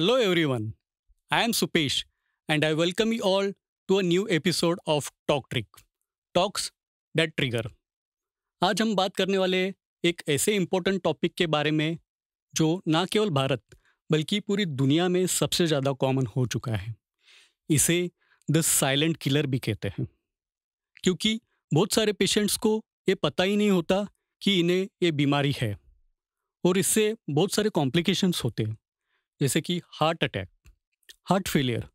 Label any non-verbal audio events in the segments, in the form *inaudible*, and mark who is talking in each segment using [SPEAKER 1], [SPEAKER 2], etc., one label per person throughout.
[SPEAKER 1] Hello, everyone. I am Supesh, and I welcome you all to a new episode of Talk Trick talks that trigger आज हम बात करने वाले एक ऐसे इम्पोर्टेंट टॉपिक के बारे में जो ना केवल भारत बल्कि पूरी दुनिया में सबसे ज़्यादा कॉमन हो चुका है इसे द साइलेंट किलर भी कहते हैं क्योंकि बहुत सारे पेशेंट्स को ये पता ही नहीं होता कि इन्हें ये बीमारी है और इससे बहुत सारे कॉम्प्लिकेशंस होते हैं जैसे कि हार्ट अटैक हार्ट फेलियर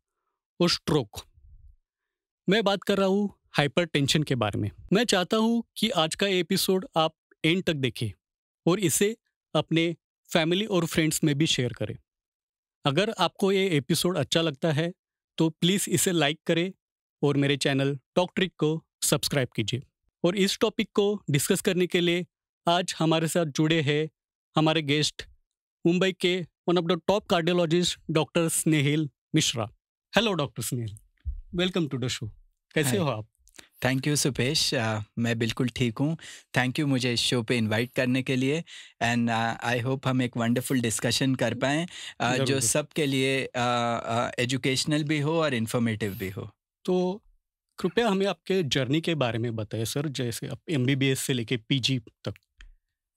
[SPEAKER 1] और स्ट्रोक मैं बात कर रहा हूँ हाइपरटेंशन के बारे में मैं चाहता हूँ कि आज का एपिसोड आप एंड तक देखें और इसे अपने फैमिली और फ्रेंड्स में भी शेयर करें अगर आपको ये एपिसोड अच्छा लगता है तो प्लीज़ इसे लाइक करें और मेरे चैनल टॉक ट्रिक को सब्सक्राइब कीजिए और इस टॉपिक को डिस्कस करने के लिए आज हमारे साथ जुड़े हैं हमारे गेस्ट मुंबई के one of the top cardiologists, Dr. Snehil Mishra. Hello, Dr. Snehil. Welcome to the show. कैसे हो आप
[SPEAKER 2] थैंक यू सुपेश मैं बिल्कुल ठीक हूँ थैंक यू मुझे इस शो पे इनवाइट करने के लिए एंड आई होप हम एक वंडरफुल डिस्कशन कर पाएँ uh, जो सबके लिए एजुकेशनल uh, uh, भी हो और इन्फॉर्मेटिव भी हो तो कृपया
[SPEAKER 1] हमें आपके जर्नी के बारे में बताएं सर जैसे आप एम से लेके पी
[SPEAKER 2] तक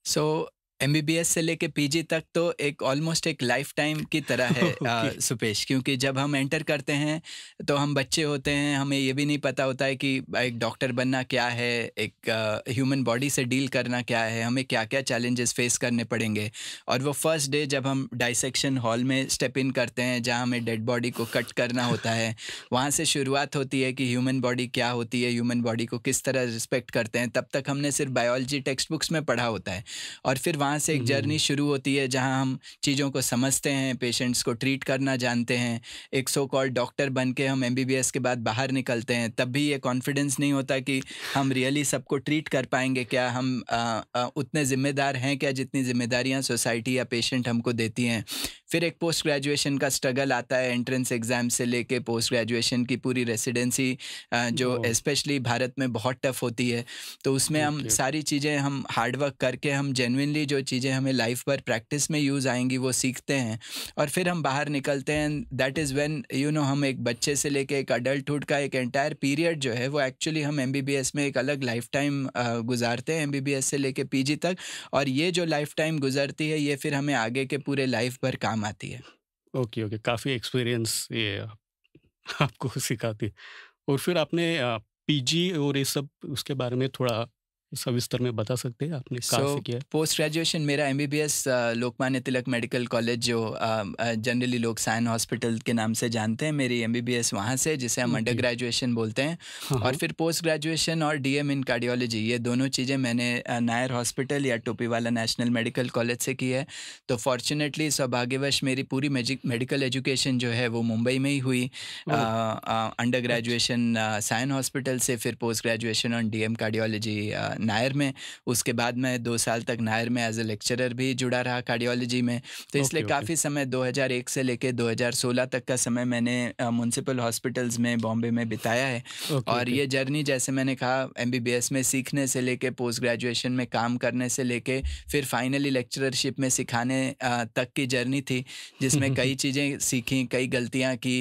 [SPEAKER 2] so so, M B B S से लेके जी तक तो एक ऑलमोस्ट एक लाइफ टाइम की तरह है okay. *laughs* आ, सुपेश क्योंकि जब हम एंटर करते हैं तो हम बच्चे होते हैं हमें ये भी नहीं पता होता है कि एक डॉक्टर बनना क्या है एक ह्यूमन बॉडी से डील करना क्या है हमें क्या क्या चैलेंजेस फेस करने पड़ेंगे और वो फर्स्ट डे जब हम डाइसेक्शन हॉल में स्टेप इन करते हैं जहाँ हमें डेड बॉडी को कट करना होता है *laughs* वहाँ से शुरुआत होती है कि ह्यूमन बॉडी क्या होती है ह्यूमन बॉडी को किस तरह रिस्पेक्ट करते हैं तब तक हमने सिर्फ बायोलॉजी टेक्स्ट बुक्स में पढ़ा होता है और फिर वहाँ वहाँ से एक जर्नी हम्म। शुरू होती है जहाँ हम चीज़ों को समझते हैं पेशेंट्स को ट्रीट करना जानते हैं एक सो कॉल डॉक्टर बन के हम एम के बाद बाहर निकलते हैं तब भी ये कॉन्फिडेंस नहीं होता कि हम रियली सबको ट्रीट कर पाएंगे क्या हम आ, आ, उतने ज़िम्मेदार हैं क्या जितनी जिम्मेदारियाँ सोसाइटी या पेशेंट हमको देती हैं फिर एक पोस्ट ग्रेजुएशन का स्ट्रगल आता है एंट्रेंस एग्ज़ाम से लेके पोस्ट ग्रेजुएशन की पूरी रेसिडेंसी जो स्पेशली भारत में बहुत टफ होती है तो उसमें हम सारी चीज़ें हम हार्डवर्क करके हम जेनविनली जो चीज़ें हमें लाइफ पर प्रैक्टिस में यूज़ आएंगी वो सीखते हैं और फिर हम बाहर निकलते हैं that is when you know हम एक बच्चे से लेके एक अडल्टुड का एक एंटायर पीरियड जो है वो एक्चुअली हम एम में एक अलग लाइफ टाइम गुजारते हैं एम से लेके पी तक और ये जो लाइफ टाइम गुजरती है ये फिर हमें आगे के पूरे लाइफ भर काम आती है
[SPEAKER 1] ओके ओके काफ़ी एक्सपीरियंस ये आपको सिखाती और फिर आपने पीजी और ये सब उसके बारे में थोड़ा सविस्तर में बता सकते हैं आपने so, से किया
[SPEAKER 2] पोस्ट ग्रेजुएशन मेरा M Lokmanya Tilak medical college जो जनरली लोग साइन हॉस्पिटल के नाम से जानते हैं मेरी एम बी बी एस वहाँ से जिसे हम अंडर ग्रेजुएशन बोलते हैं हाँ। और हाँ। फिर पोस्ट ग्रेजुएशन और डी एम इन कार्डियोलॉजी ये दोनों चीज़ें मैंने नायर हॉस्पिटल या टोपीवाला नेशनल मेडिकल कॉलेज से की है तो फॉर्चुनेटली सौभाग्यवश मेरी पूरी मेडिकल एजुकेशन जो है वो मुंबई में ही हुई अंडर ग्रेजुएशन साइन हॉस्पिटल से फिर post graduation on D M cardiology Nair में उसके बाद मैं दो साल तक नायर में एज ए लेक्चरर भी जुड़ा रहा कार्डियोलॉजी में तो इसलिए okay, काफ़ी समय 2001 से लेके 2016 तक का समय मैंने म्यूनसिपल हॉस्पिटल्स में बॉम्बे में बिताया है okay, और ये जर्नी जैसे मैंने कहा एम में सीखने से लेके पोस्ट ग्रेजुएशन में काम करने से लेके फिर फाइनली लेक्चररशिप में सिखाने तक की जर्नी थी जिसमें *laughs* कई चीज़ें सीखी कई गलतियाँ की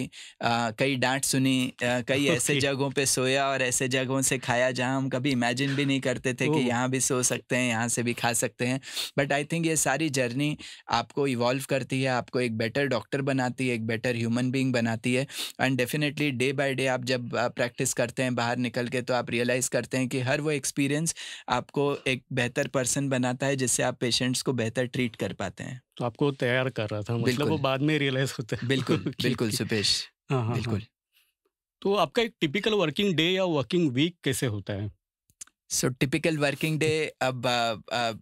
[SPEAKER 2] कई डांट सुनी कई *laughs* ऐसे जगहों पर सोया और ऐसे जगहों से खाया जहाँ हम कभी इमेजिन भी नहीं करते सकते थे कि यहाँ भी सो सकते हैं यहाँ से भी खा सकते हैं बट आई थिंक ये सारी जर्नी आपको इवॉल्व करती है आपको एक बेटर डॉक्टर बनाती है एक बेटर ह्यूमन बींग बनाती है and definitely day by day आप जब प्रैक्टिस करते हैं बाहर निकल के तो आप रियलाइज़ करते हैं कि हर वो एक्सपीरियंस आपको एक बेहतर पर्सन बनाता है जिससे आप पेशेंट्स को बेहतर ट्रीट कर पाते हैं
[SPEAKER 1] तो आपको तैयार कर रहा था मतलब वो बाद में रियलाइज होता है बिल्कुल *laughs* बिल्कुल सुपेश
[SPEAKER 2] हाँ, हाँ हाँ बिल्कुल तो आपका एक टिपिकल वर्किंग डे या वर्किंग वीक कैसे होता है सो टिपिकल वर्किंग डे अब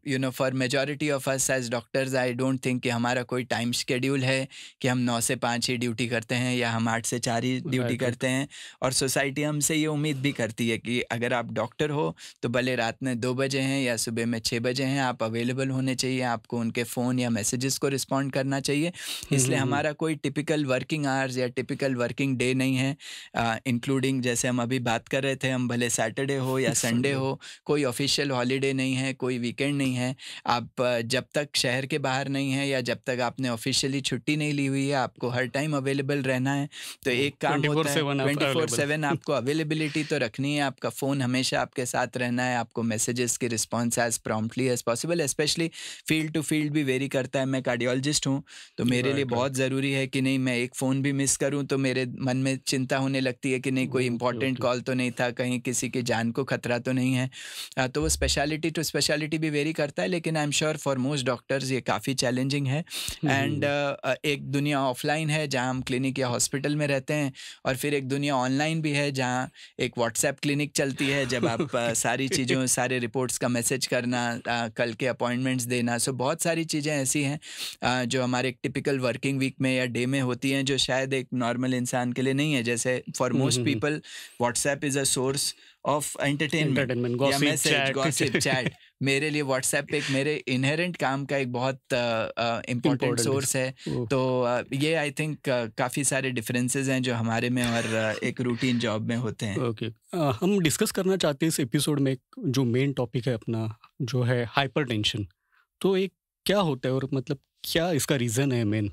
[SPEAKER 2] you know for majority of us as doctors I don't think कि हमारा कोई टाइम शेड्यूल है कि हम नौ से पाँच ही ड्यूटी करते हैं या हम आठ से चार ही ड्यूटी करते हैं और सोसाइटी हमसे ये उम्मीद भी करती है कि अगर आप डॉक्टर हो तो भले रात में दो बजे हैं या सुबह में छः बजे हैं आप अवेलेबल होने चाहिए आपको उनके फ़ोन या मैसेज़ को रिस्पॉन्ड करना चाहिए इसलिए हमारा कोई टिपिकल वर्किंग आवर्स या टिपिकल वर्किंग डे नहीं है इंक्लूडिंग जैसे हम अभी बात कर रहे थे हम भले सैटरडे हो या संडे *laughs* हो कोई ऑफिशियल हॉलीडे नहीं है कोई वीकेंड नहीं है आप जब तक शहर के बाहर नहीं है या जब तक आपने ऑफिशियली छुट्टी नहीं ली हुई है आपको हर टाइम अवेलेबल रहना है तो हाँ, एक काम होता है ट्वेंटी फोर सेवन आपको अवेलेबिलिटी तो रखनी है आपका फ़ोन हमेशा आपके साथ रहना है आपको मैसेजेस की response as promptly as possible specially field to field भी वेरी करता है मैं कार्डियोलॉजिस्ट हूँ तो मेरे लिए बहुत ज़रूरी है कि नहीं मैं एक फ़ोन भी मिस करूँ तो मेरे मन में चिंता होने लगती है कि नहीं कोई इंपॉर्टेंट कॉल तो नहीं था कहीं किसी की जान को खतरा तो नहीं है हैं तो वो स्पेशलिटी टू स्पेशलिटी भी वेरी करता है लेकिन I am sure for most doctors ये काफ़ी चैलेंजिंग है एंड हम्म, हम्म, हम्म। एक दुनिया ऑफलाइन है जहाँ हम क्लिनिक या हॉस्पिटल में रहते हैं और फिर एक दुनिया ऑनलाइन भी है जहाँ एक व्हाट्सएप क्लिनिक चलती है जब आप *laughs* सारी चीज़ों सारे रिपोर्ट्स का मैसेज करना कल के अपॉइंटमेंट्स देना सो बहुत सारी चीज़ें ऐसी हैं जो हमारे एक टिपिकल वर्किंग वीक में या डे में होती हैं जो शायद एक नॉर्मल इंसान के लिए नहीं है जैसे for most people WhatsApp is a source of entertainment message gossip chat मेरे लिए व्हाट्सएप एक मेरे इनहेरेंट काम का एक बहुत इम्पोर्टेंट uh, सोर्स uh, है तो uh, ये आई थिंक uh, काफ़ी सारे डिफरेंसेस हैं जो हमारे में और uh, एक रूटीन जॉब में होते हैं ओके okay.
[SPEAKER 1] uh, हम डिस्कस करना चाहते हैं इस एपिसोड में जो मेन टॉपिक है अपना जो है हाइपरटेंशन तो एक क्या होता है
[SPEAKER 2] और मतलब क्या इसका रीज़न है main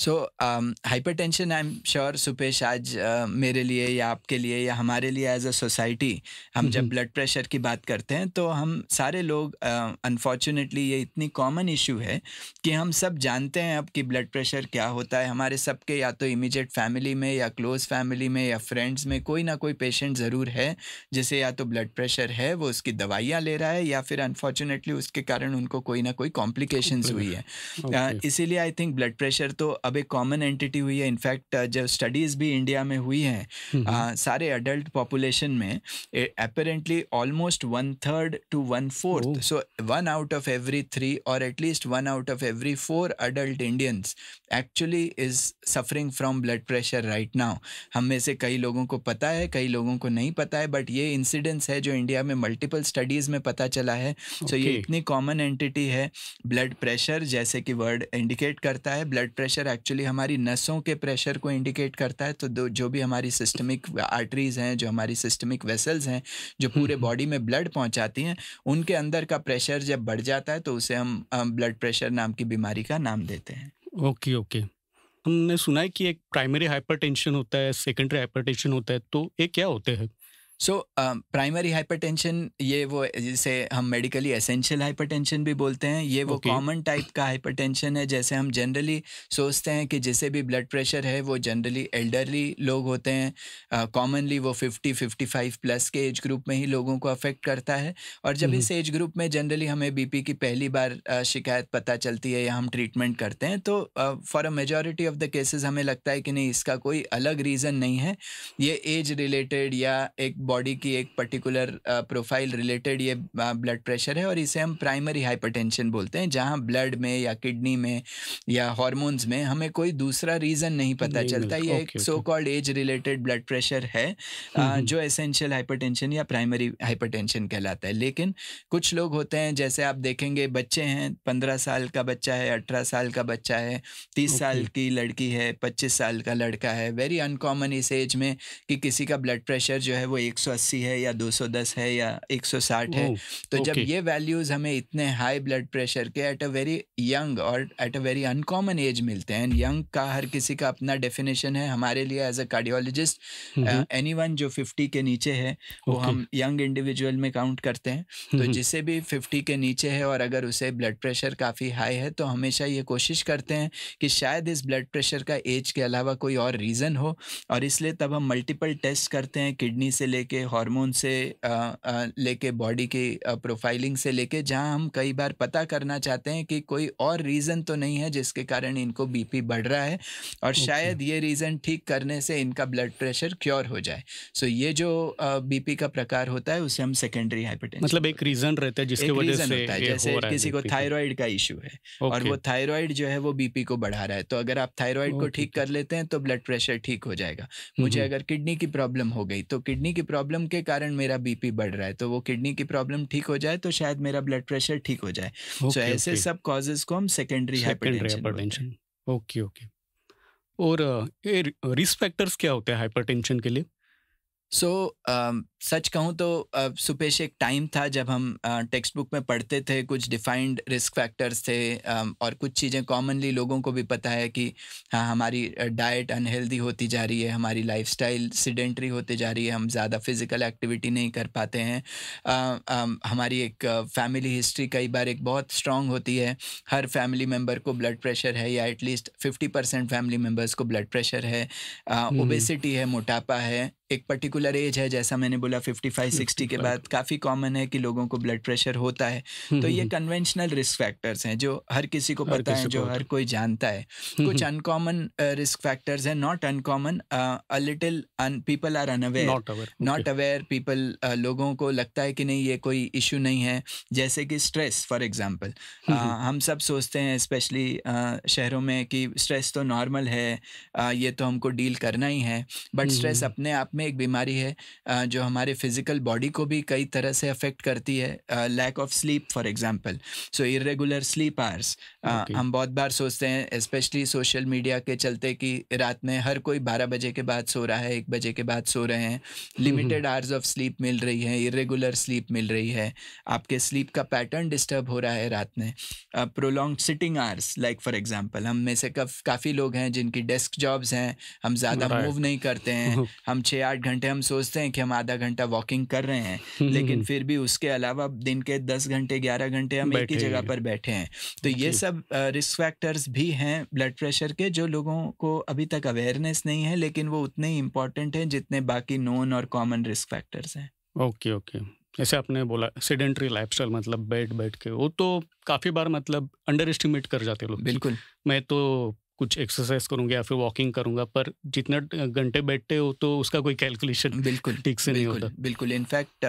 [SPEAKER 2] so hypertension I am sure Supesh आज uh, मेरे लिए या आपके लिए या हमारे लिए एज अ सोसाइटी हम जब ब्लड प्रेशर की बात करते हैं तो हम सारे लोग अनफॉर्चुनेटली uh, ये इतनी कॉमन इशू है कि हम सब जानते हैं अब कि ब्लड प्रेशर क्या होता है हमारे सबके या तो इमीजिएट फैमिली में या क्लोज फैमिली में या फ्रेंड्स में कोई ना कोई पेशेंट ज़रूर है जिसे या तो ब्लड प्रेशर है वो उसकी दवाइयाँ ले रहा है या फिर अनफॉर्चुनेटली उसके कारण उनको कोई ना कोई कॉम्प्लिकेशन हुई है okay. uh, इसीलिए आई थिंक ब्लड प्रेशर तो अब एक कॉमन एंटिटी हुई है इनफैक्ट uh, जब स्टडीज़ भी इंडिया में हुई हैं uh, सारे अडल्ट पॉपुलेशन में apparently almost one third to one fourth so one out of every three और at least one out of every four adult Indians actually is suffering from blood pressure right now हम में से कई लोगों को पता है कई लोगों को नहीं पता है बट ये इंसिडेंस है जो इंडिया में मल्टीपल स्टडीज़ में पता चला है सो okay. so ये इतनी कॉमन एंटिटी है ब्लड प्रेशर जैसे कि वर्ड इंडिकेट करता है ब्लड प्रेशर एक्चुअली हमारी नसों के प्रेशर को इंडिकेट करता है तो जो भी हमारी सिस्टमिक आर्टरीज हैं जो हमारी सिस्टमिक वेसल्स हैं जो हम्म, पूरे बॉडी हम्म। में ब्लड पहुंचाती हैं उनके अंदर का प्रेशर जब बढ़ जाता है तो उसे हम ब्लड प्रेशर नाम की बीमारी का नाम देते हैं ओके ओके
[SPEAKER 1] हमने सुना है कि एक प्राइमरी हाइपरटेंशन होता है सेकेंडरी हाइपरटेंशन होता है तो ये क्या होते हैं
[SPEAKER 2] सो प्राइमरी हाइपरटेंशन ये वो जिसे हम मेडिकली एसेंशियल हाइपरटेंशन भी बोलते हैं ये वो कॉमन टाइप का हाइपरटेंशन है जैसे हम जनरली सोचते हैं कि जिसे भी ब्लड प्रेशर है वो जनरली एल्डरली लोग होते हैं कॉमनली uh, वो 50 55 प्लस के एज ग्रुप में ही लोगों को अफेक्ट करता है और जब mm-hmm. इस एज ग्रुप में जनरली हमें बीपी की पहली बार uh, शिकायत पता चलती है या हम ट्रीटमेंट करते हैं तो for a majority of the cases हमें लगता है कि नहीं इसका कोई अलग रीज़न नहीं है ये एज रिलेटेड या एक बॉडी की एक पर्टिकुलर प्रोफाइल रिलेटेड ये ब्लड uh, प्रेशर है और इसे हम प्राइमरी हाइपरटेंशन बोलते हैं जहाँ ब्लड में या किडनी में या हॉर्मोन्स में हमें कोई दूसरा रीज़न नहीं पता नहीं चलता ये एक so called age related blood pressure है uh, हम्म, हम्म। जो एसेंशियल हाइपरटेंशन या प्राइमरी हाइपरटेंशन कहलाता है लेकिन कुछ लोग होते हैं जैसे आप देखेंगे बच्चे हैं पंद्रह साल का बच्चा है अठारह साल का बच्चा है तीस साल की लड़की है पच्चीस साल का लड़का है वेरी अनकॉमन इस एज में कि किसी का ब्लड प्रेशर जो है वो एक 180 है या 210 है या 160 है तो जब ये वैल्यूज हमें इतने हाई ब्लड प्रेशर के एट अ वेरी यंग और at a very uncommon age मिलते हैं यंग का हर किसी का अपना डेफिनेशन है हमारे लिए एज अ कार्डियोलॉजिस्ट एनी जो 50 के नीचे है वो हम यंग इंडिविजुअल में काउंट करते हैं हम्म, तो हम्म। जिसे भी 50 के नीचे है और अगर उसे ब्लड प्रेशर काफ़ी हाई है तो हमेशा ये कोशिश करते हैं कि शायद इस ब्लड प्रेशर का एज के अलावा कोई और रीज़न हो और इसलिए तब हम मल्टीपल टेस्ट करते हैं किडनी से ले लेके हार्मोन से लेके बॉडी की प्रोफाइलिंग से लेके जहां हम कई बार पता करना चाहते हैं कि कोई और रीज़न तो नहीं है जिसके कारण इनको बीपी बढ़ रहा है और okay. शायद ये रीज़न ठीक करने से इनका ब्लड प्रेशर क्योर हो जाए सो so, ये जो बीपी का प्रकार होता है उसे हम सेकेंडरी हाइपरटेंशन
[SPEAKER 1] मतलब एक रीज़न रहता है जिसके वजह से होता है जैसे किसी को थायराइड
[SPEAKER 2] का इशू है और वो थायराइड जो है वो बीपी को बढ़ा रहा है तो अगर आप थायराइड को ठीक कर लेते हैं तो ब्लड प्रेशर ठीक हो जाएगा हम्म, मुझे हम्म। अगर किडनी की प्रॉब्लम हो गई तो किडनी की प्रॉब्लम के कारण मेरा बीपी बढ़ रहा है तो वो किडनी की प्रॉब्लम ठीक हो जाए तो शायद मेरा ब्लड प्रेशर ठीक हो जाए सो okay, so, okay. सब कॉजेज को हम सेकेंडरी ओके ओके और ये रिस्क फैक्टर्स क्या होते हैं हाइपरटेंशन के लिए सो so, uh, सच कहूँ तो सुपेश एक टाइम था जब हम टेक्स्ट बुक में पढ़ते थे कुछ डिफाइंड रिस्क फैक्टर्स थे और कुछ चीज़ें कॉमनली लोगों को भी पता है कि हाँ हमारी डाइट अनहेल्दी होती जा रही है हमारी लाइफस्टाइल सीडेंट्री होती जा रही है हम ज़्यादा फिज़िकल एक्टिविटी नहीं कर पाते हैं आ, आ, हमारी एक फैमिली हिस्ट्री कई बार एक बहुत स्ट्रॉन्ग होती है हर फैमिली मेम्बर को ब्लड प्रेशर है या at least fifty percent family members को ब्लड प्रेशर है ओबेसिटी हम्म। है मोटापा है एक पर्टिकुलर एज है जैसा मैंने बोला 55 60 के बाद काफ़ी कॉमन है कि लोगों को ब्लड प्रेशर होता है हम्म, तो हम्म, ये कन्वेंशनल रिस्क फैक्टर्स हैं जो हर किसी को पता है जो हर कोई जानता है हम्म, कुछ अनकॉमन रिस्क फैक्टर्स हैं not uncommon a little people are unaware not aware people लोगों को लगता है कि नहीं ये कोई इशू नहीं है जैसे कि स्ट्रेस फॉर एग्जाम्पल हम सब सोचते हैं स्पेशली शहरों में कि स्ट्रेस तो नॉर्मल है ये तो हमको डील करना ही है बट स्ट्रेस अपने आप में एक बीमारी है जो हम हमारे फिजिकल बॉडी को भी कई तरह से अफेक्ट करती है lack of sleep for example so irregular sleep hours हम बहुत बार सोचते हैं स्पेशली सोशल मीडिया के चलते कि रात में हर कोई बारह बजे के बाद सो रहा है एक बजे के बाद सो रहे हैं लिमिटेड आवर्स ऑफ स्लीप मिल रही है इरेगुलर स्लीप मिल रही है आपके स्लीप का पैटर्न डिस्टर्ब हो रहा है रात में prolong sitting hours like for example हम में से कफ, काफ़ी लोग हैं जिनकी डेस्क जॉब्स हैं हम ज़्यादा मूव नहीं करते हैं *laughs* हम छः आठ घंटे हम सोचते हैं कि हम आधा घंटा वॉकिंग कर रहे हैं हम्म, हम्म, लेकिन हम्म। फिर भी उसके अलावा दिन के दस घंटे ग्यारह घंटे हम एक ही जगह पर बैठे हैं तो ये सब रिस्क फैक्टर्स भी हैं ब्लड प्रेशर के जो लोगों को अभी तक अवेयरनेस नहीं है लेकिन वो उतने ही इंपॉर्टेंट हैं जितने बाकी नोन और कॉमन रिस्क फैक्टर्स हैं
[SPEAKER 1] ओके ओके जैसे आपने बोला सेडेंट्री लाइफस्टाइल मतलब बैठ बैठ के वो तो काफ़ी बार मतलब अंडर एस्टिमेट कर जाते लोग बिल्कुल मैं तो कुछ एक्सरसाइज करूंगा या फिर वॉकिंग करूंगा पर जितना
[SPEAKER 2] घंटे बैठते हो तो उसका कोई कैलकुलेशन बिल्कुल *laughs* ठीक से नहीं होता बिल्कुल इनफैक्ट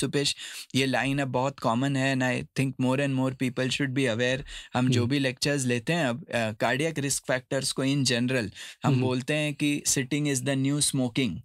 [SPEAKER 2] सुपेश ये लाइन अब बहुत कॉमन है and I think more and more people should be aware हम जो हम्म। भी लेक्चर्स लेते हैं अब कार्डियक रिस्क फैक्टर्स को इन जनरल हम हम्म। बोलते हैं कि sitting is the new smoking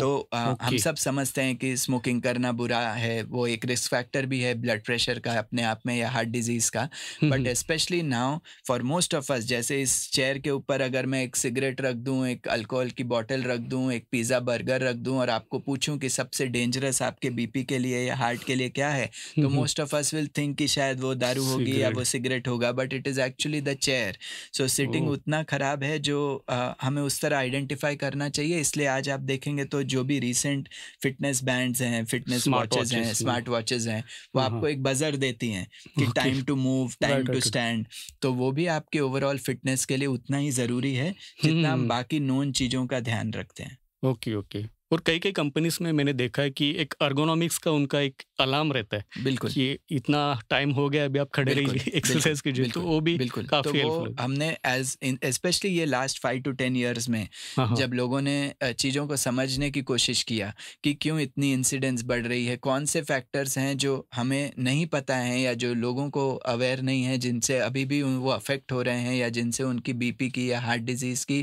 [SPEAKER 2] तो आ, हम सब समझते हैं कि स्मोकिंग करना बुरा है वो एक रिस्क फैक्टर भी है ब्लड प्रेशर का अपने आप में या हार्ट डिजीज का but specially now for most of us जैसे इस चेयर के ऊपर अगर मैं एक सिगरेट रख दूं एक अल्कोहल की बॉटल रख दूं एक पिज़्ज़ा बर्गर रख दूं और आपको पूछूं कि सबसे डेंजरस आपके बीपी के लिए या हार्ट के लिए क्या है तो most of us will think कि शायद वो दारू होगी या वो सिगरेट होगा but it is actually the chair so sitting उतना ख़राब है जो आ, हमें उस तरह आइडेंटिफाई करना चाहिए इसलिए आज आप देखेंगे तो जो भी रिसेंट फिटनेस बैंड्स हैं फिटनेस वॉचेज हैं स्मार्ट हम्म। वॉचेज हैं वो हाँ, हाँ। आपको एक बजर देती हैं कि time to move time to stand तो वो भी आपके ओवरऑल फिटनेस के लिए उतना ही जरूरी है जितना हम हम्म। बाकी नॉन चीजों का ध्यान रखते हैं ओके ओके
[SPEAKER 1] और कई कई कंपनीज में मैंने देखा है कि एक अर्गोनॉमिक्स का उनका एक
[SPEAKER 2] अलार्म रहता है बिल्कुल ये इतना टाइम हो गया अभी आप खड़े रहिए एक्सरसाइज कीजिए तो वो भी बिल्कुल काफी तो वो हमने एज स्पेशली ये last five to ten years में हाँ, हाँ। जब लोगों ने चीज़ों को समझने की कोशिश किया कि क्यों इतनी इंसिडेंट्स बढ़ रही है कौन से फैक्टर्स हैं जो हमें नहीं पता है या जो लोगों को अवेयर नहीं है जिनसे अभी भी वो अफेक्ट हो रहे हैं या जिनसे उनकी बीपी की या हार्ट डिजीज़ की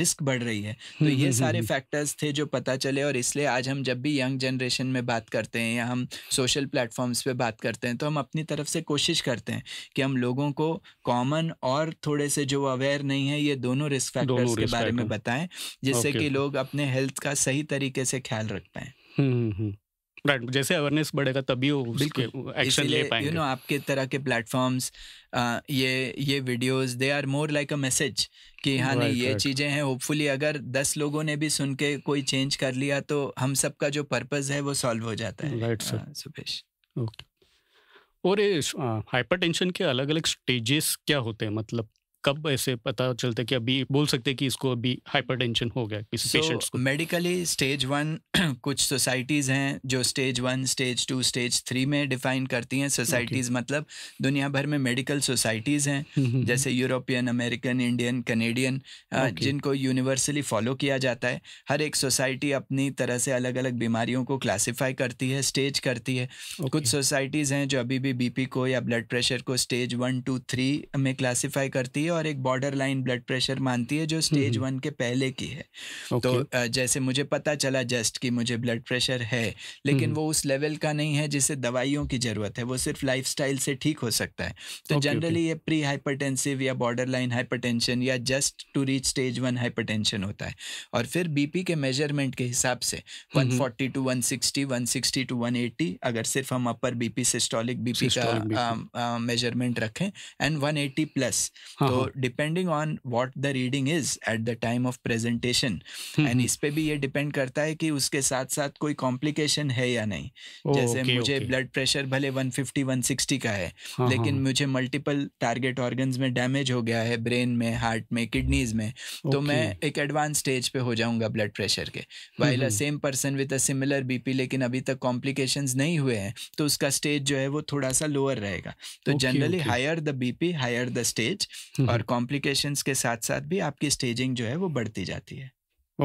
[SPEAKER 2] रिस्क बढ़ रही है तो हम्म, ये हम्म, हम्म, सारे फैक्टर्स थे जो पता चले और इसलिए आज हम जब भी यंग जनरेशन में बात करते हैं या हम सोशल प्लेटफॉर्म्स पे बात करते हैं तो हम अपनी तरफ से कोशिश करते हैं कि हम लोगों को कॉमन और थोड़े से जो अवेयर नहीं है ये दोनों रिस्क फैक्टर्स के बारे में बताएं जिससे कि लोग अपने हेल्थ का सही तरीके से ख्याल रख पाएँ राइट हम्म, हम्म, हम्म। जैसे अवेयरनेस बढ़ेगा तभी वो एक्शन ले पाएंगे यू नो आपके तरह के प्लेटफॉर्म्स ये ये videos they are more like a message कि हाँ नहीं ये चीज़ें हैं होपफुली अगर दस लोगों ने भी सुन के कोई चेंज कर लिया तो हम सब का जो पर्पज़ है वो सॉल्व हो जाता है राइट सर सुपेश ओके
[SPEAKER 1] और ये हाइपरटेंशन के अलग अलग स्टेजेस क्या होते हैं मतलब कब ऐसे पता चलता है कि अभी बोल सकते हैं कि इसको अभी हाइपरटेंशन हो गया इस so, पेशेंट्स को
[SPEAKER 2] मेडिकली स्टेज वन कुछ सोसाइटीज़ हैं जो stage one stage two stage three में डिफाइन करती हैं सोसाइटीज़ okay. मतलब दुनिया भर में मेडिकल सोसाइटीज़ हैं *laughs* हम्म, हम्म, हम्म। जैसे European American Indian Canadian okay. जिनको यूनिवर्सली फॉलो किया जाता है हर एक सोसाइटी अपनी तरह से अलग अलग बीमारियों को क्लासीफाई करती है स्टेज करती है okay. कुछ सोसाइटीज़ हैं जो अभी भी बीपी को या ब्लड प्रेशर को स्टेज वन टू थ्री में क्लासीफाई करती है है और एक बॉर्डर लाइन ब्लड प्रेशर मानती है जो स्टेज वन के पहले की है तो, okay. तो जैसे मुझे पता चला जस्ट कि मुझे ब्लड प्रेशर है लेकिन वो उस लेवल का नहीं है जिसे दवाइयों की ज़रूरत है वो सिर्फ लाइफ से ठीक हो सकता है तो जनरली okay, okay. ये प्री हाइपर या बॉर्डर लाइन या just to reach stage one hyper होता है और फिर बीपी के मेजरमेंट के हिसाब से 140 टू वन सिक्सटी टू 180 अगर सिर्फ हम अपर बीपी सिस्टोलिक बीपी का मेजरमेंट रखें एंड 180 प्लस तो depending on what the reading is at the time of presentation and इस पे भी ये डिपेंड करता है कि उसके साथ साथ कोई कॉम्प्लिकेशन है या नहीं oh, जैसे okay, मुझे ब्लड okay. प्रेशर भले 150 160 का है हाँ, हाँ, लेकिन हाँ। मुझे मल्टीपल टारगेट ऑर्गन्स में डैमेज हो गया है ब्रेन में हार्ट में किडनीज में तो okay. तो मैं एक एडवांस स्टेज पे हो जाऊंगा ब्लड प्रेशर के while a same person with a similar BP लेकिन अभी तक कॉम्प्लिकेशन नहीं हुए हैं तो उसका स्टेज जो है वो थोड़ा सा लोअर रहेगा तो generally higher the BP higher the stage hmm. और कॉम्प्लिकेशंस के साथ साथ भी आपकी स्टेजिंग जो है वो बढ़ती जाती है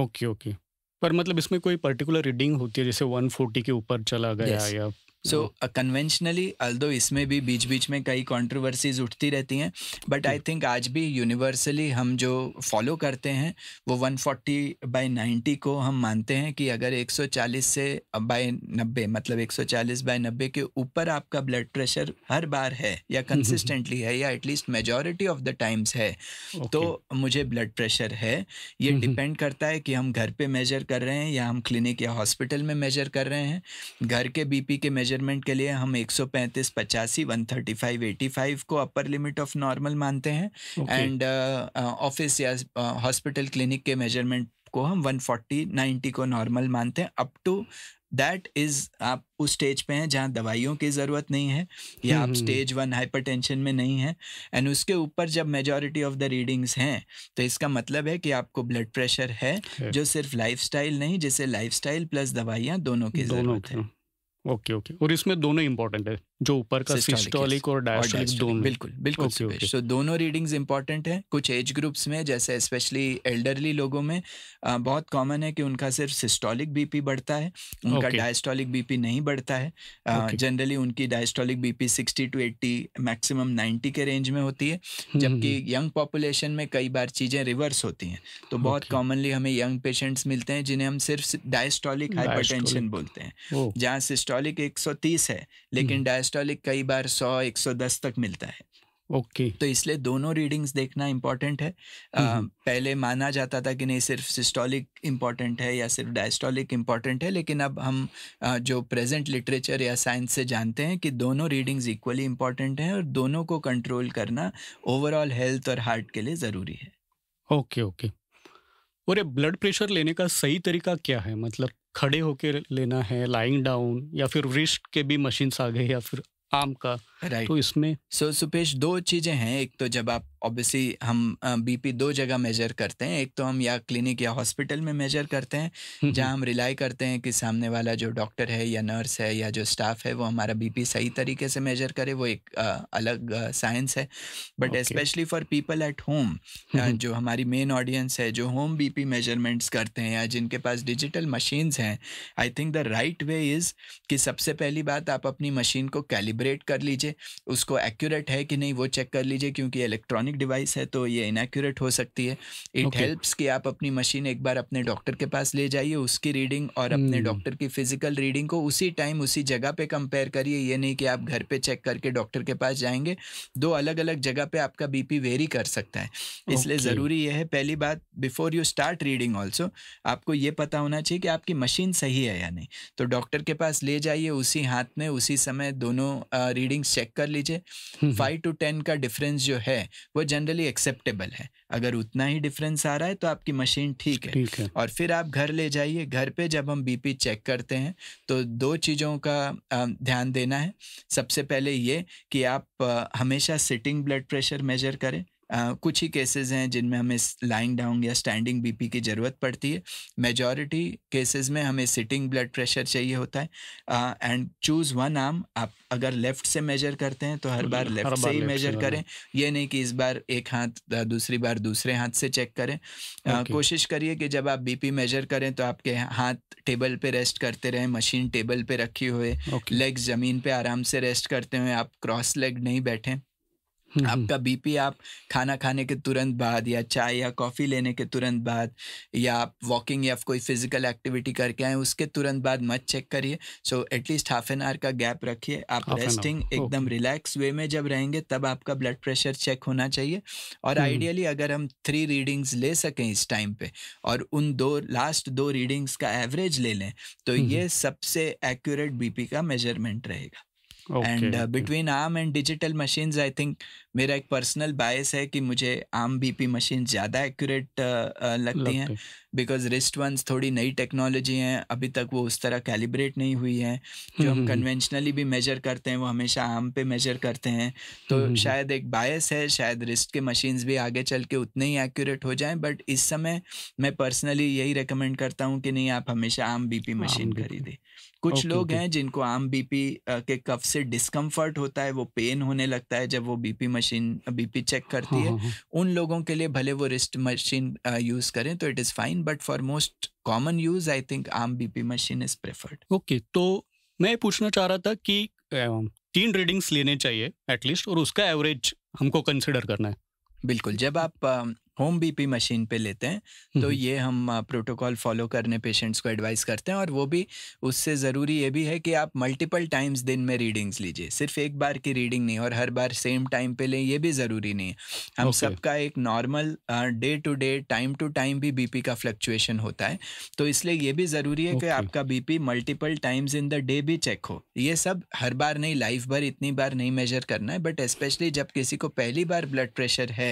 [SPEAKER 1] ओके ओके पर मतलब इसमें कोई पर्टिकुलर रीडिंग होती है जैसे 140 के ऊपर चला गया yes. या
[SPEAKER 2] सो कन्वेंशनली अल्दो इसमें भी बीच बीच में कई कॉन्ट्रोवर्सीज उठती रहती हैं बट आई थिंक आज भी यूनिवर्सली हम जो फॉलो करते हैं वो 140 फोर्टी बाई नाइन्टी को हम मानते हैं कि अगर 140 से बाय नब्बे मतलब 140 बाई नब्बे के ऊपर आपका ब्लड प्रेशर हर बार है या कंसिस्टेंटली *laughs* है या at least majority of the times है तो okay. तो मुझे ब्लड प्रेशर है ये डिपेंड हम्म, हम्म। करता है कि हम घर पे मेजर कर रहे हैं या हम क्लिनिक या हॉस्पिटल में मेजर कर रहे हैं घर के बीपी के मेजर मेजरमेंट के लिए हम 135 पचासी एटी फाइव को अपर लिमिट ऑफ नॉर्मल मानते हैं एंड ऑफिस uh, uh, या हॉस्पिटल uh, क्लिनिक के मेजरमेंट को हम 140 नाइन्टी को नॉर्मल मानते हैं अप टू दैट इज आप उस स्टेज पे हैं जहाँ दवाइयों की ज़रूरत नहीं है या आप स्टेज वन हाइपरटेंशन में नहीं है एंड उसके ऊपर जब मेजोरिटी ऑफ द रीडिंग्स हैं तो इसका मतलब है कि आपको ब्लड प्रेशर है जो सिर्फ स्टाइल नहीं जिसे स्टाइल प्लस दवाइयाँ दोनों की ज़रूरत है ओके ओके और इसमें दोनों इंपॉर्टेंट है जो ऊपर
[SPEAKER 1] का सिस्टोलिक और डायस्टोलिक दोनों बिल्कुल बिल्कुल okay, okay. so,
[SPEAKER 2] दोनों रीडिंग्स इंपॉर्टेंट हैं कुछ एज ग्रुप्स में जैसे स्पेशली एल्डरली लोगों में आ, बहुत कॉमन है कि उनका सिर्फ सिस्टोलिक बीपी बढ़ता है उनका okay. डायस्टोलिक बीपी नहीं बढ़ता है जनरली okay. उनकी डायस्टोलिक बीपी 60 टू 80 मैक्सिमम 90 के रेंज में होती है हम्म, जबकि यंग हम्म। पॉपुलेशन में कई बार चीज़ें रिवर्स होती हैं तो बहुत कॉमनली हमें यंग पेशेंट्स मिलते हैं जिन्हें हम सिर्फ डायस्टोलिक हाइपरटेंशन बोलते हैं oh. जहाँ सिस्टोलिक 130 है लेकिन डायस्ट हम्म। सिस्टोलिक कई बार 100 110 तक मिलता है ओके okay. तो इसलिए दोनों रीडिंग्स देखना इम्पॉर्टेंट है आ, हम्म, हम्म। पहले माना जाता था कि नहीं सिर्फ सिस्टोलिक इम्पॉर्टेंट है या सिर्फ डायस्टोलिक इम्पॉर्टेंट है लेकिन अब हम आ, जो प्रेजेंट लिटरेचर या साइंस से जानते हैं कि दोनों रीडिंग्स इक्वली इम्पॉर्टेंट हैं और दोनों को कंट्रोल करना ओवरऑल हेल्थ और हार्ट के लिए ज़रूरी है
[SPEAKER 1] ओके okay, ओके okay.
[SPEAKER 2] और ये ब्लड प्रेशर
[SPEAKER 1] लेने का सही तरीका क्या है मतलब खड़े होके लेना है लाइंग डाउन या फिर रिस्ट
[SPEAKER 2] के भी मशीन आ गए या फिर आम का right. तो इसमें सो so, सुपेश दो चीज़ें हैं एक तो जब आप ऑब्वियसली हम बीपी दो जगह मेजर करते हैं एक तो हम या क्लिनिक या हॉस्पिटल में मेजर करते हैं हम्म, हम्म। जहां हम रिलाई करते हैं कि सामने वाला जो डॉक्टर है या नर्स है या जो स्टाफ है वो हमारा बीपी सही तरीके से मेजर करे वो एक आ, अलग साइंस है but specially for people at home जो हमारी मेन ऑडियंस है जो होम बीपी मेजरमेंट्स करते हैं या जिनके पास डिजिटल मशीन्स हैं I think the right way is कि सबसे पहली बात आप अपनी मशीन को कैलिब्रेट कर लीजिए उसको एक्यूरेट है कि नहीं वो चेक कर लीजिए क्योंकि इलेक्ट्रॉनिक इलेक्ट्रॉनिक डिवाइस है तो ये इनएक्यूरेट हो सकती है इट okay. हेल्प्स कि आप अपनी मशीन एक बार अपने डॉक्टर के पास ले जाइए उसकी रीडिंग और hmm. अपने डॉक्टर की फिजिकल रीडिंग को उसी टाइम उसी जगह पे कंपेयर करिए ये नहीं कि आप घर पे चेक करके डॉक्टर के पास जाएंगे दो अलग अलग जगह पे आपका बीपी वेरी कर सकता है इसलिए okay. ज़रूरी यह है पहली बात before you start reading also आपको ये पता होना चाहिए कि आपकी मशीन सही है या नहीं तो डॉक्टर के पास ले जाइए उसी हाथ में उसी समय दोनों रीडिंग्स चेक कर लीजिए फाइव टू टेन का डिफरेंस जो है वो जनरली एक्सेप्टेबल है अगर उतना ही डिफरेंस आ रहा है तो आपकी मशीन ठीक है है और फिर आप घर ले जाइए घर पे जब हम बीपी चेक करते हैं तो दो चीज़ों का ध्यान देना है सबसे पहले ये कि आप हमेशा सिटिंग ब्लड प्रेशर मेजर करें कुछ ही केसेस हैं जिनमें हमें लाइंग डाउन या स्टैंडिंग बीपी की ज़रूरत पड़ती है मेजॉरिटी केसेस में हमें सिटिंग ब्लड प्रेशर चाहिए होता है एंड चूज़ वन आर्म आप अगर लेफ्ट से मेजर करते हैं तो हर बार लेफ्ट से ही मेजर करें ये नहीं कि इस बार एक हाथ दूसरी बार दूसरे हाथ से चेक करें okay. कोशिश करिए कि जब आप बीपी मेजर करें तो आपके हाथ टेबल पे रेस्ट करते रहें मशीन टेबल पे रखी हुए okay. ज़मीन पे आराम से रेस्ट करते हुए आप क्रॉस लेग नहीं बैठें हम्म, हम्म। आपका बीपी आप खाना खाने के तुरंत बाद या चाय या कॉफ़ी लेने के तुरंत बाद या आप वॉकिंग या कोई फिजिकल एक्टिविटी करके आए उसके तुरंत बाद मत चेक करिए so at least half an hour का गैप रखिए आप रेस्टिंग एकदम रिलैक्स वे में जब रहेंगे तब आपका ब्लड प्रेशर चेक होना चाहिए और आइडियली हम्म, अगर हम थ्री रीडिंग्स ले सकें इस टाइम पे और उन दो लास्ट दो रीडिंग्स का एवरेज ले लें तो ये सबसे एक्यूरेट बीपी का मेजरमेंट रहेगा and between arm and digital machines I think मेरा एक पर्सनल बायस है कि मुझे आर्म पी मशीन ज़्यादा एक्यूरेट uh, uh, लगती हैं बिकॉज रिस्ट वंस थोड़ी नई टेक्नोलॉजी हैं अभी तक वो उस तरह कैलिब्रेट नहीं हुई है
[SPEAKER 1] हम्म, जो हम
[SPEAKER 2] कन्वेंशनली हम्म, हम्म। भी मेजर करते हैं वो हमेशा आर्म पे मेजर करते हैं तो शायद एक बायस है शायद रिस्ट के मशीन्स भी आगे चल के उतने ही एक्यूरेट हो जाए बट इस समय मैं पर्सनली यही रिकमेंड करता हूँ कि नहीं आप हमेशा आर्म पी मशीन खरीदें कुछ okay, लोग okay. हैं जिनको आम बीपी के कफ से डिस्कम्फर्ट होता है वो पेन होने लगता है जब वो बीपी मशीन बीपी चेक करती हाँ, है हाँ, हाँ. उन लोगों के लिए भले वो रिस्ट मशीन यूज करें तो it is fine but for most common use I think arm BP machine is preferred okay
[SPEAKER 1] तो मैं पूछना चाह रहा था
[SPEAKER 2] कि तीन रीडिंग्स लेने चाहिए एटलीस्ट और उसका एवरेज हमको कंसिडर करना है बिल्कुल जब आप होम बीपी मशीन पे लेते हैं तो ये हम प्रोटोकॉल फॉलो करने पेशेंट्स को एडवाइस करते हैं और वो भी उससे ज़रूरी ये भी है कि आप मल्टीपल टाइम्स दिन में रीडिंग्स लीजिए सिर्फ एक बार की रीडिंग नहीं और हर बार सेम टाइम पे लें ये भी ज़रूरी नहीं है हम okay. सबका एक normal day to day time to time भी बी का फ्लक्चुएशन होता है तो इसलिए ये भी ज़रूरी है okay. कि आपका B multiple times in the day भी चेक हो ये सब हर बार नहीं लाइफ भर इतनी बार नहीं मेजर करना है बट स्पेशली जब किसी को पहली बार ब्लड प्रेशर है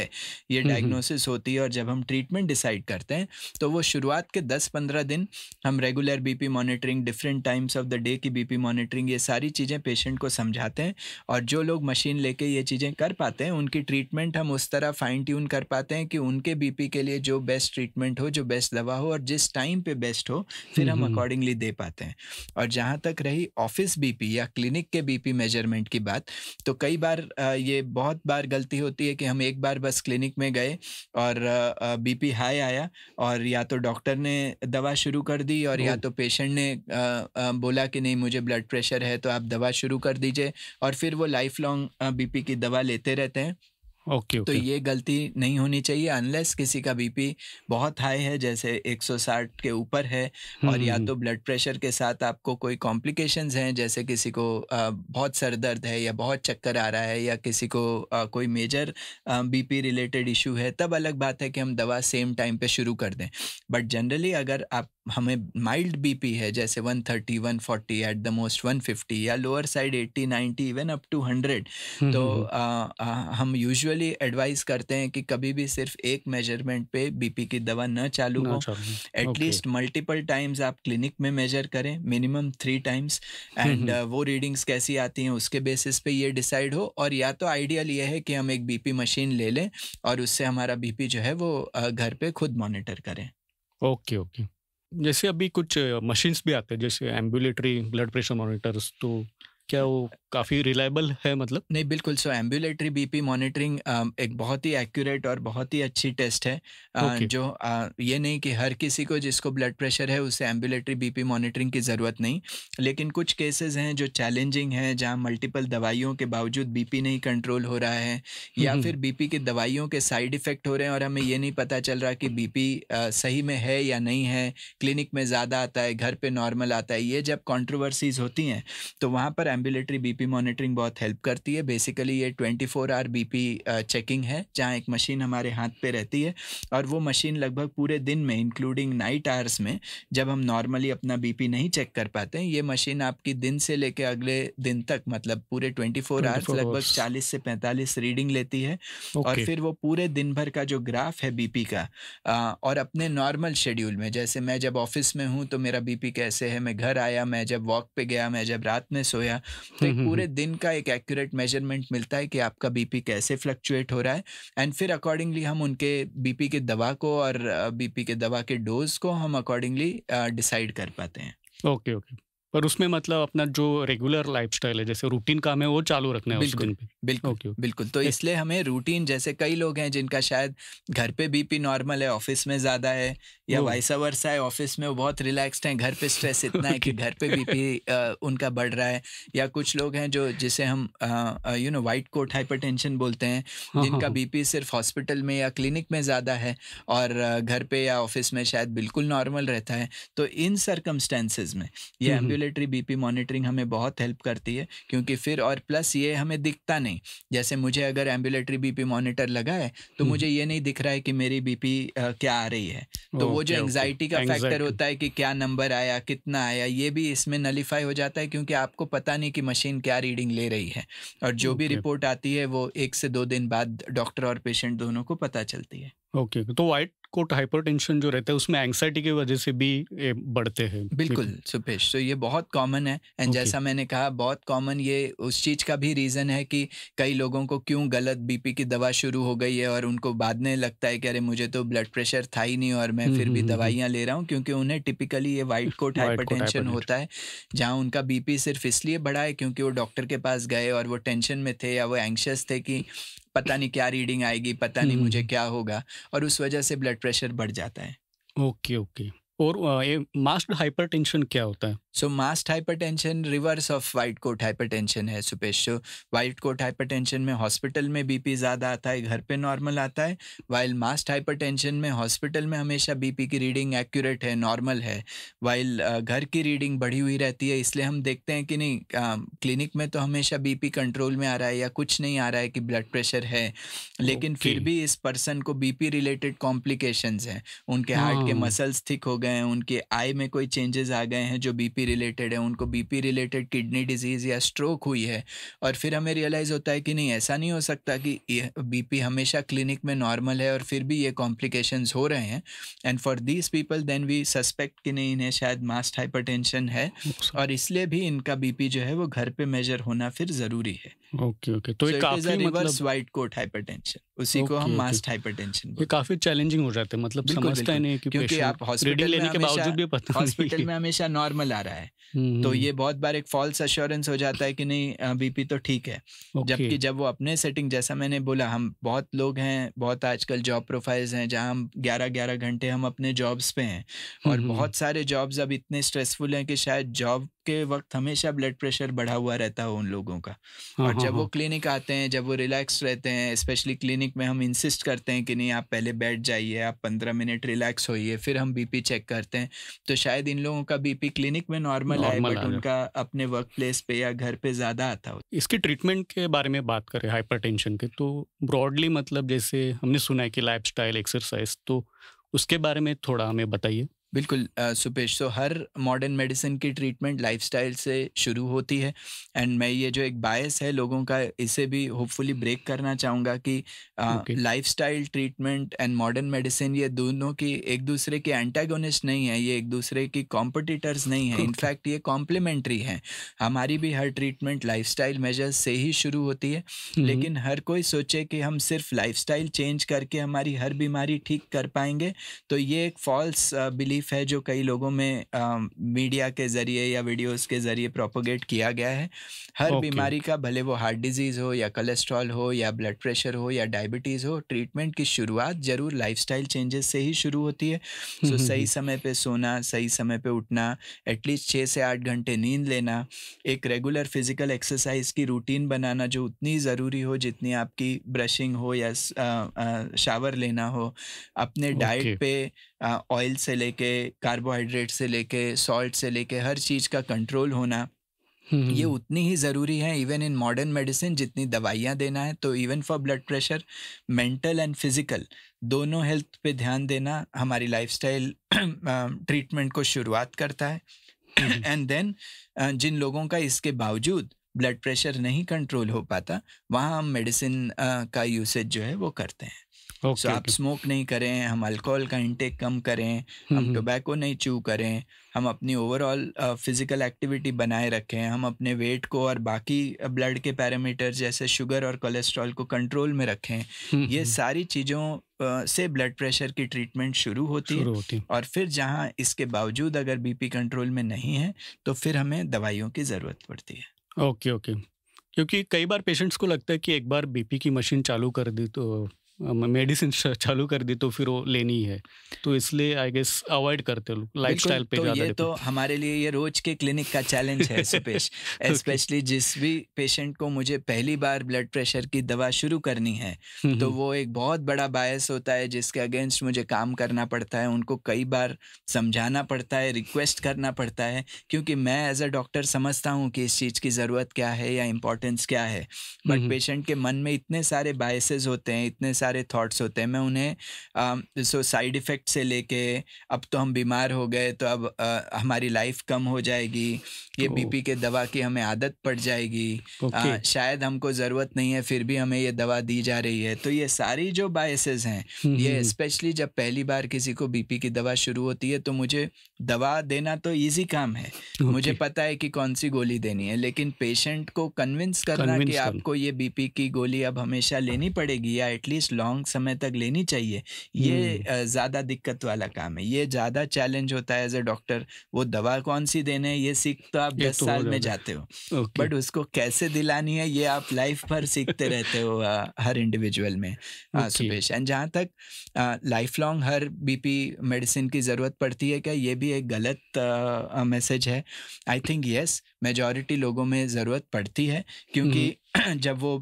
[SPEAKER 2] ये डायग्नोसिस होती है और जब हम ट्रीटमेंट डिसाइड करते हैं तो वो शुरुआत के 10-15 दिन हम regular BP monitoring different times of the day की बीपी मॉनिटरिंग ये सारी चीज़ें पेशेंट को समझाते हैं और जो लोग मशीन लेके ये चीज़ें कर पाते हैं उनकी ट्रीटमेंट हम उस तरह फाइन ट्यून कर पाते हैं कि उनके बीपी के लिए जो बेस्ट ट्रीटमेंट हो जो बेस्ट दवा हो और जिस टाइम पे बेस्ट हो फिर हम्म, हम अकॉर्डिंगली हम्म। दे पाते हैं और जहाँ तक रही ऑफिस बीपी या क्लिनिक के बीपी मेजरमेंट की बात तो कई बार ये बहुत बार गलती होती है कि हम एक बार बस क्लिनिक में गए और बीपी हाई आया और या तो डॉक्टर ने दवा शुरू कर दी और या तो पेशेंट ने बोला कि नहीं मुझे ब्लड प्रेशर है तो आप दवा शुरू कर दीजिए और फिर वो लाइफ लॉन्ग बीपी की दवा लेते रहते हैं ओके तो ये गलती नहीं होनी चाहिए अनलेस किसी का बीपी बहुत हाई है जैसे 160 के ऊपर है और या तो ब्लड प्रेशर के साथ आपको कोई कॉम्प्लिकेशंस हैं जैसे किसी को बहुत सर दर्द है या बहुत चक्कर आ रहा है या किसी को कोई मेजर बीपी रिलेटेड इशू है तब अलग बात है कि हम दवा सेम टाइम पे शुरू कर दें बट जनरली अगर आप हमें माइल्ड बीपी है जैसे 130, 140 एट द मोस्ट 150 या lower side 80, 90 even up to 100 तो हम्म, हम्म। आ, आ, हम यूजुअली एडवाइस करते हैं कि कभी भी सिर्फ एक मेजरमेंट पे बीपी की दवा न चालू हो एटलीस्ट मल्टीपल टाइम्स आप क्लिनिक में मेजर करें मिनिमम थ्री टाइम्स एंड वो रीडिंग्स कैसी आती हैं उसके बेसिस पे ये डिसाइड हो और या तो आइडियल ये है कि हम एक बीपी मशीन ले लें और उससे हमारा बीपी जो है वो घर पे खुद मॉनिटर करें ओके okay, ओके okay.
[SPEAKER 1] जैसे अभी कुछ मशीन्स भी आते हैं जैसे एम्बुलेटरी ब्लड प्रेशर मॉनिटर्स तो
[SPEAKER 2] क्या वो काफ़ी रिलायबल है मतलब नहीं बिल्कुल सो एम्बुलेटरी बीपी मॉनिटरिंग एक बहुत ही एक्यूरेट और बहुत ही अच्छी टेस्ट है okay. जो ये नहीं कि हर किसी को जिसको ब्लड प्रेशर है उसे एम्बुलेटरी बीपी मॉनिटरिंग की ज़रूरत नहीं लेकिन कुछ केसेस हैं जो चैलेंजिंग हैं जहाँ मल्टीपल दवाइयों के बावजूद बीपी नहीं कंट्रोल हो रहा है हम्म, या हम्म। फिर बीपी की दवाइयों के साइड इफ़ेक्ट हो रहे हैं और हमें ये नहीं पता चल रहा कि बीपी सही में है या नहीं है क्लिनिक में ज़्यादा आता है घर पर नॉर्मल आता है ये जब कॉन्ट्रोवर्सीज़ होती हैं तो वहाँ पर एम्बुलेटरी बीपी बीपी मॉनिटरिंग बहुत हेल्प करती है बेसिकली ये 24 फोर आवर बीपी चेकिंग है जहाँ एक मशीन हमारे हाथ पे रहती है और वो मशीन लगभग पूरे दिन में इंक्लूडिंग नाइट आवर्स में जब हम नॉर्मली अपना बीपी नहीं चेक कर पाते हैं ये मशीन आपकी दिन से लेके अगले दिन तक मतलब पूरे ट्वेंटी फोर आवर्स लगभग चालीस से पैंतालीस रीडिंग लेती है okay. और फिर वो पूरे दिन भर का जो ग्राफ है बीपी का आ, uh, और अपने नॉर्मल शेड्यूल में जैसे मैं जब ऑफिस में हूँ तो मेरा बीपी कैसे है मैं घर आया मैं जब वॉक पे गया मैं जब रात में सोया तो पूरे हम्म। दिन का एक एक्यूरेट मेजरमेंट मिलता है कि आपका बीपी कैसे फ्लक्चुएट हो रहा है एंड फिर अकॉर्डिंगली हम उनके बीपी के दवा को और बीपी के दवा के डोज को हम अकॉर्डिंगली डिसाइड कर पाते हैं
[SPEAKER 1] ओके okay, ओके okay. पर उसमें मतलब अपना जो रेगुलर लाइफ है जैसे रूटीन काम है वो चालू रखना है बिल्कुल उस दिन पे।
[SPEAKER 2] बिल्कुल okay, okay. बिल्कुल तो इसलिए हमें रूटीन जैसे कई लोग हैं जिनका शायद घर पे बीपी नॉर्मल है ऑफिस में ज़्यादा है या वाइसा वर्षा है ऑफिस में वो बहुत रिलैक्स्ड हैं घर पे स्ट्रेस इतना okay. है कि घर पे बीपी *laughs* उनका बढ़ रहा है या कुछ लोग हैं जो जिसे हम you know white coat hyper बोलते हैं हाँ, हाँ, जिनका बीपी हाँ। सिर्फ हॉस्पिटल में या क्लिनिक में ज़्यादा है और घर पे या ऑफिस में शायद बिल्कुल नॉर्मल रहता है तो इन सरकमस्टेंसेज में ये ambulance hmm, hmm. Regulatory BP monitoring हमें बहुत हेल्प करती है क्योंकि फिर और प्लस ये हमें दिखता नहीं जैसे मुझे अगर एम्बुलेटरी बीपी मॉनिटर लगा है तो हम्म। मुझे ये नहीं दिख रहा है कि मेरी बीपी क्या आ रही है तो वो जो एंगजाइटी का फैक्टर होता है कि क्या नंबर आया कितना आया ये भी इसमें नलीफाई हो जाता है क्योंकि आपको पता नहीं कि मशीन क्या रीडिंग ले रही है और जो भी रिपोर्ट आती है वो एक से दो दिन बाद डॉक्टर और पेशेंट दोनों को पता चलती है ओके okay. तो वाइट कोट हाइपरटेंशन जो रहता है उसमें एंग्जाइटी की वजह से भी बढ़ते हैं बिल्कुल सुपेश तो ये बहुत कॉमन है एंड okay. जैसा मैंने कहा बहुत कॉमन ये उस चीज़ का भी रीज़न है कि कई लोगों को क्यों गलत बीपी की दवा शुरू हो गई है और उनको बाद में लगता है कि अरे मुझे तो ब्लड प्रेशर था ही नहीं और मैं हम्म, फिर हम्म, भी हम्म, दवाइयाँ ले रहा हूँ क्योंकि उन्हें टिपिकली ये वाइट कोट हाइपर होता है जहाँ उनका बी सिर्फ इसलिए बढ़ा है क्योंकि वो डॉक्टर के पास गए और वो टेंशन में थे या वो एंशियस थे कि पता नहीं क्या रीडिंग आएगी पता नहीं मुझे हम्म। क्या होगा और उस वजह से ब्लड प्रेशर बढ़ जाता है ओके ओके और ये मास्ट हाइपरटेंशन क्या होता है so masked hypertension reverse of white coat hypertension है Supesh so white coat hypertension में हॉस्पिटल में बीपी ज़्यादा आता है घर पे नॉर्मल आता है वाइल मास्ट हाइपरटेंशन में हॉस्पिटल में हमेशा बीपी की रीडिंग एक्यूरेट है नॉर्मल है वाइल घर की रीडिंग बढ़ी हुई रहती है इसलिए हम देखते हैं कि नहीं क्लिनिक में तो हमेशा बी कंट्रोल में आ रहा है या कुछ नहीं आ रहा है कि ब्लड प्रेशर है लेकिन okay. फिर भी इस पर्सन को बी रिलेटेड कॉम्प्लिकेशन हैं उनके हार्ट के मसल्स हाँ। थिक हो गए गए हैं उनके आई में कोई चेंजेस आ गए हैं जो बीपी रिलेटेड है उनको बीपी रिलेटेड किडनी डिजीज़ या स्ट्रोक हुई है और फिर हमें रियलाइज़ होता है कि नहीं ऐसा नहीं हो सकता कि बीपी हमेशा क्लिनिक में नॉर्मल है और फिर भी ये कॉम्प्लिकेशन हो रहे हैं and for these people then we suspect कि नहीं इन्हें शायद मास्ट हाइपर है और इसलिए भी इनका बीपी जो है वो घर पे मेजर होना फिर ज़रूरी है तो ये कोट हाइपरटेंशन मतलब उसी को हम मास्ट
[SPEAKER 1] काफी चैलेंजिंग मतलब में
[SPEAKER 2] हमेशा है हम्म, हम्म, तो हम्म। ये बहुत बार एक फॉल्स अश्योरेंस हो जाता है कि नहीं बीपी तो ठीक है जबकि जब वो अपने सेटिंग जैसा मैंने बोला हम बहुत लोग हैं बहुत आजकल जॉब प्रोफाइल्स हैं जहाँ हम ग्यारह ग्यारह घंटे हम अपने जॉब्स पे हैं और बहुत सारे जॉब्स अब इतने स्ट्रेसफुल हैं कि शायद जॉब के वक्त हमेशा ब्लड प्रेशर बढ़ा हुआ रहता है उन लोगों का और हाँ, हाँ, जब वो हाँ। क्लिनिक आते हैं जब वो रिलैक्स रहते हैं स्पेशली क्लिनिक में हम इंसिस्ट करते हैं कि नहीं आप पहले बैठ जाइए आप पंद्रह मिनट रिलैक्स होइए फिर हम बीपी चेक करते हैं तो शायद इन लोगों का बीपी क्लिनिक में नॉर्मल है बट उनका अपने वर्क प्लेस पे या घर पे ज़्यादा आता हो
[SPEAKER 1] इसके ट्रीटमेंट के बारे में बात करें हाइपर के तो ब्रॉडली मतलब जैसे हमने सुना है कि लाइफ एक्सरसाइज तो उसके बारे में थोड़ा हमें बताइए बिल्कुल
[SPEAKER 2] सुपेश सो तो हर मॉडर्न मेडिसिन की ट्रीटमेंट लाइफस्टाइल से शुरू होती है एंड मैं ये जो एक बायस है लोगों का इसे भी होपफुली ब्रेक करना चाहूँगा कि lifestyle treatment and modern medicine ये दोनों की एक दूसरे के एंटागोनिस्ट नहीं है ये एक दूसरे की कॉम्पिटिटर्स नहीं है इनफैक्ट ये कॉम्प्लीमेंट्री है हमारी भी हर ट्रीटमेंट लाइफ मेजर्स से ही शुरू होती है लेकिन हर कोई सोचे कि हम सिर्फ लाइफ चेंज करके हमारी हर बीमारी ठीक कर पाएंगे तो ये एक फॉल्स बिलीव बिलीफ है जो कई लोगों में आ, मीडिया के ज़रिए या वीडियोस के ज़रिए प्रोपोगेट किया गया है हर okay. बीमारी का भले वो हार्ट डिजीज़ हो या कोलेस्ट्रॉल हो या ब्लड प्रेशर हो या डायबिटीज़ हो ट्रीटमेंट की शुरुआत ज़रूर लाइफस्टाइल चेंजेस से ही शुरू होती है सो so, सही समय पे सोना सही समय पे उठना एटलीस्ट छः से आठ घंटे नींद लेना एक रेगुलर फिजिकल एक्सरसाइज की रूटीन बनाना जो उतनी ज़रूरी हो जितनी आपकी ब्रशिंग हो या शावर लेना हो अपने डाइट okay. पे ऑयल से लेके कार्बोहाइड्रेट से लेके सॉल्ट से लेके हर चीज़ का कंट्रोल होना हम्म, ये हम्म। उतनी ही ज़रूरी है इवन इन मॉडर्न मेडिसिन जितनी दवाइयाँ देना है तो even for blood pressure mental and physical दोनों हेल्थ पे ध्यान देना हमारी लाइफ ट्रीटमेंट को शुरुआत करता है एंड हम्म, देन जिन लोगों का इसके बावजूद ब्लड प्रेशर नहीं कंट्रोल हो पाता वहाँ हम मेडिसिन का यूसेज जो है वो करते हैं okay, so okay. आप स्मोक नहीं करें हम अल्कोहल का इंटेक कम करें हम्म, हम टोबैको हम्म। नहीं चू करें हम अपनी ओवरऑल फिजिकल एक्टिविटी बनाए रखें हम अपने वेट को और बाकी ब्लड के पैरामीटर जैसे शुगर और कोलेस्ट्रॉल को कंट्रोल में रखें हम्म, ये सारी चीज़ों से ब्लड प्रेशर की ट्रीटमेंट शुरू होती शुरू है होती। और फिर जहाँ इसके बावजूद अगर बीपी कंट्रोल में नहीं है तो फिर हमें दवाइयों की ज़रूरत पड़ती
[SPEAKER 1] है ओके ओके क्योंकि कई बार पेशेंट्स को लगता है कि एक बार बीपी की मशीन चालू कर दी तो मेडिसिन चालू कर दी तो फिर वो लेनी है तो इसलिए आई गेस अवॉइड करते लोग लाइफस्टाइल स्टाइल पे तो ये तो
[SPEAKER 2] हमारे लिए ये रोज के क्लिनिक का चैलेंज है सुपेश *laughs* स्पेशली जिस भी पेशेंट को मुझे पहली बार ब्लड प्रेशर की दवा शुरू करनी है हम्म, तो हम्म। वो एक बहुत बड़ा बायस होता है जिसके अगेंस्ट मुझे काम करना पड़ता है उनको कई बार समझाना पड़ता है रिक्वेस्ट करना पड़ता है क्योंकि मैं एज अ डॉक्टर समझता हूँ कि इस चीज़ की ज़रूरत क्या है या इम्पोर्टेंस क्या है बट हम्म, पेशेंट के मन में इतने सारे बायसेज होते हैं इतने सारे सारे थॉट्स होते हैं मैं उन्हें सो साइड इफ़ेक्ट से लेके अब तो हम बीमार हो गए तो अब आ, हमारी लाइफ कम हो जाएगी ये तो, बीपी के दवा की हमें आदत पड़ जाएगी आ, शायद हमको ज़रूरत नहीं है फिर भी हमें ये दवा दी जा रही है तो ये सारी जो बायसेस हैं ये स्पेशली जब पहली बार किसी को बीपी की दवा शुरू होती है तो मुझे दवा देना तो ईजी काम है मुझे पता है कि कौन सी गोली देनी है लेकिन पेशेंट को कन्विंस करना कि आपको ये बीपी की गोली अब हमेशा लेनी पड़ेगी या एटलीस्ट लॉन्ग समय तक लेनी चाहिए ये ज़्यादा दिक्कत वाला काम है ये ज़्यादा चैलेंज होता है एज ए डॉक्टर वो दवा कौन सी देने ये सीख तो आप दस तो साल में जाते हो बट उसको कैसे दिलानी है ये आप लाइफ भर सीखते रहते हो हर इंडिविजुअल में *laughs* हाँ, सुबेश एंड जहाँ तक लाइफ लॉन्ग हर बीपी मेडिसिन की ज़रूरत पड़ती है क्या ये भी एक गलत मैसेज है आई थिंक यस मेजॉरिटी लोगों में ज़रूरत पड़ती है क्योंकि हम्म। *clears throat* जब वो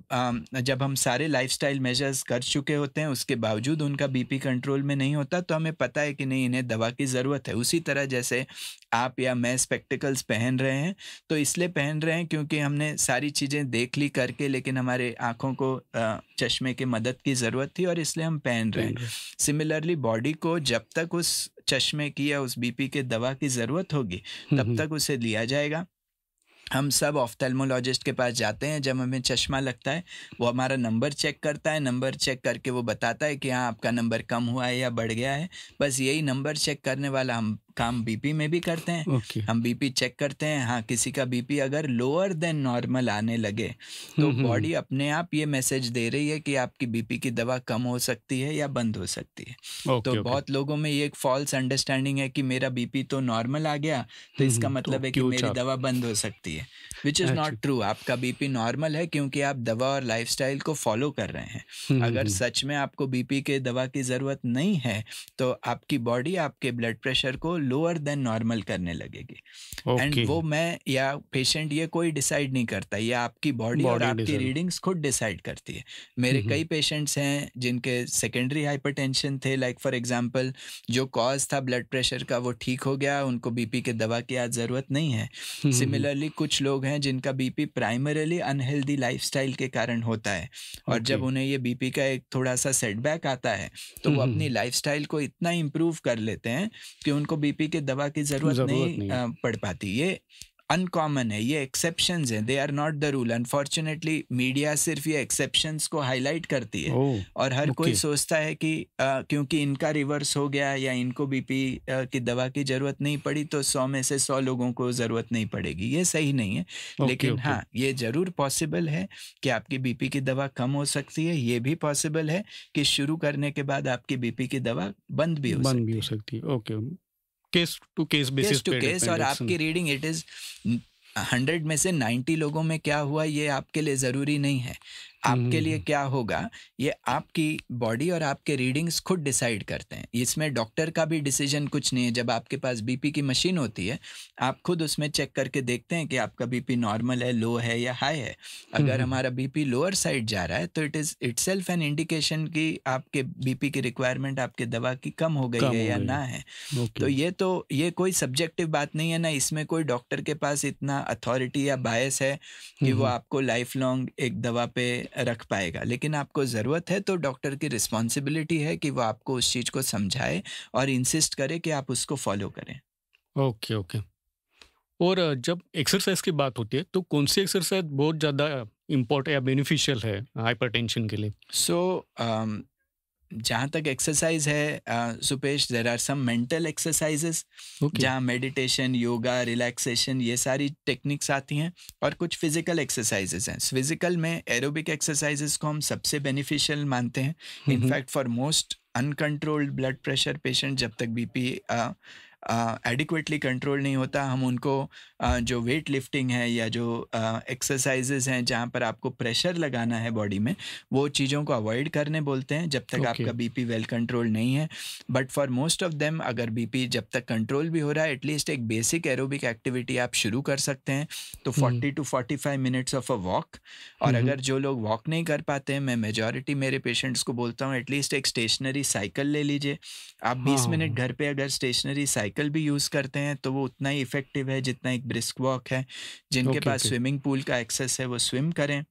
[SPEAKER 2] जब हम सारे लाइफस्टाइल मेजर्स कर चुके होते हैं उसके बावजूद उनका बीपी कंट्रोल में नहीं होता तो हमें पता है कि नहीं इन्हें दवा की ज़रूरत है उसी तरह जैसे आप या मैं स्पेक्टिकल्स पहन रहे हैं तो इसलिए पहन रहे हैं क्योंकि हमने सारी चीज़ें देख ली करके लेकिन हमारे आँखों को चश्मे की मदद की ज़रूरत थी और इसलिए हम पहन रहे हैं सिमिलरली बॉडी को जब तक उस चश्मे की या उस बीपी के दवा की ज़रूरत होगी तब हम्म, हम्म। तक उसे लिया जाएगा हम सब ऑफ्थेलमोलॉजिस्ट के पास जाते हैं जब हमें चश्मा लगता है वो हमारा नंबर चेक करता है नंबर चेक करके वो बताता है कि हाँ आपका नंबर कम हुआ है या बढ़ गया है बस यही नंबर चेक करने वाला हम काम बीपी में भी करते हैं okay. हम बीपी चेक करते हैं हाँ किसी का बीपी अगर लोअर देन नॉर्मल आने लगे तो बॉडी हम्म, हम्म, हम्म। अपने आप ये मैसेज दे रही है कि आपकी बीपी की दवा कम हो सकती है या बंद हो सकती है okay, तो okay. बहुत लोगों में ये एक फॉल्स अंडरस्टैंडिंग है कि मेरा बीपी तो नॉर्मल आ गया तो इसका मतलब तो है कि मेरी दवा बंद हो सकती है विच इज़ नॉट ट्रू आपका बीपी नॉर्मल है क्योंकि आप दवा और लाइफ को फॉलो कर रहे हैं अगर सच में आपको बीपी के दवा की ज़रूरत नहीं है तो आपकी बॉडी आपके ब्लड प्रेशर को लोअर देन नॉर्मल करने लगेगी एंड okay. वो मैं या पेशेंट ये कोई डिसाइड नहीं करता ये आपकी बॉडी और आपकी रीडिंग्स खुद डिसाइड करती है मेरे mm-hmm. कई पेशेंट्स हैं जिनके सेकेंडरी हाइपर थे लाइक फॉर एग्जाम्पल जो कॉज था ब्लड प्रेशर का वो ठीक हो गया उनको बीपी के दवा की आज ज़रूरत नहीं है सिमिलरली mm-hmm. कुछ लोग हैं जिनका बीपी प्राइमरली अनहेल्दी लाइफ के कारण होता है और okay. जब उन्हें ये बीपी का एक थोड़ा सा सेटबैक आता है तो वो mm-hmm. अपनी लाइफ को इतना इम्प्रूव कर लेते हैं कि उनको बीपी के दवा की जरूरत, नहीं, नहीं। पड़ पाती ये अनकॉमन है ये एक्सेप्शन हैं they are not the rule unfortunately media सिर्फ ये एक्सेप्शन को हाईलाइट करती है oh, और हर okay. कोई सोचता है कि आ, क्योंकि इनका रिवर्स हो गया या इनको बीपी की दवा की जरूरत नहीं पड़ी तो सौ में से सौ लोगों को जरूरत नहीं पड़ेगी ये सही नहीं है okay, लेकिन okay. हाँ ये जरूर पॉसिबल है कि आपकी बीपी की दवा कम हो सकती है ये भी पॉसिबल है कि शुरू करने के बाद आपकी बीपी की दवा बंद भी हो बंद सकती
[SPEAKER 1] भी हो सकती है okay case to case basis to case और आपकी
[SPEAKER 2] रीडिंग इट इज हंड्रेड में से नाइन्टी लोगों में क्या हुआ ये आपके लिए ज़रूरी नहीं है आपके लिए हम्म। क्या होगा ये आपकी बॉडी और आपके रीडिंग्स खुद डिसाइड करते हैं इसमें डॉक्टर का भी डिसीजन कुछ नहीं है जब आपके पास बीपी की मशीन होती है आप खुद उसमें चेक करके देखते हैं कि आपका बीपी नॉर्मल है लो है या हाई है हम्म, अगर हम्म। हमारा बीपी लोअर साइड जा रहा है तो it is itself an indication कि आपके बीपी की रिक्वायरमेंट आपके दवा की कम हो गई कम है या ना है तो ये तो ये कोई सब्जेक्टिव बात नहीं है ना इसमें कोई डॉक्टर के पास इतना अथॉरिटी या बायस है कि वो आपको लाइफ लॉन्ग एक दवा पे रख पाएगा लेकिन आपको ज़रूरत है तो डॉक्टर की रिस्पॉन्सिबिलिटी है कि वो आपको उस चीज़ को समझाए और इंसिस्ट करे कि आप उसको फॉलो करें
[SPEAKER 1] ओके ओके और जब एक्सरसाइज की बात होती है तो कौन सी एक्सरसाइज बहुत ज़्यादा इम्पोर्टेंट या बेनिफिशियल है हाइपरटेंशन के लिए
[SPEAKER 2] सो so, um, जहाँ तक एक्सरसाइज है Supesh there are some mental exercises जहाँ मेडिटेशन योगा रिलैक्सेशन ये सारी टेक्निक्स आती हैं और कुछ फिजिकल एक्सरसाइजेस हैं फिजिकल में एरोबिक एक्सरसाइजेस को हम सबसे बेनिफिशियल मानते हैं in fact for most uncontrolled blood pressure patient जब तक बीपी एडिक्वेटली कंट्रोल नहीं होता हम उनको uh, जो वेट लिफ्टिंग है या जो एक्सरसाइजेज uh, हैं जहाँ पर आपको प्रेशर लगाना है बॉडी में वो चीज़ों को अवॉइड करने बोलते हैं जब तक okay. आपका बीपी वेल कंट्रोल नहीं है but for most of them अगर बीपी जब तक कंट्रोल भी हो रहा है एटलीस्ट एक बेसिक एरोबिक एक्टिविटी आप शुरू कर सकते हैं तो forty to forty five minutes of a walk और अगर जो लोग वॉक नहीं कर पाते हैं मैं मेजोरिटी मेरे पेशेंट्स को बोलता हूँ एटलीस्ट एक स्टेशनरी साइकिल ले लीजिए आप बीस हाँ, मिनट हाँ। घर पर अगर स्टेशनरी साइकिल साइकिल भी यूज़ करते हैं तो वो उतना ही इफ़ेक्टिव है जितना एक ब्रिस्क वॉक है जिनके okay, पास okay. स्विमिंग पूल का एक्सेस है वो स्विम करें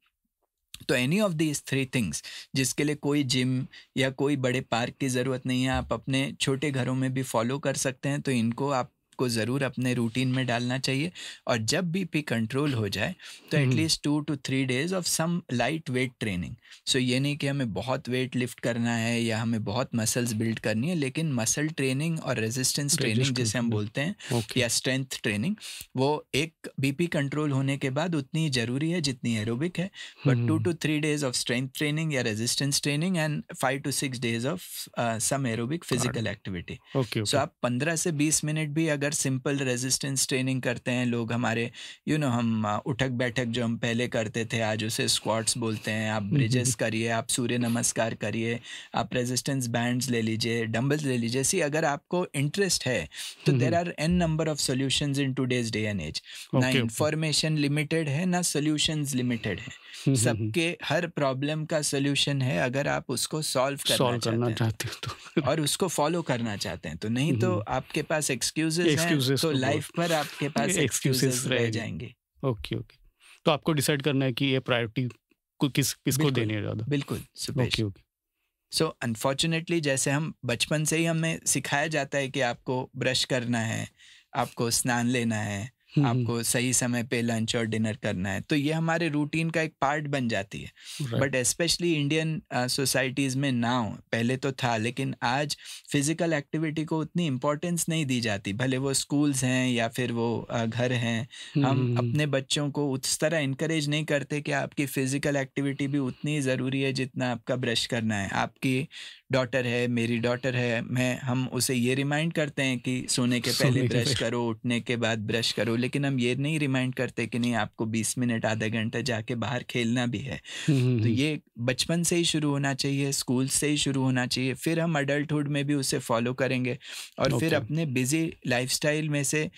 [SPEAKER 2] तो any of these three things जिसके लिए कोई जिम या कोई बड़े पार्क की ज़रूरत नहीं है आप अपने छोटे घरों में भी फॉलो कर सकते हैं तो इनको आप आपको ज़रूर अपने रूटीन में डालना चाहिए और जब बीपी कंट्रोल हो जाए तो at least two two three days of some light weight training so ये नहीं कि हमें बहुत वेट लिफ्ट करना है या हमें बहुत मसल्स बिल्ड करनी है लेकिन मसल ट्रेनिंग और रेजिस्टेंस ट्रेनिंग जिसे हम हम्म। बोलते हैं okay. या स्ट्रेंथ ट्रेनिंग वो एक बीपी कंट्रोल होने के बाद उतनी जरूरी है जितनी एरोबिक है but two two three days of strength training या resistance training and five to six days of some aerobic physical activity so आप पंद्रह से बीस मिनट भी अगर अंदर सिंपल रेजिस्टेंस ट्रेनिंग करते हैं लोग हमारे यू you नो know, हम उठक बैठक जो हम पहले करते थे आज उसे स्क्वाट्स बोलते हैं आप ब्रिजेस हम्म, हम्म। करिए आप सूर्य नमस्कार करिए आप रेजिस्टेंस बैंड्स ले लीजिए डम्बल्स ले लीजिए सी अगर आपको इंटरेस्ट है तो there are an number of solution in days day and age ना इंफॉर्मेशन लिमिटेड है ना सोल्यूशन लिमिटेड है सबके हर प्रॉब्लम का सोल्यूशन है अगर आप उसको सॉल्व करना, करना चाहते हैं तो और उसको फॉलो करना चाहते हैं तो नहीं हम्म, तो आपके पास एक्सक्यूजेस एक्सक्यूजेस तो लाइफ तो पर आपके पास एक्सक्यूजेस *laughs* रह जाएंगे
[SPEAKER 1] ओके ओके तो आपको डिसाइड करना है
[SPEAKER 2] कि ये प्रायोरिटी किस किसको देनी है ज़्यादा बिल्कुल ओके ओके सो अनफॉर्चुनेटली जैसे हम बचपन से ही हमें सिखाया जाता है कि आपको ब्रश करना है आपको स्नान लेना है हम्म, हम्म। आपको सही समय पे लंच और डिनर करना है तो ये हमारे रूटीन का एक पार्ट बन जाती है बट स्पेशली इंडियन सोसाइटीज़ में नाउ पहले तो था लेकिन आज फिजिकल एक्टिविटी को उतनी इम्पोर्टेंस नहीं दी जाती भले वो स्कूल्स हैं या फिर वो uh, घर हैं हम्म, हम अपने बच्चों को उस तरह इंकरेज नहीं करते कि आपकी फिजिकल एक्टिविटी भी उतनी ज़रूरी है जितना आपका ब्रश करना है आपकी डॉटर है मेरी डॉटर है मैं हम उसे ये रिमाइंड करते हैं कि सोने के पहले सोने ब्रश करो उठने के बाद ब्रश करो लेकिन हम ये नहीं रिमाइंड करते कि नहीं आपको 20 मिनट आधा घंटा जाके बाहर खेलना भी है हम्म, हम्म, तो हम्म। ये बचपन से ही शुरू होना चाहिए स्कूल से ही शुरू होना चाहिए फिर हम अडल्टहुड में भी उसे फॉलो करेंगे और फिर अपने बिजी लाइफ में से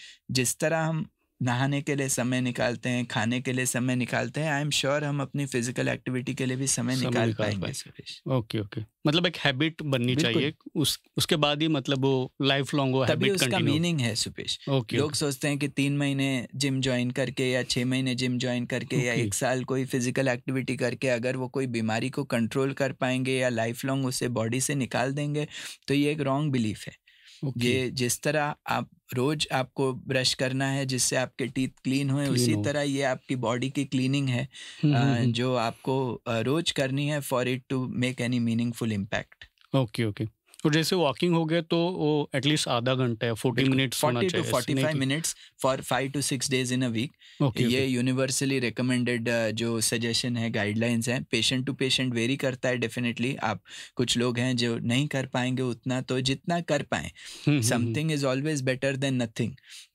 [SPEAKER 2] जिस तरह हम नहाने के लिए समय निकालते हैं खाने के लिए समय निकालते हैं आई एम श्योर हम अपनी फिजिकल एक्टिविटी के लिए भी समय, समय निकाल, निकाल पाएंगे ओके ओके
[SPEAKER 1] मतलब एक हैबिट बननी चाहिए उस उसके बाद ही मतलब वो लाइफ लॉन्ग वो उसका मीनिंग है सुपेश ओके लोग
[SPEAKER 2] सोचते हैं कि तीन महीने जिम ज्वाइन करके या छह महीने जिम ज्वाइन करके या एक साल कोई फिजिकल एक्टिविटी करके अगर वो कोई बीमारी को कंट्रोल कर पाएंगे या लाइफ लॉन्ग उसे बॉडी से निकाल देंगे तो ये एक रॉन्ग बिलीफ है okay. ये जिस तरह आप रोज आपको ब्रश करना है जिससे आपके टीथ क्लीन होए उसी हो। तरह ये आपकी बॉडी की क्लीनिंग है जो आपको रोज करनी है for it to make any meaningful impact
[SPEAKER 1] okay okay और तो
[SPEAKER 2] जैसे वॉकिंग हो गया तो वो एटलीस्ट आधा घंटा uh, है forty minute forty to forty five minutes for five to six days in a week ये यूनिवर्सली रिकमेंडेड जो सजेशन है गाइडलाइंस हैं पेशेंट टू पेशेंट वेरी करता है डेफिनेटली आप कुछ लोग हैं जो नहीं कर पाएंगे उतना तो जितना कर पाए something is always better than nothing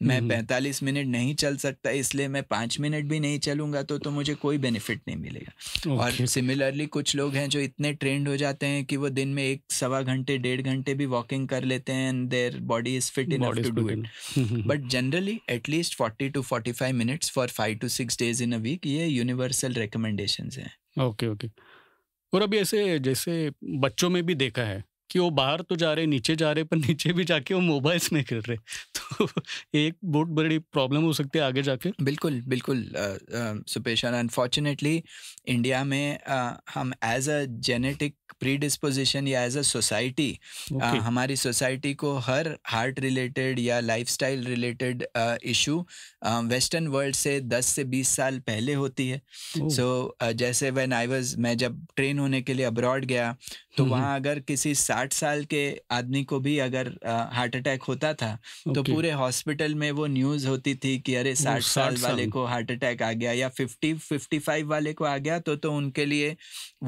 [SPEAKER 2] मैं हम्म। पैंतालीस मिनट नहीं चल सकता इसलिए मैं पाँच मिनट भी नहीं चलूंगा तो तो मुझे कोई बेनिफिट नहीं मिलेगा और सिमिलरली कुछ लोग हैं जो इतने ट्रेंड हो जाते हैं कि वो दिन में एक सवा घंटे डेढ़ डेढ़ घंटे भी वॉकिंग कर लेते हैं and their body is fit enough to do it but generally at least forty to forty five minutes for five to six days in a week ये यूनिवर्सल रिकमेंडेशन है
[SPEAKER 1] ओके ओके और अभी ऐसे जैसे बच्चों में भी देखा है कि वो बाहर तो जा रहे नीचे जा रहे पर नीचे भी जाके वो मोबाइल्स में खेल रहे *laughs* तो
[SPEAKER 2] एक बहुत बड़ी प्रॉब्लम हो सकती है आगे जाके बिल्कुल बिल्कुल सुपेशन अनफॉर्चुनेटली इंडिया में आ, हम एज अ जेनेटिक प्रीडिस्पोजिशन या एज अ सोसाइटी हमारी सोसाइटी को हर हार्ट रिलेटेड या lifestyle related issue western world से 10 से 20 साल पहले होती है सो oh. so, uh, जैसे वेन आई वॉज मैं जब ट्रेन होने के लिए अब्रॉड गया तो हम्म, वहाँ हम्म। अगर किसी साठ साल के आदमी को भी अगर हार्ट अटैक होता था तो पूरे हॉस्पिटल में वो न्यूज होती थी कि अरे साठ साल वाले को हार्ट अटैक आ गया या फिफ्टी फिफ्टी फाइव वाले को आ गया तो तो उनके लिए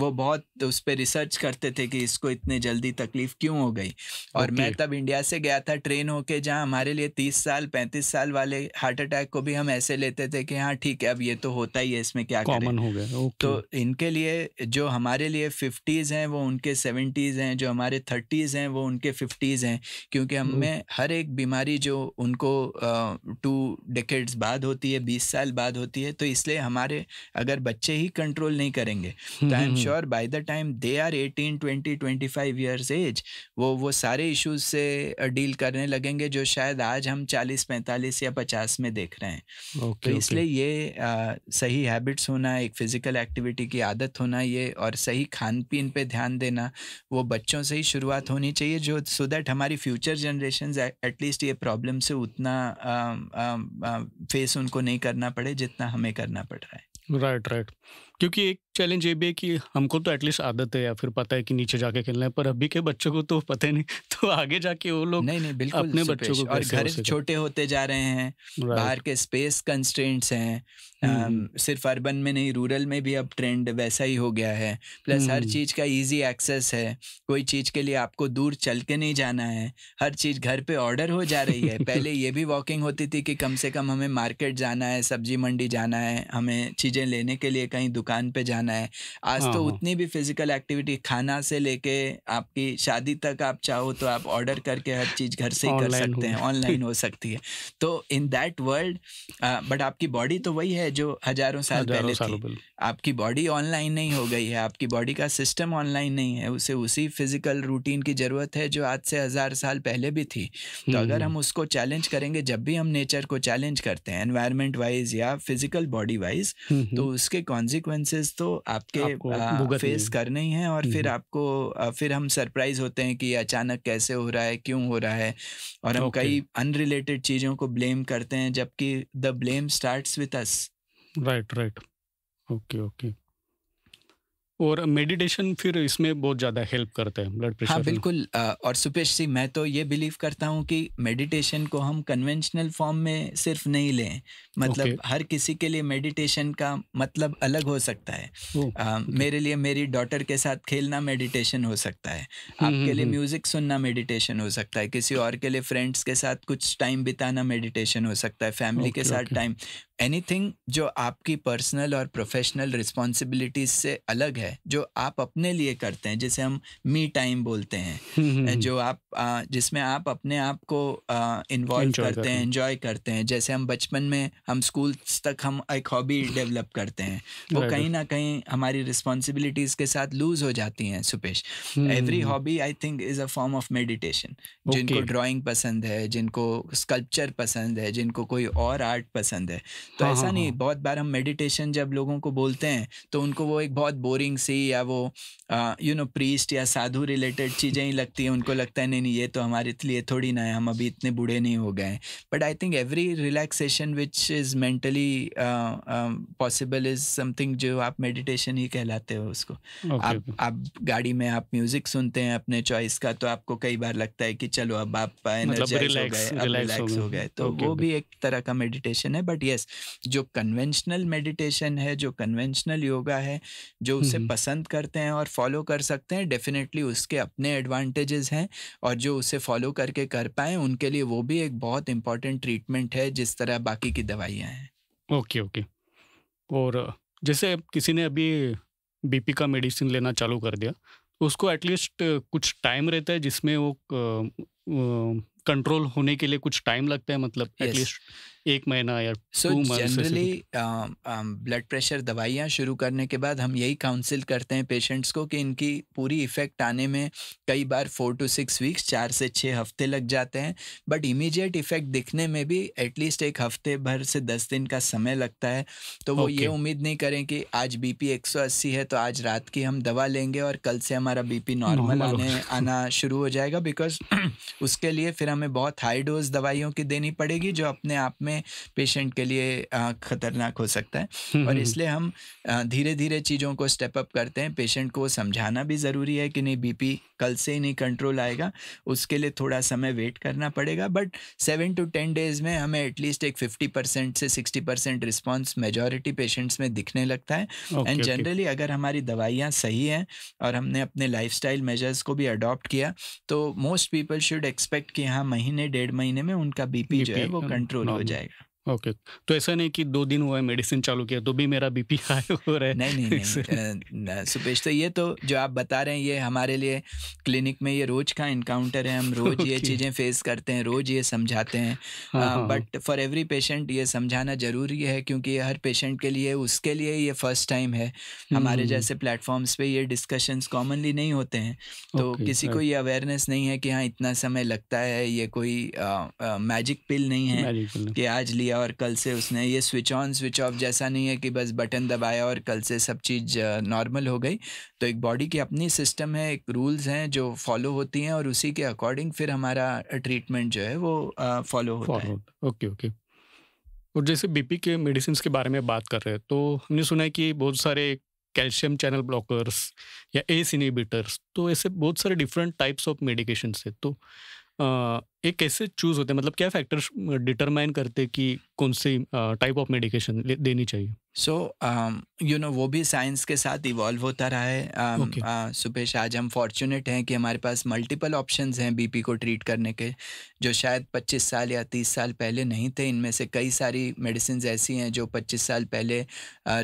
[SPEAKER 2] वो बहुत उस पर रिसर्च करते थे कि इसको इतने जल्दी तकलीफ क्यों हो गई और मैं तब इंडिया से गया था ट्रेन होके जहाँ हमारे लिए तीस साल पैंतीस साल वाले हार्ट अटैक को भी हम ऐसे लेते थे कि हाँ ठीक है अब ये तो होता ही है इसमें क्या कॉमन हो गया तो इनके लिए जो हमारे लिए फिफ्टीज हैं वो उनके सेवेंटीज़ हैं जो हमारे थर्टीज़ हैं वो उनके फिफ्टीज़ हैं क्योंकि हम्म। हमें हर एक बीमारी जो उनको टू डेकेड्स बाद होती है बीस साल बाद होती है तो इसलिए हमारे अगर बच्चे ही कंट्रोल नहीं करेंगे हम्म, तो I am sure by the time they are eighteen twenty twenty five years age वो वो सारे इश्यूज से डील करने लगेंगे जो शायद आज हम चालीस पैंतालीस या पचास में देख रहे हैं
[SPEAKER 1] okay, तो इसलिए
[SPEAKER 2] okay. ये आ, सही हैबिट्स होना एक फिजिकल एक्टिविटी की आदत होना ये और सही खान पीन पे ध्यान देना करना वो बच्चों से ही शुरुआत होनी चाहिए जो सो दैट हमारी फ्यूचर जनरेशन एटलीस्ट ये प्रॉब्लम से उतना फेस उनको नहीं करना पड़े जितना हमें करना पड़ रहा है
[SPEAKER 1] राइट right, राइट right. क्योंकि एक चैलेंज ये भी है कि हमको तो एटलीस्ट आदत है या फिर पता है कि नीचे जाके खेलना है पर अभी के बच्चों को तो पता ही नहीं *laughs* तो आगे जाके वो लोग नहीं नहीं बिल्कुल अपने बच्चों को और घर छोटे
[SPEAKER 2] होते जा रहे हैं बाहर के स्पेस कंस्टेंट्स हैं हम्म, हम्म। सिर्फ अर्बन में नहीं रूरल में भी अब ट्रेंड वैसा ही हो गया है प्लस हर हम्म। चीज़ का इजी एक्सेस है कोई चीज़ के लिए आपको दूर चल के नहीं जाना है हर चीज़ घर पे ऑर्डर हो जा रही है *laughs* पहले ये भी वॉकिंग होती थी कि कम से कम हमें मार्केट जाना है सब्जी मंडी जाना है हमें चीज़ें लेने के लिए कहीं दुकान पे जाना है आज हाँ, तो हाँ। उतनी भी फिजिकल एक्टिविटी खाना से लेके आपकी शादी तक आप चाहो तो आप ऑर्डर करके हर चीज़ घर से ही कर सकते हैं ऑनलाइन हो सकती है तो इन दैट वर्ल्ड बट आपकी बॉडी तो वही है जो हजारों साल पहले थी आपकी बॉडी ऑनलाइन नहीं हो गई है आपकी बॉडी का सिस्टम ऑनलाइन नहीं है उसे उसी फिजिकल रूटीन की ज़रूरत है जो आज से हज़ार साल पहले भी थी तो हम्म, अगर हम्म। हम उसको चैलेंज करेंगे जब भी हम नेचर को चैलेंज करते हैं एनवायरमेंट वाइज या फिजिकल बॉडी वाइज तो हम्म। उसके कॉन्सिक्वेंस इन्फ्लुएंसेस तो आपके फेस करने ही हैं और फिर आपको फिर हम सरप्राइज होते हैं कि अचानक कैसे हो रहा है क्यों हो रहा है और हम कई अनरिलेटेड चीज़ों को ब्लेम करते हैं जबकि the blame starts with us
[SPEAKER 1] right right okay okay
[SPEAKER 2] और मेडिटेशन फिर इसमें बहुत ज़्यादा हेल्प करता है ब्लड प्रेशर हाँ बिल्कुल और सुपेश जी मैं तो ये बिलीव करता हूँ कि मेडिटेशन को हम कन्वेंशनल फॉर्म में सिर्फ नहीं लें मतलब okay. हर किसी के लिए मेडिटेशन का मतलब अलग हो सकता है oh. आ, मेरे लिए मेरी डॉटर के साथ खेलना मेडिटेशन हो सकता है हम्म, हम्म, आपके लिए म्यूज़िक हम्म। सुनना मेडिटेशन हो सकता है किसी और के लिए फ्रेंड्स के साथ कुछ टाइम बिताना मेडिटेशन हो सकता है फैमिली के साथ टाइम एनीथिंग जो आपकी पर्सनल और प्रोफेशनल रिस्पॉन्सिबिलिटीज से अलग है जो आप अपने लिए करते हैं जिसे हम मी टाइम बोलते हैं हम्म, हम्म। जो आप जिसमें आप अपने आप को इन्वॉल्व करते हैं एंजॉय करते हैं जैसे हम बचपन में हम स्कूल तक हम एक हॉबी डेवलप *laughs* करते हैं वो कहीं ना कहीं हमारी रिस्पॉन्सिबिलिटीज के साथ लूज हो जाती हैं suppose every hobby I think is a form of meditation जिनको ड्राॅइंग पसंद है जिनको स्कल्पचर पसंद है जिनको कोई और आर्ट पसंद है तो हाँ, ऐसा हाँ, नहीं हाँ। बहुत बार हम मेडिटेशन जब लोगों को बोलते हैं तो उनको वो एक बहुत बोरिंग सी या वो यू नो प्रीस्ट या साधु रिलेटेड चीज़ें ही लगती हैं उनको लगता है नहीं नहीं ये तो हमारे लिए थोड़ी ना है हम अभी इतने बूढ़े नहीं हो गए but I think every relaxation which is mentally possible is something जो आप मेडिटेशन ही कहलाते हो उसको okay, आप okay. आप गाड़ी में आप म्यूज़िक सुनते हैं अपने चॉइस का तो आपको कई बार लगता है कि चलो अब आप एनर्जाइज मतलब हो गए रिलैक्स हो गए तो okay, वो भी एक तरह का मेडिटेशन है बट यस जो कन्वेंशनल मेडिटेशन है जो कन्वेंशनल योगा है जो उसे पसंद करते हैं और फॉलो कर सकते हैं डेफिनेटली उसके अपने एडवांटेजेस हैं और जो उसे फॉलो करके कर पाए उनके लिए वो भी एक बहुत इंपॉर्टेंट ट्रीटमेंट है जिस तरह बाकी की दवाइयाँ हैं
[SPEAKER 1] ओके ओके और जैसे किसी ने अभी बीपी का मेडिसिन लेना चालू कर दिया उसको एटलीस्ट कुछ टाइम रहता है जिसमें वो कंट्रोल होने के लिए कुछ टाइम लगता है मतलब एटलीस्ट yes. एक महीना या सो जनरली
[SPEAKER 2] ब्लड प्रेशर दवाइयाँ शुरू करने के बाद हम यही काउंसिल करते हैं पेशेंट्स को कि इनकी पूरी इफेक्ट आने में कई बार फोर टू सिक्स वीक्स चार से छः हफ्ते लग जाते हैं बट इमीडिएट इफेक्ट दिखने में भी एटलीस्ट एक हफ्ते भर से दस दिन का समय लगता है तो वो okay. ये उम्मीद नहीं करें कि आज बीपी 180 है तो आज रात की हम दवा लेंगे और कल से हमारा बीपी नॉर्मल आने आना *laughs* शुरू हो जाएगा बिकॉज *clears throat* उसके लिए फिर हमें बहुत हाई डोज दवाइयों की देनी पड़ेगी जो अपने आप में में पेशेंट के लिए ख़तरनाक हो सकता है हम्म, और हम्म, हम्म। इसलिए हम धीरे धीरे चीज़ों को स्टेप अप करते हैं पेशेंट को समझाना भी ज़रूरी है कि नहीं बीपी कल से ही नहीं कंट्रोल आएगा उसके लिए थोड़ा समय वेट करना पड़ेगा but seven to ten days में हमें एटलीस्ट एक फिफ्टी परसेंट से sixty percent response majority patients में दिखने लगता है एंड जनरली अगर हमारी दवाइयाँ सही हैं और हमने अपने लाइफ मेजर्स को भी अडॉप्ट किया तो मोस्ट पीपल शुड एक्सपेक्ट कि हाँ महीने डेढ़ महीने में उनका बीपी जो है वो कंट्रोल हो जाएगा
[SPEAKER 1] ओके okay. तो ऐसा नहीं कि दो दिन हुआ है मेडिसिन चालू किया तो भी मेरा बीपी हाई *laughs* हो रहा है नहीं नहीं,
[SPEAKER 2] नहीं, सुपेश तो ये तो जो आप बता रहे हैं ये हमारे लिए क्लिनिक में ये रोज का इनकाउंटर है हम रोज okay. ये *laughs* चीज़ें फेस करते हैं रोज ये समझाते हैं बट फॉर एवरी पेशेंट ये समझाना ज़रूरी है क्योंकि ये हर पेशेंट के लिए उसके लिए ये फर्स्ट टाइम है हम्म, हमारे हम्म, जैसे प्लेटफॉर्म्स हम्म। पर ये डिस्कशंस कॉमनली नहीं होते हैं तो किसी को ये अवेयरनेस नहीं है कि हाँ इतना समय लगता है ये कोई मैजिक पिल नहीं है कि आज लिया किया और कल से उसने ये स्विच ऑन स्विच ऑफ जैसा नहीं है कि बस बटन दबाया और कल से सब चीज़ नॉर्मल हो गई तो एक बॉडी की अपनी सिस्टम है एक रूल्स हैं जो फॉलो होती हैं और उसी के अकॉर्डिंग फिर हमारा ट्रीटमेंट जो है वो फॉलो होता है ओके ओके और जैसे बीपी के मेडिसिन के बारे में बात कर रहे हैं तो हमने सुना है कि बहुत सारे
[SPEAKER 1] कैल्शियम चैनल ब्लॉकर्स या एस इनिबिटर्स तो ऐसे बहुत सारे डिफरेंट टाइप्स ऑफ मेडिकेशन है तो ये कैसे चूज होते हैं मतलब क्या फैक्टर्स डिटरमाइन करते हैं कि कौन सी टाइप ऑफ मेडिकेशन देनी चाहिए
[SPEAKER 2] सो यू नो वो भी साइंस के साथ इवॉल्व होता रहा है um, okay. uh, सुपेश आज हम फॉर्चुनेट हैं कि हमारे पास मल्टीपल ऑप्शंस हैं बीपी को ट्रीट करने के जो शायद 25 साल या 30 साल पहले नहीं थे इनमें से कई सारी मेडिसिन ऐसी हैं जो 25 साल पहले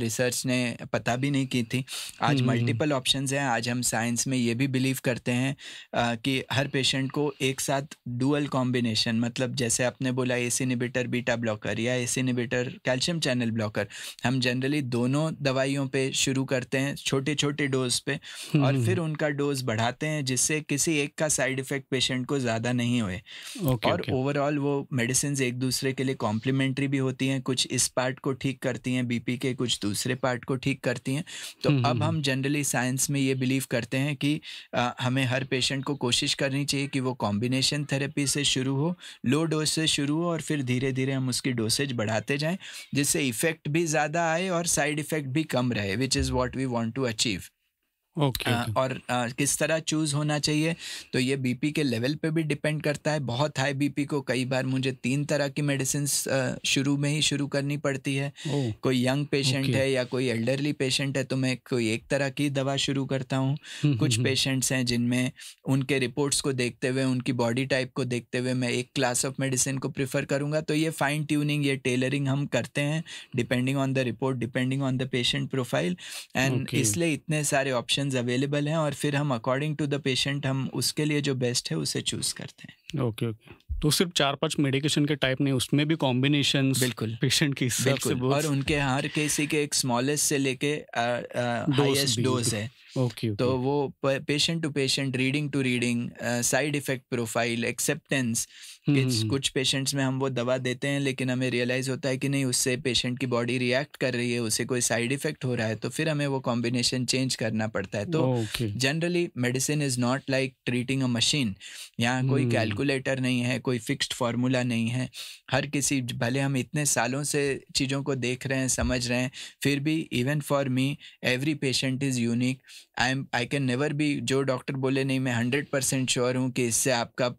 [SPEAKER 2] रिसर्च uh, ने पता भी नहीं की थी आज मल्टीपल hmm. ऑप्शन हैं आज हम साइंस में ये भी बिलीव करते हैं uh, कि हर पेशेंट को एक साथ डुअल कॉम्बिनेशन मतलब जैसे आपने बोला सी इनिबिटर बीटा ब्लॉकर या C inhibitor calcium channel blocker हम जनरली दोनों दवाइयों पे शुरू करते हैं छोटे छोटे डोज पे हम्म, और हम्म, फिर हम्म। उनका डोज बढ़ाते हैं जिससे किसी एक का साइड इफेक्ट पेशेंट को ज़्यादा नहीं होए okay, और ओवरऑल okay. वो मेडिसिन एक दूसरे के लिए कॉम्प्लीमेंट्री भी होती हैं कुछ इस पार्ट को ठीक करती हैं बीपी के कुछ दूसरे पार्ट को ठीक करती हैं तो अब हम जनरली साइंस में ये बिलीव करते हैं कि आ, हमें हर पेशेंट को कोशिश करनी चाहिए कि वो कॉम्बिनेशन थेरेपी से शुरू हो लो डोज से शुरू हो और फिर धीरे धीरे हम उसकी डोसेज बढ़ाते जाएं जिससे इफ़ेक्ट भी ज़्यादा आए और साइड इफ़ेक्ट भी कम रहे which is what we want to achieve okay, okay. और किस तरह चूज़ होना चाहिए तो ये बीपी के लेवल पे भी डिपेंड करता है बहुत हाई बीपी को कई बार मुझे तीन तरह की मेडिसिन शुरू में ही शुरू करनी पड़ती है oh, कोई यंग पेशेंट okay. है या कोई एल्डरली पेशेंट है तो मैं कोई एक तरह की दवा शुरू करता हूँ हम्म, कुछ पेशेंट्स हम्म, हम्म। हैं जिनमें उनके रिपोर्ट्स को देखते हुए उनकी बॉडी टाइप को देखते हुए मैं एक क्लास ऑफ मेडिसिन को प्रिफर करूँगा तो ये फाइन ट्यूनिंग ये टेलरिंग हम करते हैं depending on the report depending on the patient profile and इसलिए इतने सारे ऑप्शन ऑप्शन अवेलेबल हैं और फिर हम अकॉर्डिंग टू द पेशेंट हम उसके लिए जो बेस्ट है उसे चूज़ करते
[SPEAKER 1] हैं ओके ओके तो सिर्फ चार पांच मेडिकेशन के टाइप नहीं उसमें भी कॉम्बिनेशन बिल्कुल पेशेंट की बिल्कुल और उनके
[SPEAKER 2] हर किसी के एक स्मॉलेस्ट से लेके हाईएस्ट डोज है ओके okay, तो वो patient to patient reading to reading side effect profile acceptance कुछ पेशेंट्स में हम वो दवा देते हैं लेकिन हमें रियलाइज होता है कि नहीं उससे पेशेंट की बॉडी रिएक्ट कर रही है उसे कोई साइड इफेक्ट हो रहा है तो फिर हमें वो कॉम्बिनेशन चेंज करना पड़ता है तो generally medicine is not like treating a machine यहाँ कोई कैलकुलेटर हम्म। नहीं है कोई फिक्स्ड फार्मूला नहीं है हर किसी भले हम इतने सालों से चीज़ों को देख रहे हैं समझ रहे हैं फिर भी even for me every patient is unique I am I can never भी जो डॉक्टर बोले नहीं मैं हंड्रेड परसेंट श्योर हूँ कि इससे आपका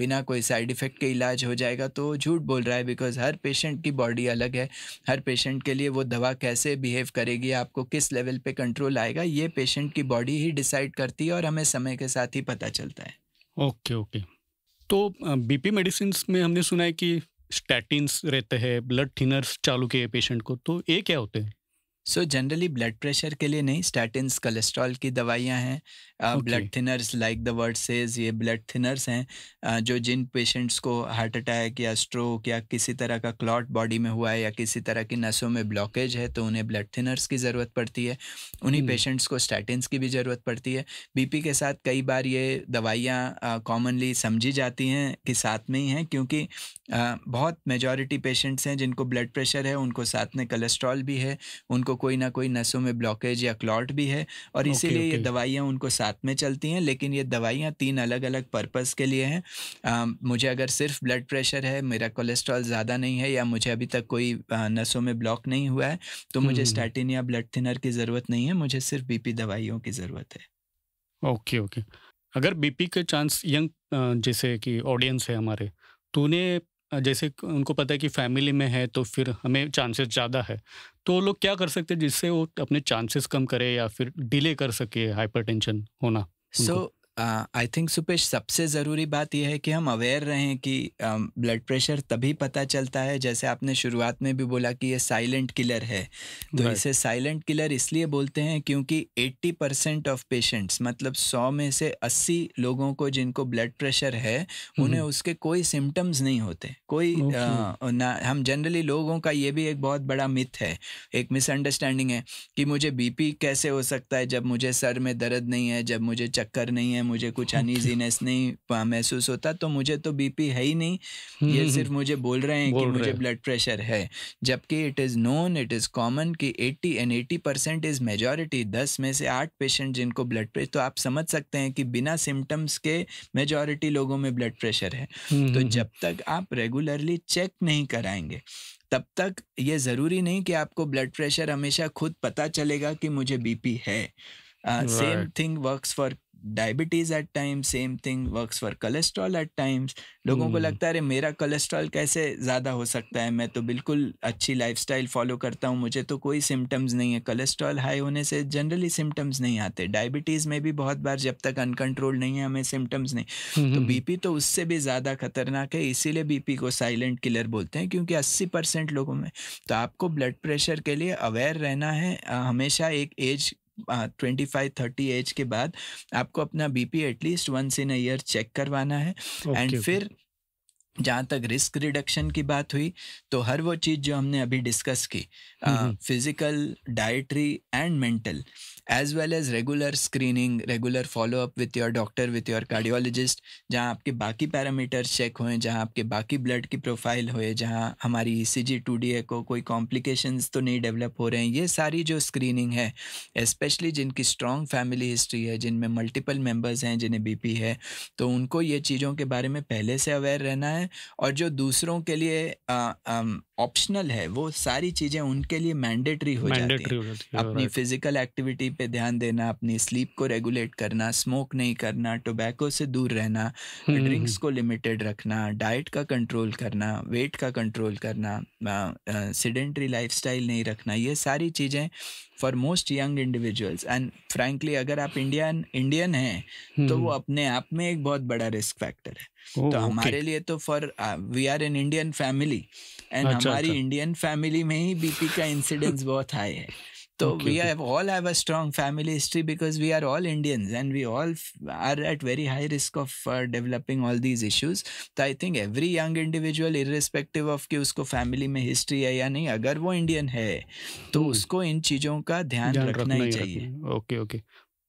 [SPEAKER 2] बिना कोई साइड इफ़ेक्ट के इलाज हो जाएगा तो झूठ बोल रहा है बिकॉज हर पेशेंट की बॉडी अलग है हर पेशेंट के लिए वो दवा कैसे बिहेव करेगी आपको किस लेवल पे कंट्रोल आएगा ये पेशेंट की बॉडी ही डिसाइड करती है और हमें समय के साथ ही पता चलता है
[SPEAKER 1] ओके ओके तो बीपी मेडिसिन में हमने सुना है कि स्टैटिन
[SPEAKER 2] रहते हैं ब्लड थिनर्स चालू किए पेशेंट को तो ये क्या होते हैं सो जनरली ब्लड प्रेशर के लिए नहीं स्टैटिन्स कोलेस्ट्रॉल की दवाइयाँ हैं blood thinners like the word says ये ब्लड थिनर्स हैं जो जिन पेशेंट्स को हार्ट अटैक या स्ट्रोक या किसी तरह का क्लॉट बॉडी में हुआ है या किसी तरह की नसों में ब्लॉकेज है तो उन्हें ब्लड थिनर्स की ज़रूरत पड़ती है उन्हीं पेशेंट्स को स्टैटिन्स की भी ज़रूरत पड़ती है बीपी के साथ कई बार ये दवाइयाँ कॉमनली समझी जाती हैं कि साथ में ही हैं क्योंकि बहुत मेजॉरिटी पेशेंट्स हैं जिनको ब्लड प्रेशर है उनको साथ में कोलेस्ट्रॉल भी है उनको कोई ना कोई नसों में ब्लॉकेज या क्लॉट भी है और इसीलिए okay, ये दवाइयाँ उनको साथ में चलती हैं लेकिन ये दवाइयाँ तीन अलग अलग पर्पस के लिए हैं मुझे अगर सिर्फ ब्लड प्रेशर है मेरा कोलेस्ट्रॉल ज़्यादा नहीं है या मुझे अभी तक कोई नसों में ब्लॉक नहीं हुआ है तो मुझे स्टैटिन या ब्लड थिनर की ज़रूरत नहीं है मुझे सिर्फ बीपी दवाइयों की ज़रूरत है ओके ओके अगर बीपी के चांस
[SPEAKER 1] यंग जैसे कि ऑडियंस है हमारे तूने तो जैसे उनको पता है कि फैमिली में है तो फिर हमें चांसेस ज़्यादा है तो वो लोग क्या कर सकते हैं जिससे वो अपने चांसेस
[SPEAKER 2] कम करें या फिर डिले कर सके हाइपरटेंशन होना सो so, आई थिंक सुपेश सबसे ज़रूरी बात यह है कि हम अवेयर रहें कि ब्लड प्रेशर तभी पता चलता है जैसे आपने शुरुआत में भी बोला कि ये साइलेंट किलर है तो इसे साइलेंट किलर इसलिए बोलते हैं क्योंकि 80 परसेंट ऑफ पेशेंट्स मतलब 100 में से 80 लोगों को जिनको ब्लड प्रेशर है उन्हें उसके कोई सिम्टम्स नहीं होते कोई uh, ना हम जनरली लोगों का ये भी एक बहुत बड़ा मिथ है एक मिसअंडरस्टैंडिंग है कि मुझे बीपी कैसे हो सकता है जब मुझे सर में दर्द नहीं है जब मुझे चक्कर नहीं है मुझे कुछ अनईजीनेस नहीं महसूस होता तो मुझे तो बीपी है ही नहीं हम्म, ये हम्म, सिर्फ हम्म। मुझे बोल रहे हैं कि रहे मुझे ब्लड प्रेशर है जबकि it is known it is common कि 80 एंड 80 परसेंट इज़ मेजोरिटी दस में से आठ पेशेंट जिनको ब्लड प्रेशर तो आप समझ सकते हैं कि बिना सिम्टम्स के मेजोरिटी लोगों में ब्लड प्रेशर है तो जब तक आप रेगुलरली चेक नहीं कराएंगे तब तक ये ज़रूरी नहीं कि आपको ब्लड प्रेशर हमेशा खुद पता चलेगा कि मुझे बीपी है same thing works for diabetes at time same thing works for cholesterol at times लोगों को hmm. लगता है अरे मेरा कोलेस्ट्रॉल कैसे ज़्यादा हो सकता है मैं तो बिल्कुल अच्छी स्टाइल फॉलो करता हूँ मुझे तो कोई सिम्टम्स नहीं है कोलेस्ट्रॉल हाई होने से जनरली सिम्टम्स नहीं आते डायबिटीज़ में भी बहुत बार जब तक अनकंट्रोल नहीं है हमें सिम्टम्स नहीं हम्म, तो तो हम्म, बीपी हम्म। तो उससे भी ज़्यादा खतरनाक है इसीलिए बीपी को साइलेंट किलर बोलते हैं क्योंकि अस्सी लोगों में तो आपको ब्लड प्रेशर के लिए अवेयर रहना है हमेशा एक age twenty five thirty age के बाद आपको अपना BP at least once in year check करवाना है एंड okay, okay. फिर जहाँ तक रिस्क रिडक्शन की बात हुई तो हर वो चीज़ जो हमने अभी डिस्कस की physical dietary and mental as well as regular screening regular follow up with your doctor with your cardiologist जहाँ आपके बाकी पैरामीटर्स चेक हुए जहाँ आपके बाकी ब्लड की प्रोफाइल होए जहाँ हमारी ई सी जी टू डी ए को कोई कॉम्प्लिकेशन तो नहीं डेवलप हो रहे हैं ये सारी जो स्क्रीनिंग है स्पेशली जिनकी स्ट्रॉन्ग फैमिली हिस्ट्री है जिनमें मल्टीपल मेम्बर्स हैं जिन्हें बी पी है तो उनको ये चीज़ों के बारे में पहले से अवेयर रहना है और जो दूसरों के लिए ऑप्शनल है वो सारी चीज़ें उनके लिए मैंडेटरी हो, जाती
[SPEAKER 1] है अपनी
[SPEAKER 2] फिजिकल एक्टिविटी पे ध्यान देना अपनी स्लीप को रेगुलेट करना स्मोक नहीं करना टोबैको से दूर रहना ड्रिंक्स हम्म। को लिमिटेड रखना डाइट का कंट्रोल करना वेट का कंट्रोल करना सिडेंट्री लाइफ नहीं रखना ये सारी चीज़ें for most young individuals and frankly अगर आप इंडियन इंडियन हैं तो वो हम्म। अपने आप में एक बहुत बड़ा रिस्क फैक्टर है oh, तो हमारे okay. लिए तो for we are an Indian family and हमारी इंडियन अच्छा। फैमिली में ही बीपी का इंसिडेंस बहुत हाई है
[SPEAKER 1] तो we we okay. have
[SPEAKER 2] all have a strong family history because we are all Indians and we all are at very high risk of uh, developing all तो I think every young individual irrespective of कि उसको family में history है या नहीं अगर वो Indian है तो hmm. उसको इन चीज़ों का ध्यान, रखना, ही चाहिए okay okay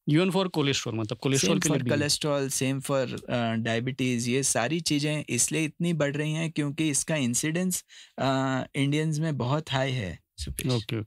[SPEAKER 2] even for cholesterol मतलब cholesterol for cholesterol same for diabetes ये सारी चीज़ें इसलिए इतनी बढ़ रही हैं क्योंकि इसका इंसिडेंस इंडियंस uh, में बहुत हाई है ओके ओके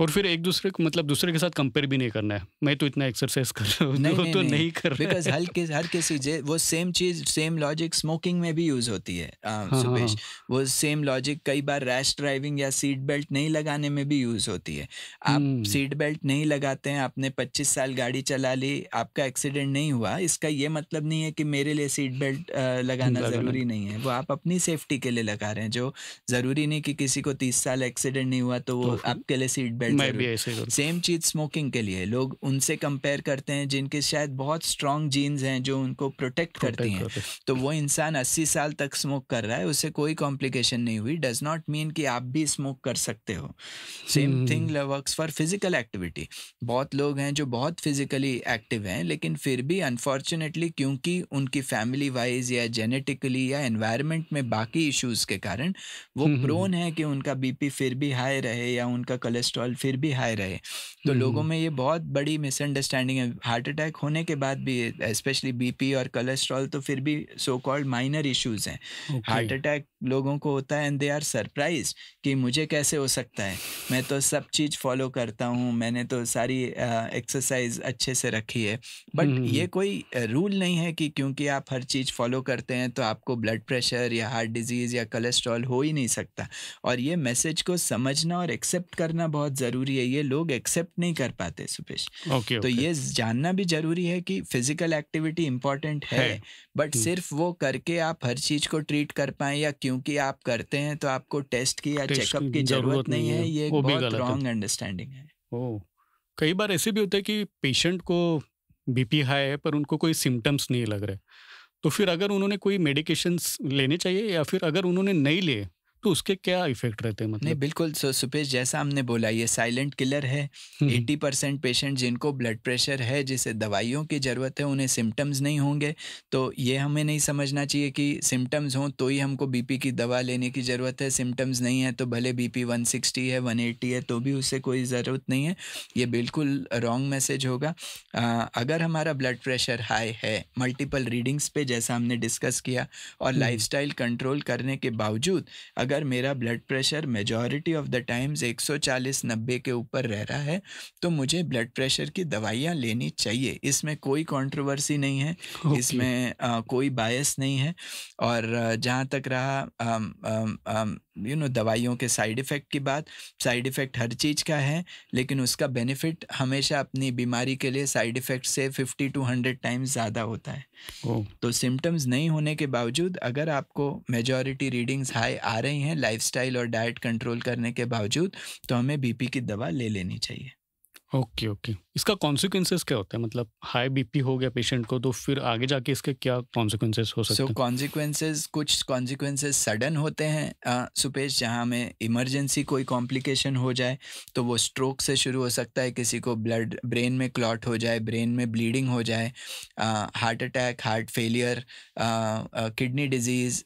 [SPEAKER 2] और फिर एक दूसरे को मतलब
[SPEAKER 1] दूसरे के साथ कंपेयर भी नहीं करना है मैं तो इतना एक्सरसाइज कर रहा हूँ नहीं, नहीं, तो नहीं, नहीं कर रहा बिकॉज हर
[SPEAKER 2] किस हर किसी जे वो सेम चीज सेम लॉजिक स्मोकिंग में भी यूज होती है आ, हाँ, सुपेश हाँ, हाँ, वो सेम लॉजिक कई बार रैश ड्राइविंग या सीट बेल्ट नहीं लगाने में भी यूज होती है आप सीट हम्म। बेल्ट नहीं लगाते हैं आपने पच्चीस साल गाड़ी चला ली आपका एक्सीडेंट नहीं हुआ इसका ये मतलब नहीं है कि मेरे लिए सीट बेल्ट लगाना जरूरी नहीं है वो आप अपनी सेफ्टी के लिए लगा रहे हैं जो जरूरी नहीं कि किसी को तीस साल एक्सीडेंट नहीं हुआ तो वो तो आपके लिए सीट बेल्ट बेल्ट मैं भी ऐसे करूँ सेम चीज़ स्मोकिंग के लिए लोग उनसे कंपेयर करते हैं जिनके शायद बहुत स्ट्रांग जीन्स हैं जो उनको प्रोटेक्ट करती हैं तो वो इंसान अस्सी साल तक स्मोक कर रहा है उससे कोई कॉम्प्लिकेशन नहीं हुई डज नॉट मीन कि आप भी स्मोक कर सकते हो same thing work for physical activity बहुत लोग हैं जो बहुत फिजिकली एक्टिव हैं लेकिन फिर भी अनफॉर्चुनेटली क्योंकि उनकी फैमिली वाइज या जेनेटिकली या एनवायरमेंट में बाकी इश्यूज के कारण वो प्रोन हम्म, हम्म, हम्म। है कि उनका बीपी फिर भी हाई रहे या उनका कोलेस्ट्रॉल फिर भी हाई रहे तो लोगों में ये बहुत बड़ी मिसअंडरस्टैंडिंग है हार्ट अटैक होने के बाद भी स्पेशली बीपी और कोलेस्ट्रॉल तो फिर भी सो कॉल्ड माइनर इश्यूज हैं हार्ट अटैक लोगों को होता है एंड दे आर सरप्राइज कि मुझे कैसे हो सकता है मैं तो सब चीज़ फॉलो करता हूँ मैंने तो सारी एक्सरसाइज अच्छे से रखी है बट ये कोई रूल नहीं है कि क्योंकि आप हर चीज़ फॉलो करते हैं तो आपको ब्लड प्रेशर या हार्ट डिजीज़ या कोलेस्ट्रॉल हो ही नहीं सकता और ये मैसेज को समझना और एक्सेप्ट करना बहुत ज़रूरी है ये लोग एक्सेप्ट नहीं कर पाते सुपेश okay, तो okay. तो ये जानना भी ज़रूरी है कि फिजिकल एक्टिविटी इम्पॉर्टेंट है बट हम्म। सिर्फ वो करके आप हर चीज़ को ट्रीट कर पाए या क्योंकि आप करते हैं तो आपको टेस्ट की या चेकअप की ज़रूरत नहीं है ये बहुत रॉन्ग अंडरस्टैंडिंग है
[SPEAKER 1] कई बार ऐसे भी होता है कि पेशेंट को बीपी हाई है पर उनको कोई सिम्टम्स नहीं लग रहे तो फिर अगर उन्होंने कोई मेडिकेशंस लेने चाहिए या फिर अगर उन्होंने नहीं लिए तो
[SPEAKER 2] उसके क्या इफेक्ट रहते हैं मतलब नहीं बिल्कुल सुपेश जैसा हमने बोला ये साइलेंट किलर है hmm, hmm. Eighty percent patient जिनको ब्लड प्रेशर है जिसे दवाइयों की ज़रूरत है उन्हें सिम्टम्स नहीं होंगे तो ये हमें नहीं समझना चाहिए कि सिम्टम्स हों तो ही हमको बी की दवा लेने की ज़रूरत है सिम्टम्स नहीं है तो भले बी पी है वन है तो भी उससे कोई ज़रूरत नहीं है ये बिल्कुल रॉन्ग मैसेज होगा आ, अगर हमारा ब्लड प्रेशर हाई है मल्टीपल रीडिंग्स पे जैसा हमने डिस्कस किया और लाइफस्टाइल हम्म। कंट्रोल करने के बावजूद अगर अगर मेरा blood pressure majority of the times 140 90 के ऊपर रह रहा है तो मुझे ब्लड प्रेशर की दवाइयाँ लेनी चाहिए इसमें कोई कंट्रोवर्सी नहीं है okay. इसमें आ, कोई बायस नहीं है और जहाँ तक रहा यू you नो know, दवाइयों के साइड इफ़ेक्ट की बात साइड इफ़ेक्ट हर चीज़ का है लेकिन उसका बेनिफिट हमेशा अपनी बीमारी के लिए साइड इफ़ेक्ट से फिफ्टी टू हंड्रेड टाइम्स ज़्यादा होता है oh. तो सिम्टम्स नहीं होने के बावजूद अगर आपको मेजॉरिटी रीडिंग्स हाई आ रही नहीं है लाइफस्टाइल और डाइट कंट्रोल करने के बावजूद तो हमें बीपी की दवा ले लेनी चाहिए
[SPEAKER 1] ओके ओके इसका कॉन्सिक्वेंसेस क्या होता है मतलब हाई बीपी हो गया पेशेंट को तो फिर आगे जाके इसके क्या कॉन्सिक्वेंसेस हो सकते हैं सो
[SPEAKER 2] कॉन्सिक्वेंसेज कुछ कॉन्सिक्वेंसेज सडन होते हैं सुपेश जहाँ में इमरजेंसी कोई कॉम्प्लिकेशन हो जाए तो वो स्ट्रोक से शुरू हो सकता है किसी को ब्लड ब्रेन में क्लॉट हो जाए ब्रेन में ब्लीडिंग हो जाए heart attack heart failure kidney disease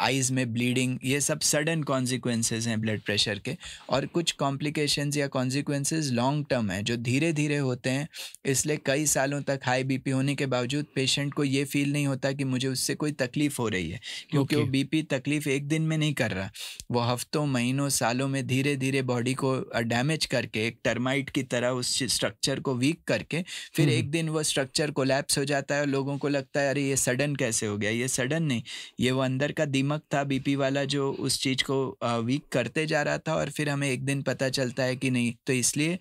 [SPEAKER 2] eyes में ब्लीडिंग ये सब सडन कॉन्सिक्वेंसेज हैं ब्लड प्रेशर के और कुछ कॉम्प्लिकेशंस या कॉन्सिक्वेंसेज लॉन्ग टर्म है जो धीरे धीरे होते हैं इसलिए कई सालों तक हाई बीपी होने के बावजूद पेशेंट को ये फील नहीं होता कि मुझे उससे कोई तकलीफ हो रही है क्योंकि okay. वो बीपी तकलीफ एक दिन में नहीं कर रहा वो हफ्तों महीनों सालों में धीरे धीरे बॉडी को डैमेज करके एक टर्माइट की तरह उस स्ट्रक्चर को वीक करके फिर हम्म, एक हम्म। दिन वो स्ट्रक्चर कोलैप्स हो जाता है और लोगों को लगता है अरे ये सडन कैसे हो गया ये सडन नहीं ये वो अंदर का दिमक था बीपी वाला जो उस चीज़ को वीक करते जा रहा था और फिर हमें एक दिन पता चलता है कि नहीं तो इसलिए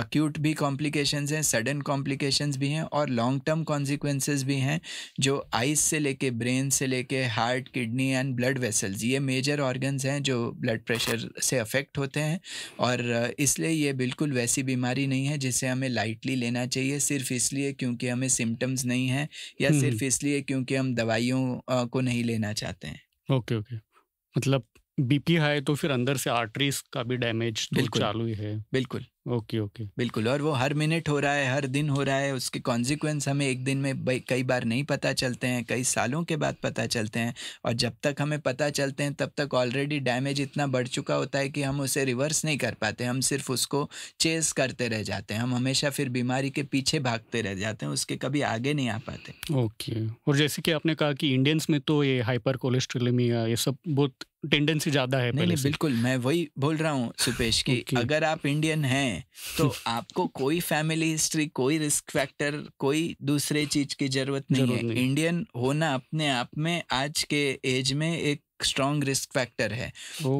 [SPEAKER 2] अक्यूट भी कॉम्प्लिकेशंस हैं सडन कॉम्प्लिकेशंस भी हैं और लॉन्ग टर्म कॉन्सिक्वेंस भी हैं जो आइस से लेके ब्रेन से लेके heart kidney and blood vessels ये मेजर ऑर्गन्स हैं जो ब्लड प्रेशर से अफेक्ट होते हैं और इसलिए ये बिल्कुल वैसी बीमारी नहीं है जिसे हमें लाइटली लेना चाहिए सिर्फ इसलिए क्योंकि हमें सिम्टम्स नहीं हैं या हम्म, सिर्फ हम्म। इसलिए क्योंकि हम दवाइयों को नहीं लेना चाहते हैं ओके ओके मतलब बीपी हाई तो फिर अंदर से आर्टरीज का भी डैमेज तो चालू ही है बिल्कुल ओके ओके बिल्कुल और वो हर मिनट हो रहा है हर दिन हो रहा है उसके कॉन्सिक्वेंस हमें एक दिन में कई बार नहीं पता चलते हैं कई सालों के बाद पता चलते हैं और जब तक हमें पता चलते हैं तब तक ऑलरेडी डैमेज इतना बढ़ चुका होता है कि हम उसे रिवर्स नहीं कर पाते हम सिर्फ उसको चेस करते रह जाते हैं हम हमेशा फिर बीमारी के पीछे भागते रह जाते हैं उसके कभी आगे नहीं आ पाते
[SPEAKER 1] ओके और जैसे कि आपने कहा कि इंडियंस में तो ये हाइपर कोलेस्ट्रोलेमिया ये सब बहुत
[SPEAKER 2] टेंडेंसी ज़्यादा है नहीं, नहीं बिल्कुल मैं वही बोल रहा हूँ सुपेश की okay. अगर आप इंडियन हैं हैं तो *laughs* आपको कोई फैमिली हिस्ट्री कोई रिस्क फैक्टर कोई दूसरे चीज की जरूरत नहीं है इंडियन होना अपने आप में आज के एज में एक स्ट्रॉन्ग रिस्क फैक्टर है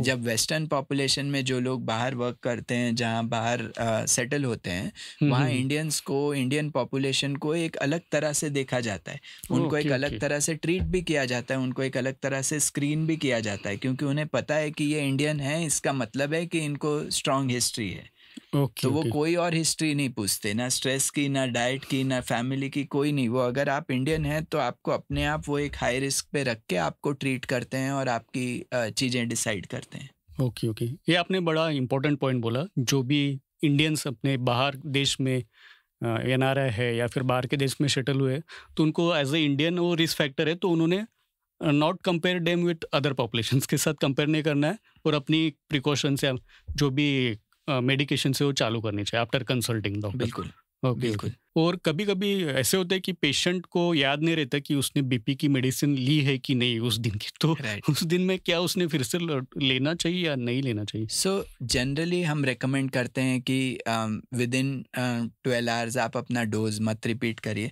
[SPEAKER 2] जब वेस्टर्न पॉपुलेशन में जो लोग बाहर वर्क करते हैं जहाँ बाहर सेटल होते हैं हम्म, वहाँ इंडियंस हम्म। को इंडियन पॉपुलेशन को एक अलग तरह से देखा जाता है उनको एक अलग तरह से ट्रीट भी किया जाता है उनको एक अलग तरह से स्क्रीन भी किया जाता है क्योंकि उन्हें पता है कि ये इंडियन है इसका मतलब है कि इनको स्ट्रॉन्ग हिस्ट्री है okay, तो वो okay. कोई और हिस्ट्री नहीं पूछते ना स्ट्रेस की ना डाइट की ना फैमिली की कोई नहीं वो अगर आप इंडियन हैं तो आपको अपने आप वो एक हाई रिस्क पे रख के आपको ट्रीट करते हैं और आपकी चीज़ें डिसाइड करते हैं
[SPEAKER 1] ओके ओके ये आपने बड़ा इम्पोर्टेंट पॉइंट बोला जो भी इंडियंस अपने बाहर देश में एन है या फिर बाहर के देश में सेटल हुए तो उनको एज ए इंडियन वो रिस्क फैक्टर है तो उन्होंने not compare them with other population के साथ कंपेयर नहीं करना है और अपनी प्रिकॉशंस या जो भी मेडिकेशन से वो चालू करनी चाहिए आफ्टर कंसल्टिंग डॉक्टर बिल्कुल बिल्कुल और कभी कभी ऐसे होते हैं कि पेशेंट को याद नहीं रहता कि उसने बीपी की मेडिसिन ली है कि नहीं उस दिन की तो right. उस दिन में क्या उसने फिर
[SPEAKER 2] से लेना चाहिए या नहीं लेना चाहिए सो so, जनरली हम रेकमेंड करते हैं कि विद इन ट्वेल्व आवर्स आप अपना डोज मत रिपीट करिए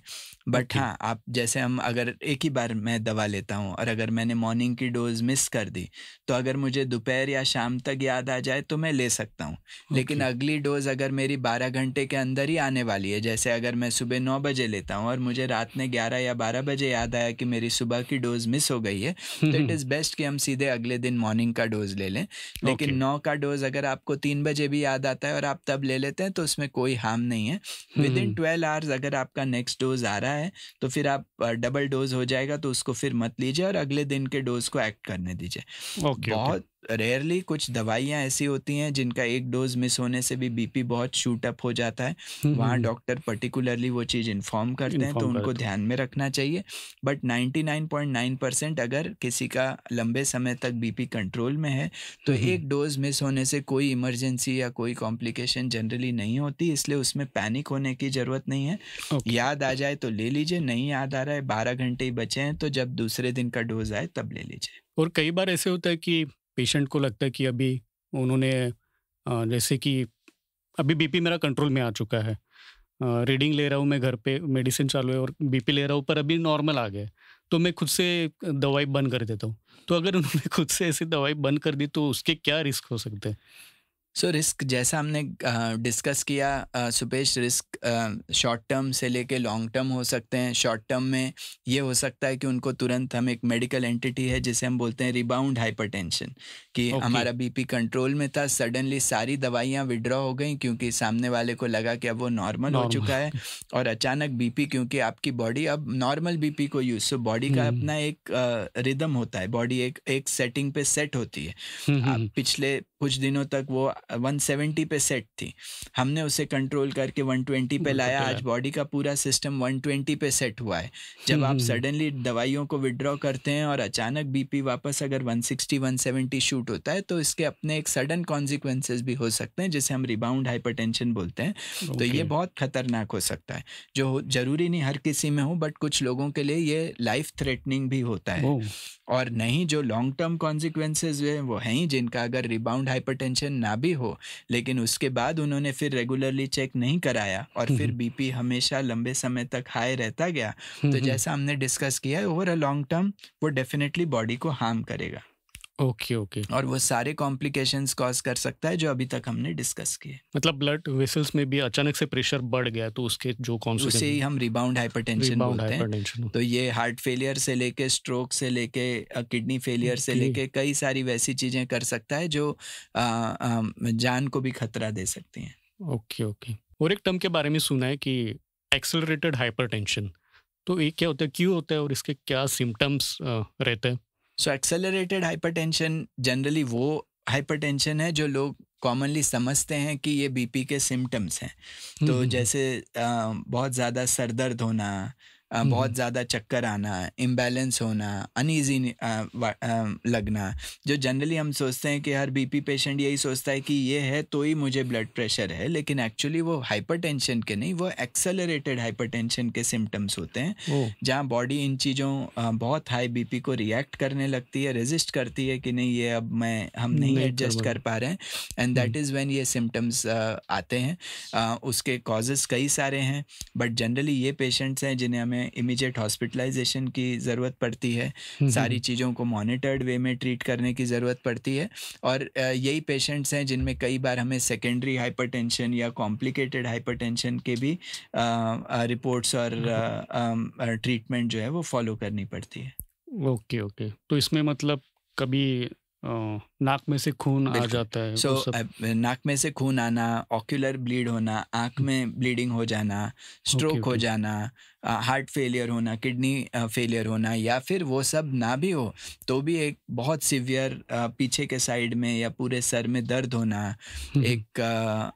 [SPEAKER 2] बट okay. हाँ आप जैसे हम अगर एक ही बार मैं दवा लेता हूँ और अगर मैंने मॉर्निंग की डोज मिस कर दी तो अगर मुझे दोपहर या शाम तक याद आ जाए तो मैं ले सकता हूँ okay. लेकिन अगली डोज अगर मेरी बारह घंटे के अंदर ही आने वाली है जैसे अगर अगर मैं सुबह नौ बजे लेता हूँ और मुझे रात में ग्यारह या बारह बजे याद आया कि मेरी सुबह की डोज मिस हो गई है तो हम्म। इट इज़ बेस्ट कि हम सीधे अगले दिन मॉर्निंग का डोज ले लें लेकिन नौ का डोज अगर आपको तीन बजे भी याद आता है और आप तब ले लेते हैं तो उसमें कोई हार्म नहीं है within hmm. Twelve hours अगर आपका नेक्स्ट डोज आ रहा है तो फिर आप डबल डोज हो जाएगा तो उसको फिर मत लीजिए और अगले दिन के डोज को एक्ट करने दीजिए बहुत रेयरली कुछ दवाइयाँ ऐसी होती हैं जिनका एक डोज मिस होने से भी बीपी बहुत शूट अप हो जाता है वहाँ डॉक्टर पर्टिकुलरली वो चीज़ इन्फॉर्म करते हैं तो उनको ध्यान में रखना चाहिए बट 99.9 परसेंट अगर किसी का लंबे समय तक बीपी कंट्रोल में है तो एक डोज मिस होने से कोई इमरजेंसी या कोई कॉम्प्लिकेशन जनरली नहीं होती इसलिए उसमें पैनिक होने की ज़रूरत नहीं है okay. याद आ जाए तो ले लीजिए नहीं याद आ रहा है बारह घंटे ही बचे हैं तो जब दूसरे दिन का डोज आए तब ले लीजिए
[SPEAKER 1] और कई बार ऐसे होता है कि पेशेंट को लगता है कि अभी उन्होंने जैसे कि अभी बीपी मेरा कंट्रोल में आ चुका है रीडिंग ले रहा हूँ मैं घर पे मेडिसिन चालू है और बीपी ले रहा हूँ पर अभी नॉर्मल आ गया तो मैं खुद से दवाई बंद कर देता हूँ तो अगर *laughs* उन्होंने खुद से ऐसी दवाई
[SPEAKER 2] बंद कर दी तो उसके क्या रिस्क हो सकते हैं सो so, रिस्क जैसा हमने डिस्कस uh, किया सुपेश रिस्क शॉर्ट टर्म से लेके लॉन्ग टर्म हो सकते हैं शॉर्ट टर्म में ये हो सकता है कि उनको तुरंत हम एक मेडिकल एंटिटी है जिसे हम बोलते हैं रिबाउंड हाइपरटेंशन कि okay. हमारा बीपी कंट्रोल में था सडनली सारी दवाइयाँ विड्रॉ हो गई क्योंकि सामने वाले को लगा कि अब वो नॉर्मल हो चुका है और अचानक बीपी क्योंकि आपकी बॉडी अब नॉर्मल बीपी को यूज सो बॉडी का हम्म। अपना एक रिदम होता है बॉडी एक एक सेटिंग पे सेट होती है हम्म, हम्म, पिछले कुछ दिनों तक वो 170 पे सेट थी हमने उसे कंट्रोल करके 120 पे लाया आज बॉडी का पूरा सिस्टम 120 पे सेट हुआ है जब आप सडनली हम्म, हम्म। दवाइयों को विड्रॉ करते हैं और अचानक बीपी वापस अगर 160 170 शूट होता है तो इसके अपने एक सडन कॉन्सिक्वेंसेज भी हो सकते हैं जिसे हम रिबाउंड हाइपरटेंशन बोलते हैं तो ये बहुत खतरनाक हो सकता है जो जरूरी नहीं हर किसी में हो बट कुछ लोगों के लिए ये लाइफ थ्रेटनिंग भी होता है और नहीं जो लॉन्ग टर्म कॉन्सिक्वेंसेज हैं वो हैं जिनका अगर रिबाउंड हाइपर ना भी हो लेकिन उसके बाद उन्होंने फिर रेगुलरली चेक नहीं कराया और हम्म, फिर बीपी हम्म। हमेशा लंबे समय तक हाई रहता गया हम्म, तो जैसा हमने डिस्कस किया ओवर अ लॉन्ग टर्म वो डेफिनेटली बॉडी को हार्म करेगा ओके ओके और वो सारे कॉम्प्लिकेशंस कॉज कर सकता है जो अभी तक हमने डिस्कस किए मतलब ब्लड वेसल्स
[SPEAKER 1] में भी अचानक से प्रेशर बढ़ गया तो उसके जो उसे ही हम
[SPEAKER 2] रिबाउंड हाइपरटेंशन बोलते हैं तो ये हार्ट फेलियर से लेके स्ट्रोक से लेके किडनी फेलियर से लेके कई सारी वैसी चीजें कर सकता है जो आ, आ, जान को भी खतरा दे सकती हैं
[SPEAKER 1] ओके ओके और एक टर्म के बारे में सुना है कि एक्सेलरेटेड हाइपरटेंशन तो ये क्या होता है
[SPEAKER 2] क्यों होता है और इसके क्या सिम्टम्स रहते हैं सो एक्सेलरेटेड हाइपरटेंशन जनरली वो हाइपरटेंशन है जो लोग कॉमनली समझते हैं कि ये बीपी के सिम्टम्स हैं तो हम्म, हम्म, हम्म। जैसे आ, बहुत ज़्यादा सर दर्द होना बहुत ज़्यादा चक्कर आना इम्बैलेंस होना अनइजी लगना जो जनरली हम सोचते हैं कि हर बीपी पेशेंट यही सोचता है कि ये है तो ही मुझे ब्लड प्रेशर है लेकिन एक्चुअली वो हाइपरटेंशन के नहीं वो एक्सेलरेटेड हाइपरटेंशन के सिम्टम्स होते हैं जहाँ बॉडी इन चीज़ों बहुत हाई बीपी को रिएक्ट करने लगती है रेजिस्ट करती है कि नहीं ये अब मैं हम नहीं एडजस्ट कर पा रहे हैं एंड दैट इज़ वेन ये सिम्टम्स आते हैं उसके कॉजेस कई सारे हैं बट जनरली ये पेशेंट्स हैं जिन्हें हमें हमें इमीजिएट हॉस्पिटलाइजेशन की ज़रूरत पड़ती है हम्म, सारी हम्म। चीज़ों को मॉनिटर्ड वे में ट्रीट करने की ज़रूरत पड़ती है और यही पेशेंट्स हैं जिनमें कई बार हमें सेकेंडरी हाइपर या कॉम्प्लिकेटेड हाइपर के भी रिपोर्ट्स और ट्रीटमेंट हम्म, जो है वो फॉलो करनी पड़ती है ओके okay, ओके okay.
[SPEAKER 1] तो इसमें मतलब कभी
[SPEAKER 2] नाक
[SPEAKER 1] में से खून आ जाता है सो so,
[SPEAKER 2] नाक में से खून आना ऑक्यूलर ब्लीड होना आँख में ब्लीडिंग हो जाना स्ट्रोक okay, okay. हो जाना हार्ट फेलियर होना किडनी फेलियर होना या फिर वो सब ना भी हो तो भी एक बहुत सिवियर पीछे के साइड में या पूरे सर में दर्द होना एक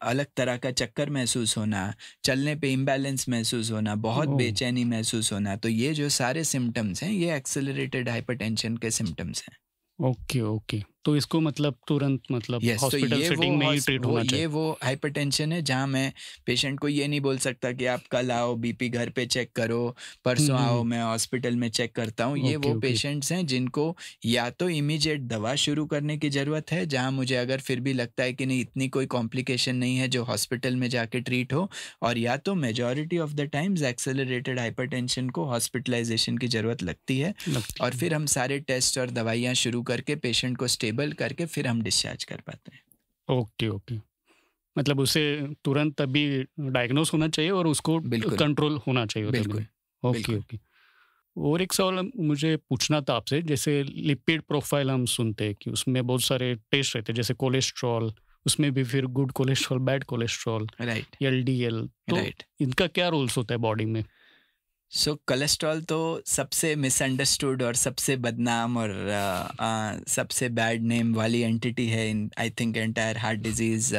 [SPEAKER 2] अलग तरह का चक्कर महसूस होना चलने पे इम्बेलेंस महसूस होना बहुत बेचैनी महसूस होना तो ये जो सारे सिम्टम्स हैं ये एक्सेलरेटेड हाइपरटेंशन के सिम्टम्स हैं
[SPEAKER 1] ओके ओके तो इसको मतलब तुरंत मतलब हॉस्पिटल yes, सेटिंग तो में ही ट्रीट होना चाहिए ये
[SPEAKER 2] वो हाइपरटेंशन है जहाँ मैं पेशेंट को ये नहीं बोल सकता कि आप कल आओ बीपी घर पे चेक करो परसों हम्म, हम्म, आओ हम्म। मैं हॉस्पिटल में चेक करता हूँ ये वो पेशेंट्स हैं जिनको या तो इमीडिएट दवा शुरू करने की ज़रूरत है जहाँ मुझे अगर फिर भी लगता है कि नहीं इतनी कोई कॉम्प्लिकेशन नहीं है जो हॉस्पिटल में जाके ट्रीट हो और या तो majority of the times accelerated hyper को हॉस्पिटलाइजेशन की ज़रूरत लगती है और फिर हम सारे टेस्ट और दवाइयाँ शुरू करके पेशेंट को स्टेबल स्टेबल करके फिर हम डिस्चार्ज कर पाते
[SPEAKER 1] हैं ओके ओके मतलब उसे तुरंत अभी डायग्नोस होना चाहिए और उसको कंट्रोल होना चाहिए बिल्कुल ओके ओके और एक सवाल मुझे पूछना था आपसे जैसे लिपिड प्रोफाइल हम सुनते हैं कि उसमें बहुत सारे टेस्ट रहते हैं जैसे कोलेस्ट्रॉल उसमें भी फिर good cholesterol bad cholesterol right
[SPEAKER 2] L D L right इनका क्या रोल्स होता है बॉडी में सो so, कोलेस्ट्रॉल तो सबसे मिसअंडरस्टूड और सबसे बदनाम और uh, uh, सबसे बैड नेम वाली एंटिटी है in I think entire heart disease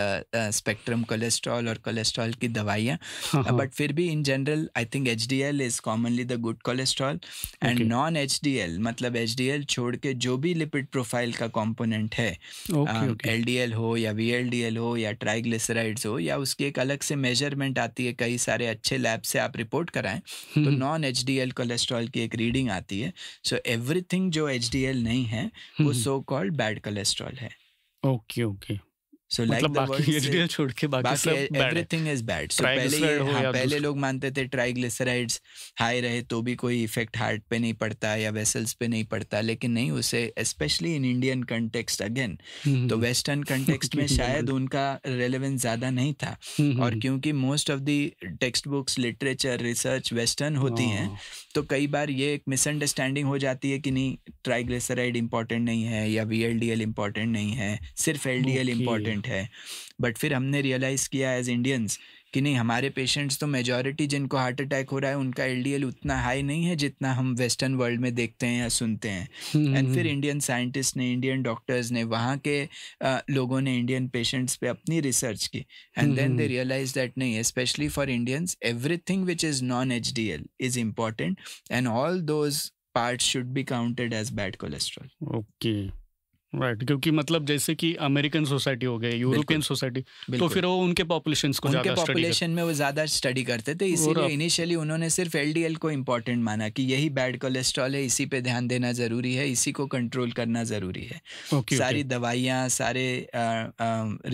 [SPEAKER 2] spectrum cholesterol और कोलेस्ट्रॉल की दवाइयाँ बट हाँ, हाँ। फिर भी in general I think H D L is commonly the good cholesterol and non H D L मतलब एच डी एल छोड़ के जो भी लिपिड प्रोफाइल का कॉम्पोनेंट है एल डी एल हो या वी एल डी एल हो या ट्राइग्लिसराइड्स हो या उसकी एक अलग से मेजरमेंट आती है कई सारे अच्छे लैब से आप रिपोर्ट कराएं तो hmm, hmm. Non H cholesterol की एक रीडिंग आती है सो so एवरीथिंग जो एच डी एल नहीं है वो सो कॉल्ड बैड कोलेस्ट्रॉल है okay okay, okay okay. So like मतलब बाकी छोड़ के बाकी, एवरीथिंग इज बैड सो पहले ये हाँ, पहले लोग मानते थे ट्राइग्लिसराइड्स हाई रहे तो भी कोई इफेक्ट हार्ट पे नहीं पड़ता या वेसल्स पे नहीं पड़ता लेकिन नहीं उसे specially in Indian context again तो वेस्टर्न हम्म, हम्म। कंटेक्सट *laughs* में शायद उनका रेलेवेंस ज़्यादा नहीं था हम्म, और क्योंकि most of the textbooks literature research western होती हैं हाँ। तो कई बार ये एक मिसअंडरस्टैंडिंग हो जाती है कि नहीं ट्राइग्लिसराइड इंपॉर्टेंट नहीं है या V L D L important नहीं है सिर्फ एल डी एल इम्पॉर्टेंट है बट फिर हमने रियलाइज़ किया एज इंडियंस कि नहीं हमारे पेशेंट्स तो मेजॉरिटी जिनको हार्ट अटैक हो रहा है उनका एल उतना हाई नहीं है जितना हम वेस्टर्न वर्ल्ड में देखते हैं या सुनते हैं एंड हम्म, फिर इंडियन हम्म। साइंटिस्ट ने इंडियन डॉक्टर्स ने वहाँ के आ, लोगों ने इंडियन पेशेंट्स पे अपनी रिसर्च की and then they realize that नहीं specially for Indians everything which is non H D L is important and all those part should be counted as bad cholesterol okay
[SPEAKER 1] right right, क्योंकि मतलब जैसे कि American society हो गए European society तो फिर वो उनके पॉपुलेशन को उनके पॉपुलेशन
[SPEAKER 2] में वो ज़्यादा स्टडी करते थे इसीलिए इनिशियली उन्होंने सिर्फ एलडीएल को इम्पोर्टेंट माना कि यही बैड कोलेस्ट्रॉल है इसी पे ध्यान देना ज़रूरी है इसी को कंट्रोल करना ज़रूरी है okay, सारी okay. दवाइयाँ सारे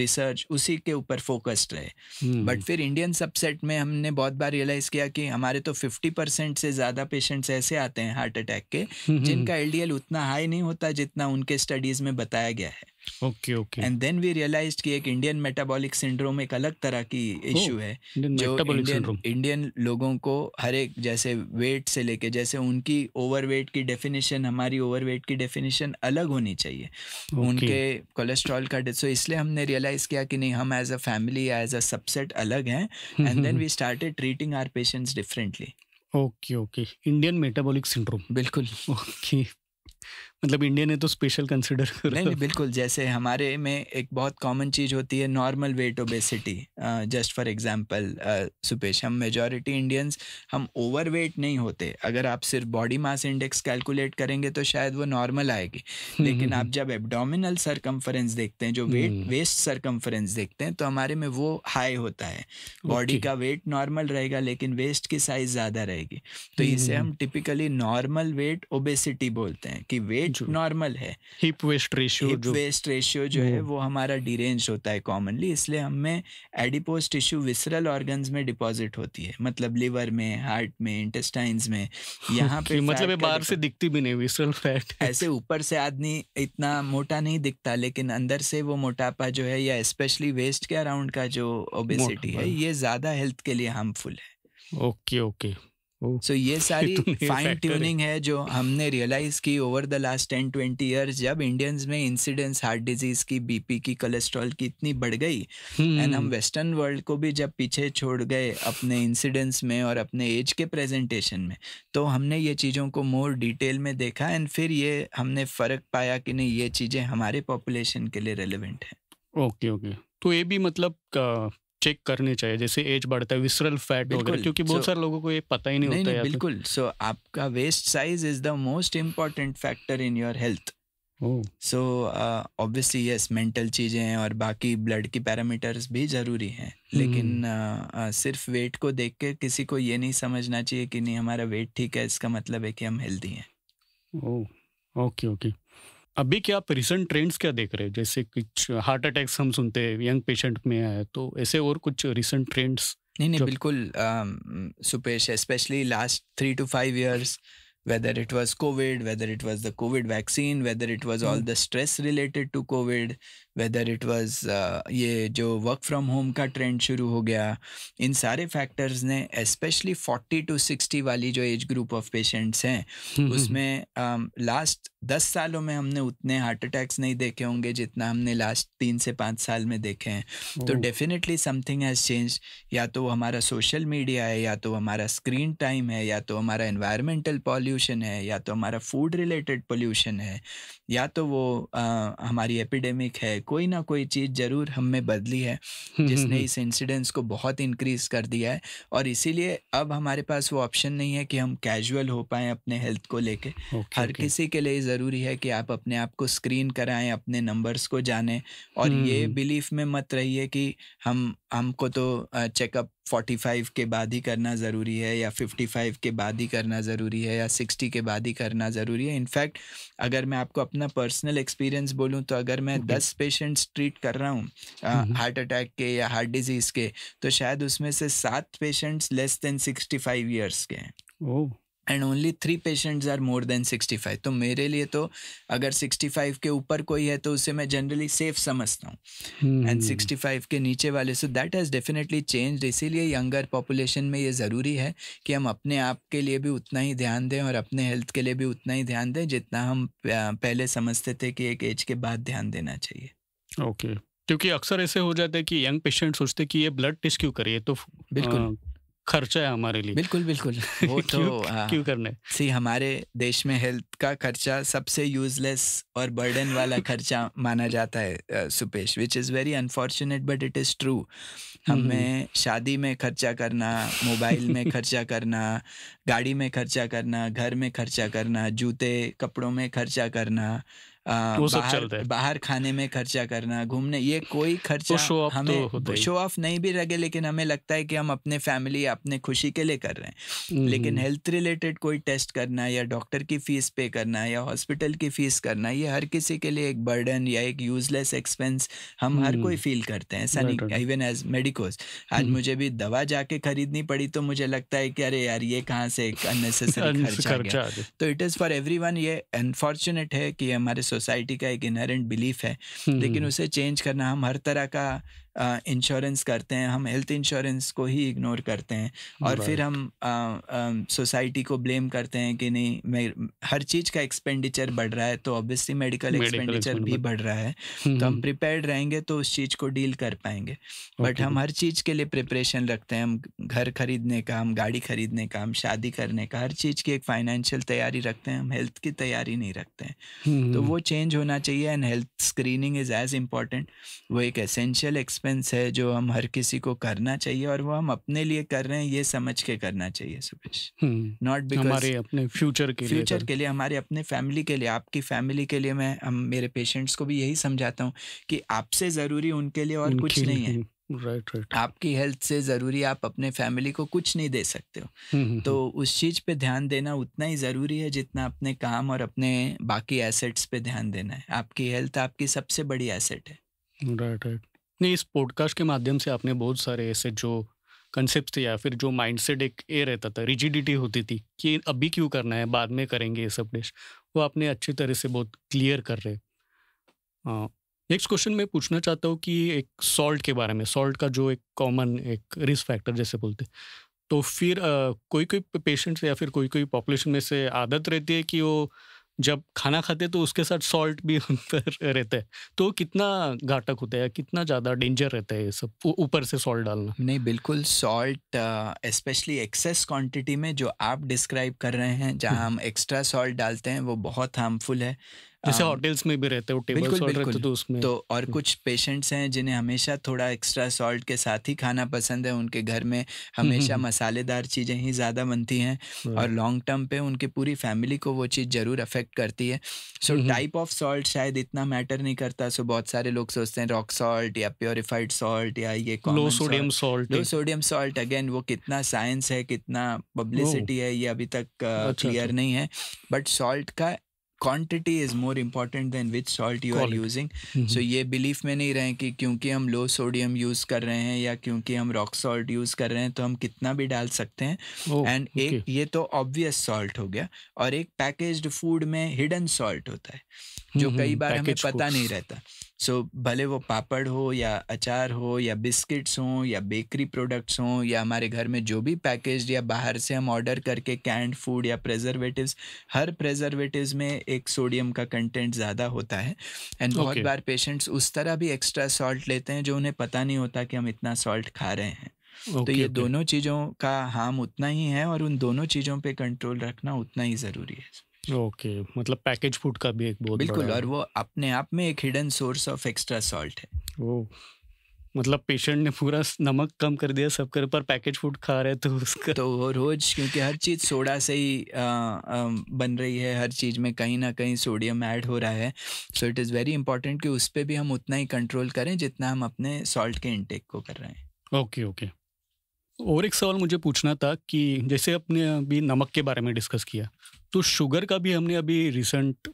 [SPEAKER 2] रिसर्च उसी के ऊपर फोकस्ड रहे बट हम्म, हम्म। फिर इंडियन सबसेट में हमने बहुत बार रियलाइज़ किया कि हमारे तो फिफ्टी से ज़्यादा पेशेंट्स ऐसे आते हैं हार्ट अटैक के हम्म, जिनका एल उतना हाई नहीं होता जितना उनके स्टडीज़ में में बताया गया है okay okay and then we realize कि एक इंडियन मेटाबॉलिक सिंड्रोम एक अलग तरह की इश्यू oh, है जो इंडियन इंडियन लोगों को हर एक जैसे वेट से लेके जैसे उनकी ओवरवेट की डेफिनेशन हमारी ओवरवेट की डेफिनेशन अलग होनी चाहिए
[SPEAKER 1] okay. उनके
[SPEAKER 2] कोलेस्ट्रॉल का सो so इसलिए हमने रियलाइज किया कि नहीं हम as a family as a subset अलग हैं and then we started treating our patients differently
[SPEAKER 1] okay okay Indian metabolic syndrome बिल्कुल ओके मतलब इंडिया ने तो स्पेशल कंसिडर कर नहीं, नहीं
[SPEAKER 2] बिल्कुल जैसे हमारे में एक बहुत कॉमन चीज़ होती है normal weight obesity just for example सुपेश हम मेजॉरिटी इंडियंस हम ओवर वेट नहीं होते अगर आप सिर्फ बॉडी मास इंडेक्स कैलकुलेट करेंगे तो शायद वो नॉर्मल आएगी *laughs* लेकिन आप जब एबडोमिनल सरकमफरेंस देखते हैं जो वेट वेस्ट सरकमफरेंस देखते हैं तो हमारे में वो हाई होता है बॉडी का वेट नॉर्मल रहेगा लेकिन वेस्ट की साइज ज़्यादा रहेगी तो हम्म, इसे हम्म, हम टिपिकली नॉर्मल वेट ओबेसिटी बोलते हैं कि वेट नॉर्मल है
[SPEAKER 1] hip waist ratio hip waist
[SPEAKER 2] ratio जो है वो हमारा डिरेंज होता है कॉमनली इसलिए हमें एडिपोज टिश्यू विसरल ऑर्गन्स में डिपॉजिट होती है मतलब लिवर में हार्ट में इंटेस्टाइंस में यहाँ पे मतलब बाहर से
[SPEAKER 1] दिखती भी नहीं विसरल
[SPEAKER 2] फैट ऐसे ऊपर से आदमी इतना मोटा नहीं दिखता लेकिन अंदर से वो मोटापा जो है या स्पेशली वेस्ट के अराउंड का जो ओबेसिटी है ये ज़्यादा हेल्थ के लिए हार्मफुल है ओके ओके सो ये सारी फाइन तो ट्यूनिंग है जो हमने रियलाइज की over the last ten twenty years जब इंडियंस में इंसिडेंस हार्ट डिजीज की बीपी की कोलेस्ट्रॉल की इतनी बढ़ गई एंड हम वेस्टर्न हम्म। वर्ल्ड को भी जब पीछे छोड़ गए अपने इंसिडेंस में और अपने एज के प्रेजेंटेशन में तो हमने ये चीज़ों को मोर डिटेल में देखा एंड फिर ये हमने फ़र्क पाया कि नहीं ये चीज़ें हमारे पॉपुलेशन के लिए रेलिवेंट
[SPEAKER 1] है ओके ओके तो ये भी मतलब चेक करने चाहिए जैसे एज बढ़ता है विसरल फैट हो गया क्योंकि बहुत so, सारे लोगों को ये पता
[SPEAKER 2] ही नहीं, नहीं होता है बिल्कुल सो so, आपका waist size is the most important factor in your health so obviously yes mental चीज़ें हैं और बाकी ब्लड की पैरामीटर्स भी ज़रूरी हैं लेकिन hmm. uh, uh, सिर्फ वेट को देख के किसी को ये नहीं समझना चाहिए कि नहीं हमारा वेट ठीक है इसका मतलब है कि हम हेल्दी हैं ओके
[SPEAKER 1] oh. ओके अभी क्या आप रिसेंट ट्रेंड्स क्या देख रहे हैं जैसे कुछ हार्ट अटैक्स हम सुनते हैं यंग पेशेंट में आए तो ऐसे और कुछ रिसेंट ट्रेंड्स
[SPEAKER 2] नहीं नहीं बिल्कुल सुपेश specially last three two five years whether it was Covid whether it was the Covid vaccine whether it was all the stress related to Covid whether it was ये जो वर्क फ्रॉम होम का trend शुरू हो गया इन सारे factors ने especially forty two sixty वाली जो एज ग्रुप ऑफ पेशेंट्स हैं हम्म, हम्म, हम्म। उसमें लास्ट um, दस सालों में हमने उतने हार्ट अटैक्स नहीं देखे होंगे जितना हमने लास्ट तीन से पाँच साल में देखे हैं तो डेफिनेटली समथिंग हैज़ चेंज या तो हमारा सोशल मीडिया है या तो हमारा स्क्रीन टाइम है या तो हमारा इन्वायरमेंटल पॉल्यूशन है या तो हमारा फूड रिलेटेड पोल्यूशन है या तो वो आ, uh, हमारी एपिडेमिक है कोई ना कोई चीज़ ज़रूर हम में बदली है जिसने *laughs* इस इंसिडेंस को बहुत इंक्रीज कर दिया है और इसीलिए अब हमारे पास वो ऑप्शन नहीं है कि हम कैजुअल हो पाए अपने हेल्थ को लेके okay, हर okay. किसी के लिए ज़रूरी है कि आप अपने आप को स्क्रीन कराएं अपने नंबर्स को जानें और ये बिलीफ हम्म। में मत रहिए कि हम हमको तो चेकअप 45 के बाद ही करना ज़रूरी है या 55 के बाद ही करना ज़रूरी है या 60 के बाद ही करना ज़रूरी है इनफैक्ट अगर मैं आपको अपना पर्सनल एक्सपीरियंस बोलूँ तो अगर मैं okay. 10 पेशेंट्स ट्रीट कर रहा हूँ हार्ट हम्म, अटैक हम्म। के या हार्ट डिजीज़ के तो शायद उसमें से सात patients less than sixty five years के हैं oh. And only three patients are more than sixty five तो मेरे लिए तो अगर सिक्सटी फाइव के ऊपर कोई है तो उसे मैं जनरली सेफ समझता हूँ एंड सिक्सटी फाइव के नीचे वाले so that has definitely change इसीलिए यंगर पॉपुलेशन में ये ज़रूरी है कि हम अपने आप के लिए भी उतना ही ध्यान दें और अपने हेल्थ के लिए भी उतना ही ध्यान दें जितना हम पहले समझते थे कि एक एज के बाद ध्यान देना चाहिए ओके okay.
[SPEAKER 1] क्योंकि अक्सर ऐसे हो जाते हैं कि यंग पेशेंट सोचते हैं कि ये ब्लड टेस्ट क्यों करिए तो बिल्कुल खर्चा है हमारे लिए बिल्कुल
[SPEAKER 2] बिल्कुल *laughs* वो तो क्यों, हाँ। क्यों करने सी हमारे देश में हेल्थ का खर्चा सबसे यूजलेस और बर्डन वाला *laughs* खर्चा माना जाता है सुपेश which is very unfortunate but it is true हमें हम्म। शादी में खर्चा करना मोबाइल में *laughs* खर्चा करना गाड़ी में खर्चा करना घर में खर्चा करना जूते कपड़ों में खर्चा करना आ, बाहर, बाहर खाने में खर्चा करना घूमने ये कोई खर्चा तो शो हमें तो शो ऑफ नहीं भी लगे लेकिन हमें लगता है कि हम अपने फैमिली अपने खुशी के लिए कर रहे हैं लेकिन हेल्थ हम्म। रिलेटेड कोई टेस्ट करना या डॉक्टर की फीस पे करना या हॉस्पिटल की फीस करना ये हर किसी के लिए एक बर्डन या एक यूजलेस एक्सपेंस हम हर कोई फील हम्म। करते हैं सनी इवन एज मेडिकोज आज हम्म। मुझे भी दवा जाके खरीदनी पड़ी तो मुझे लगता है कि अरे यार ये कहाँ से एक अननेसेसरी *laughs* खर्चा तो इट इज़ फॉर एवरी ये अनफॉर्चुनेट है कि हमारे सोसाइटी का एक इनहेरेंट बिलीफ है लेकिन हम्म। उसे चेंज करना हम हर तरह का इंश्योरेंस करते हैं हम हेल्थ इंश्योरेंस को ही इग्नोर करते हैं और फिर हम सोसाइटी को ब्लेम करते हैं कि नहीं मैं हर चीज़ का एक्सपेंडिचर बढ़ रहा है तो ऑब्वियसली मेडिकल एक्सपेंडिचर भी बढ़ रहा है हम्म, तो हम प्रिपेयर्ड हम्म। रहेंगे तो उस चीज़ को डील कर पाएंगे बट हम हर चीज़ के लिए प्रिपरेशन रखते हैं हम घर खरीदने का हम गाड़ी खरीदने का हम शादी करने का हर चीज़ की एक फाइनेंशियल तैयारी रखते हैं हम हेल्थ की तैयारी नहीं रखते हैं हम्म, तो वो चेंज होना चाहिए and health screening is as important वो एक एसेंशियल सस्पेंस है जो हम हर किसी को करना चाहिए और वो हम अपने लिए कर रहे हैं ये समझ के करना चाहिए सुबेश नॉट बिकॉज हमारे अपने फ्यूचर के फ्यूचर लिए के लिए हमारे अपने फैमिली के लिए आपकी फैमिली के लिए मैं हम मेरे पेशेंट्स को भी यही समझाता हूँ कि आपसे ज़रूरी उनके लिए और कुछ नहीं है राइट right, राइट right. आपकी हेल्थ से ज़रूरी आप अपने फैमिली को कुछ नहीं दे सकते हो हम्म, हम्म, तो हम्म। उस चीज़ पे ध्यान देना उतना ही ज़रूरी है जितना अपने काम और अपने बाकी एसेट्स पे ध्यान देना है आपकी हेल्थ आपकी सबसे बड़ी एसेट है
[SPEAKER 1] राइट right, राइट right. नहीं इस पॉडकास्ट के माध्यम से आपने बहुत सारे ऐसे जो कंसेप्ट थे या फिर जो माइंडसेट एक ए रहता था रिजिडिटी होती थी कि अभी क्यों करना है बाद में करेंगे ये सब डिश वो आपने अच्छी तरह से बहुत क्लियर कर रहे नेक्स्ट क्वेश्चन मैं पूछना चाहता हूँ कि एक सॉल्ट के बारे में सॉल्ट का जो एक कॉमन एक रिस्क फैक्टर जैसे बोलते तो फिर आ, कोई कोई पेशेंट्स या फिर कोई कोई पॉपुलेशन में से आदत रहती है कि वो जब खाना खाते तो उसके साथ सॉल्ट भी उन रहता है तो
[SPEAKER 2] कितना घातक होता है कितना ज़्यादा डेंजर रहता है ये सब ऊपर से सॉल्ट डालना नहीं बिल्कुल सॉल्ट स्पेशली एक्सेस क्वांटिटी में जो आप डिस्क्राइब कर रहे हैं जहाँ हम्म। हम एक्स्ट्रा सॉल्ट डालते हैं वो बहुत हार्मफुल है जैसे होटल्स um, में भी रहते हो टेबल बिल्कुल, सॉल्ट रहते तो उसमें तो और हम्म। कुछ पेशेंट्स हैं जिन्हें हमेशा थोड़ा एक्स्ट्रा सॉल्ट के साथ ही खाना पसंद है उनके घर में हमेशा *laughs* मसालेदार चीज़ें ही ज़्यादा बनती हैं और लॉन्ग टर्म पे उनकी पूरी फैमिली को वो चीज़ ज़रूर अफेक्ट करती है सो टाइप ऑफ सॉल्ट शायद इतना मैटर नहीं करता सो बहुत सारे लोग सोचते हैं रॉक सॉल्ट या प्योरीफाइड सॉल्ट या ये low sodium salt low sodium salt again वो कितना साइंस है कितना पब्लिसिटी है ये अभी तक क्लियर अच्छा, अच्छा। नहीं है बट सॉल्ट का quantity is more important than which salt you are using so ये बिलीफ में नहीं रहे कि क्योंकि हम लो सोडियम यूज़ कर रहे हैं या क्योंकि हम रॉक सॉल्ट यूज़ कर रहे हैं तो हम कितना भी डाल सकते हैं एंड oh, एक ये तो ऑब्वियस सॉल्ट हो गया और एक पैकेज्ड फूड में हिडन सॉल्ट होता है जो हम्म, कई हम्म, बार हमें पता नहीं रहता सो so, भले वो पापड़ हो या अचार हो या बिस्किट्स हों या बेकरी प्रोडक्ट्स हों या हमारे घर में जो भी पैकेज या बाहर से हम ऑर्डर करके कैंड फूड या प्रेजर्वेटिव्स हर प्रेजर्वेटिव्स में एक सोडियम का कंटेंट ज़्यादा होता है एंड बहुत बार पेशेंट्स उस तरह भी एक्स्ट्रा सॉल्ट लेते हैं जो उन्हें पता नहीं होता कि हम इतना सॉल्ट खा रहे हैं तो okay, तो ये okay. दोनों चीज़ों का हार्म उतना ही है और उन दोनों चीज़ों पे कंट्रोल रखना उतना ही ज़रूरी है ओके
[SPEAKER 1] मतलब पैकेज फूड का भी एक बहुत बिल्कुल और वो
[SPEAKER 2] अपने आप में एक hidden source
[SPEAKER 1] of extra salt है ओ मतलब पेशेंट ने पूरा नमक कम कर दिया सब कर पर
[SPEAKER 2] पैकेज फूड खा रहे तो उसका तो वो रोज क्योंकि हर चीज़ सोडा से ही आ, आ, बन रही है हर चीज़ में कहीं ना कहीं सोडियम ऐड हो रहा है so it is very important कि उस पर भी हम उतना ही कंट्रोल करें जितना हम अपने सॉल्ट के इनटेक को कर रहे
[SPEAKER 1] हैं ओके ओके और एक सवाल मुझे पूछना था कि जैसे आपने अभी नमक के बारे में डिस्कस किया तो शुगर का भी हमने अभी रिसेंट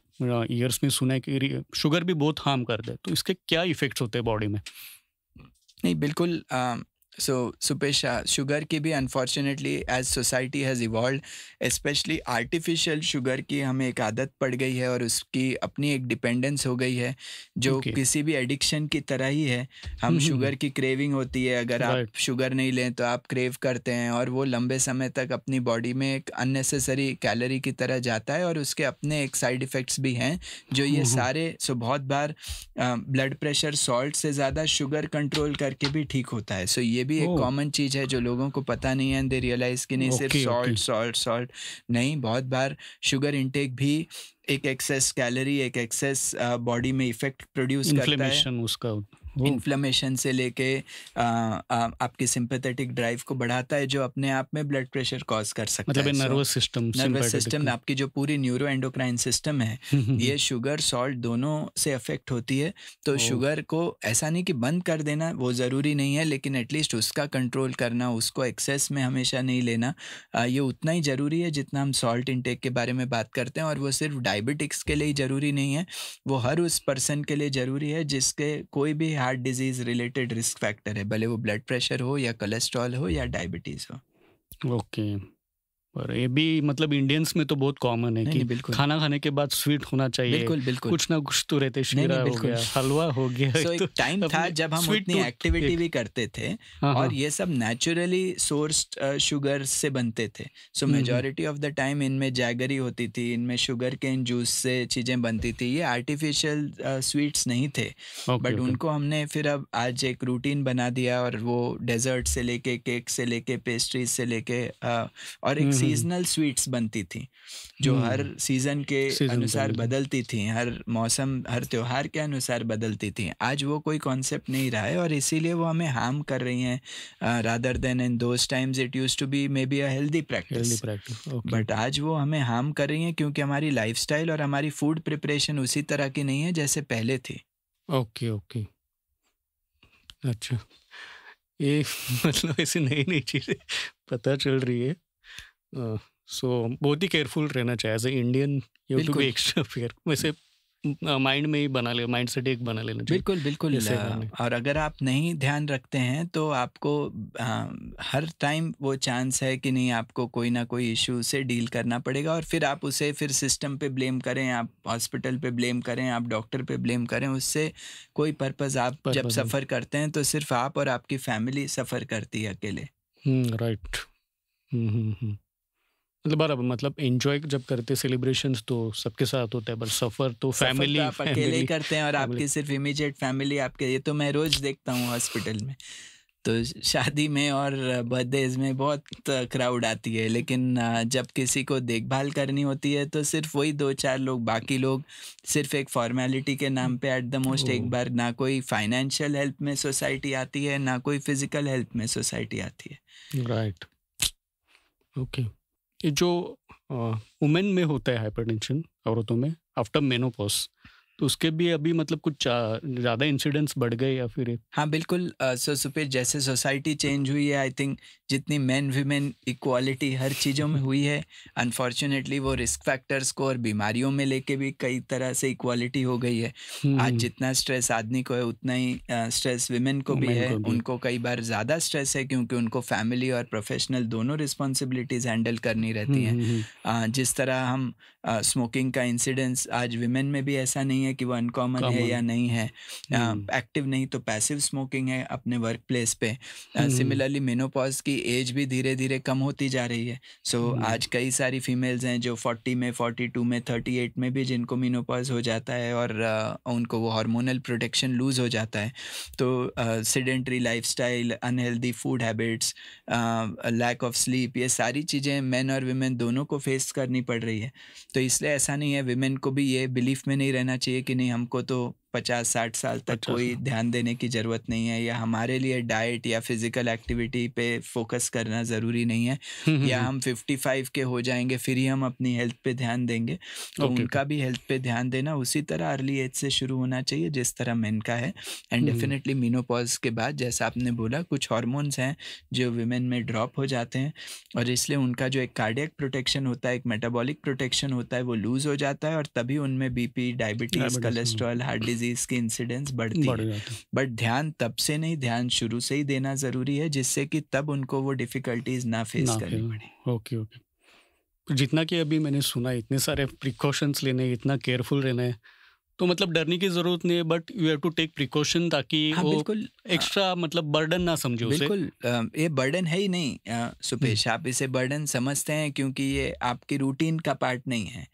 [SPEAKER 1] ईयर्स में सुना है कि शुगर भी बहुत हार्म कर दे तो इसके
[SPEAKER 2] क्या इफेक्ट्स होते हैं बॉडी में नहीं बिल्कुल सो Supesha, शुगर की भी unfortunately as society has evolve especially artificial sugar की हमें एक आदत पड़ गई है और उसकी अपनी एक डिपेंडेंस हो गई है जो okay. किसी भी एडिक्शन की तरह ही है हम शुगर हम्म, हम्म, हम्म। की क्रेविंग होती है अगर right. आप शुगर नहीं लें तो आप क्रेव करते हैं और वो लंबे समय तक अपनी बॉडी में एक अननेसेसरी कैलोरी की तरह जाता है और उसके अपने एक साइड इफ़ेक्ट्स भी हैं जो ये सारे सो बहुत बार ब्लड प्रेशर सॉल्ट से ज़्यादा शुगर कंट्रोल करके भी ठीक होता है सो ये भी एक कॉमन चीज़ है जो लोगों को पता नहीं है दे रियलाइज कि नहीं सिर्फ सॉल्ट सॉल्ट सॉल्ट नहीं बहुत बार शुगर इंटेक भी एक एक्सेस कैलोरी एक एक्सेस बॉडी uh, में इफेक्ट प्रोड्यूस करता है उसका इन्फ्लेमेशन से लेके आपके आपकी सिंपथेटिक ड्राइव को बढ़ाता है जो अपने आप में ब्लड प्रेशर कॉज कर सकता मतलब है नर्वस सिस्टम नर्वस सिस्टम आपकी जो पूरी न्यूरो एंडोक्राइन सिस्टम है *laughs* ये शुगर सॉल्ट दोनों से अफेक्ट होती है तो शुगर को ऐसा नहीं कि बंद कर देना वो ज़रूरी नहीं है लेकिन एटलीस्ट उसका कंट्रोल करना उसको एक्सेस में हमेशा नहीं लेना ये उतना ही ज़रूरी है जितना हम सॉल्ट इनटेक के बारे में बात करते हैं और वो सिर्फ डायबिटिक्स के लिए ज़रूरी नहीं है वो हर उस पर्सन के लिए ज़रूरी है जिसके कोई भी heart disease related risk factor है भले वो ब्लड प्रेशर हो या कोलेस्ट्रॉल हो या डायबिटीज़
[SPEAKER 1] हो ओके okay. और ये भी मतलब इंडियंस में तो बहुत कॉमन है कि खाना
[SPEAKER 2] खाने के बाद स्वीट होना चाहिए बिल्कुल बिल्कुल कुछ
[SPEAKER 1] ना कुछ तो रहते शिरा हो गया हलवा
[SPEAKER 2] हो गया so, एक टाइम तो था जब हम उतनी एक्टिविटी भी करते थे हाँ, और हाँ। ये सब नेचुरली सोर्स्ड शुगर से बनते थे so majority of the time इनमें जैगरी होती थी इनमें शुगर केन जूस से चीज़ें बनती थी ये आर्टिफिशियल स्वीट्स uh, नहीं थे बट उनको हमने फिर अब आज एक रूटीन बना दिया और वो डेजर्ट से लेके केक से लेके पेस्ट्रीज से लेके uh, और एक हम्म, हम्म। सीजनल स्वीट्स बनती थी जो हम्म। हर सीजन के अनुसार बदलती थी हर मौसम हर त्यौहार के अनुसार बदलती थी आज वो कोई कॉन्सेप्ट नहीं रहा है और इसीलिए वो हमें हार्म कर रही हैं rather than in those times it use to be maybe healthy practice but आज वो हमें हार्म कर रही हैं क्योंकि हमारी लाइफ और हमारी फूड प्रिपरेशन उसी तरह की नहीं है जैसे पहले थी
[SPEAKER 1] ओके ओके अच्छा ये *laughs* मतलब ऐसी नई नई चीज़ें पता चल रही है सो बहुत ही केयरफुल रहना चाहिए as a Indian you to be extra fair
[SPEAKER 2] वैसे माइंड में ही बना ले माइंड सेट एक बना लेना चाहिए बिल्कुल बिल्कुल और अगर आप नहीं ध्यान रखते हैं तो आपको आ, हर टाइम वो चांस है कि नहीं आपको कोई ना कोई इशू से डील करना पड़ेगा और फिर आप उसे फिर सिस्टम पे ब्लेम करें आप हॉस्पिटल पे ब्लेम करें आप डॉक्टर पे ब्लेम करें उससे कोई पर्पज़ आप पर्पस जब सफ़र करते हैं तो सिर्फ आप और आपकी फैमिली सफ़र करती है अकेले राइट हम्म, right. हम्म, हम्म,
[SPEAKER 1] मतलब बराबर मतलब एंजॉय जब करते सेलिब्रेशन तो सबके साथ होते हैं पर सफर तो फैमिली तो आप अकेले
[SPEAKER 2] करते हैं और आपकी सिर्फ इमीजिएट फैमिली आपके ये तो मैं रोज देखता हूँ हॉस्पिटल में तो शादी में और बर्थडेज में बहुत क्राउड आती है लेकिन जब किसी को देखभाल करनी होती है तो सिर्फ वही दो चार लोग बाकी लोग सिर्फ एक फॉर्मेलिटी के नाम पे एट द मोस्ट एक बार ना कोई फाइनेंशियल हेल्प में सोसाइटी आती है ना कोई फिजिकल हेल्प में सोसाइटी आती
[SPEAKER 1] है राइट right. Okay okay. जो वुमेन में होता है हाइपरटेंशन औरतों में आफ्टर मेनोपॉज तो उसके भी अभी मतलब कुछ ज़्यादा
[SPEAKER 2] इंसिडेंट्स बढ़ गए या फिर हाँ बिल्कुल सो सुपे जैसे सोसाइटी चेंज हुई है आई थिंक जितनी मैन वीमेन इक्वालिटी हर चीज़ों में हुई है अनफॉर्चुनेटली वो रिस्क फैक्टर्स को और बीमारियों में लेके भी कई तरह से इक्वालिटी हो गई है आज हम्म। जितना स्ट्रेस आदमी को है उतना ही स्ट्रेस वीमेन को भी है उनको कई बार ज़्यादा स्ट्रेस है क्योंकि उनको फैमिली और प्रोफेशनल दोनों रिस्पॉन्सिबिलिटीज़ हैंडल करनी रहती हम्म, हैं हम्म, जिस तरह हम स्मोकिंग का इंसिडेंस आज वीमेन में भी ऐसा नहीं है है कि वो अनकॉमन है या नहीं है एक्टिव हम्म। नहीं तो पैसिव स्मोकिंग है अपने वर्क प्लेस पे सिमिलरली हम्म। मेनोपॉज की एज भी धीरे धीरे कम होती जा रही है सो so, हम्म। आज कई सारी फीमेल्स हैं जो फोर्टी में फोर्टी टू में थर्टी एट में भी जिनको मीनोपॉज हो जाता है और उनको वो हार्मोनल प्रोटेक्शन लूज़ हो जाता है तो sedentary lifestyle unhealthy food habits lack of sleep ये सारी चीज़ें मैन और वीमेन दोनों को फेस करनी पड़ रही है तो इसलिए ऐसा नहीं है वीमेन को भी ये बिलीफ में नहीं रहना चाहिए चाहिए कि नहीं हमको तो पचास साठ साल तक कोई ध्यान देने की ज़रूरत नहीं है या हमारे लिए डाइट या फिज़िकल एक्टिविटी पे फोकस करना ज़रूरी नहीं है हम्म, हम्म, या हम्म। हम फिफ्टी फाइव के हो जाएंगे फिर ही हम अपनी हेल्थ पे ध्यान देंगे तो okay. उनका भी हेल्थ पे ध्यान देना उसी तरह अर्ली एज से शुरू होना चाहिए जिस तरह मेन का है एंड डेफिनेटली मीनोपॉज के बाद जैसा आपने बोला कुछ हॉर्मोन्स हैं जो वुमेन में ड्रॉप हो जाते हैं और इसलिए उनका जो एक कार्डियक प्रोटेक्शन होता है एक मेटाबॉलिक प्रोटेक्शन होता है वो लूज़ हो जाता है और तभी उनमें BP diabetes cholesterol heart *clears throat* disease disease की इंसिडेंस बढ़ती है बट ध्यान तब से नहीं ध्यान शुरू से ही देना जरूरी है जिससे कि तब उनको वो डिफिकल्टीज ना फेस करनी
[SPEAKER 1] पड़े ओके ओके जितना कि अभी मैंने सुना इतने सारे प्रिकॉशंस लेने इतना केयरफुल रहना है तो मतलब डरने की जरूरत नहीं है but you have to take precaution ताकि हाँ, वो एक्स्ट्रा मतलब बर्डन ना समझो बिल्कुल
[SPEAKER 2] ये बर्डन है ही नहीं हम्म। सुपेश आप इसे बर्डन समझते हैं क्योंकि ये आपकी रूटीन का पार्ट नहीं है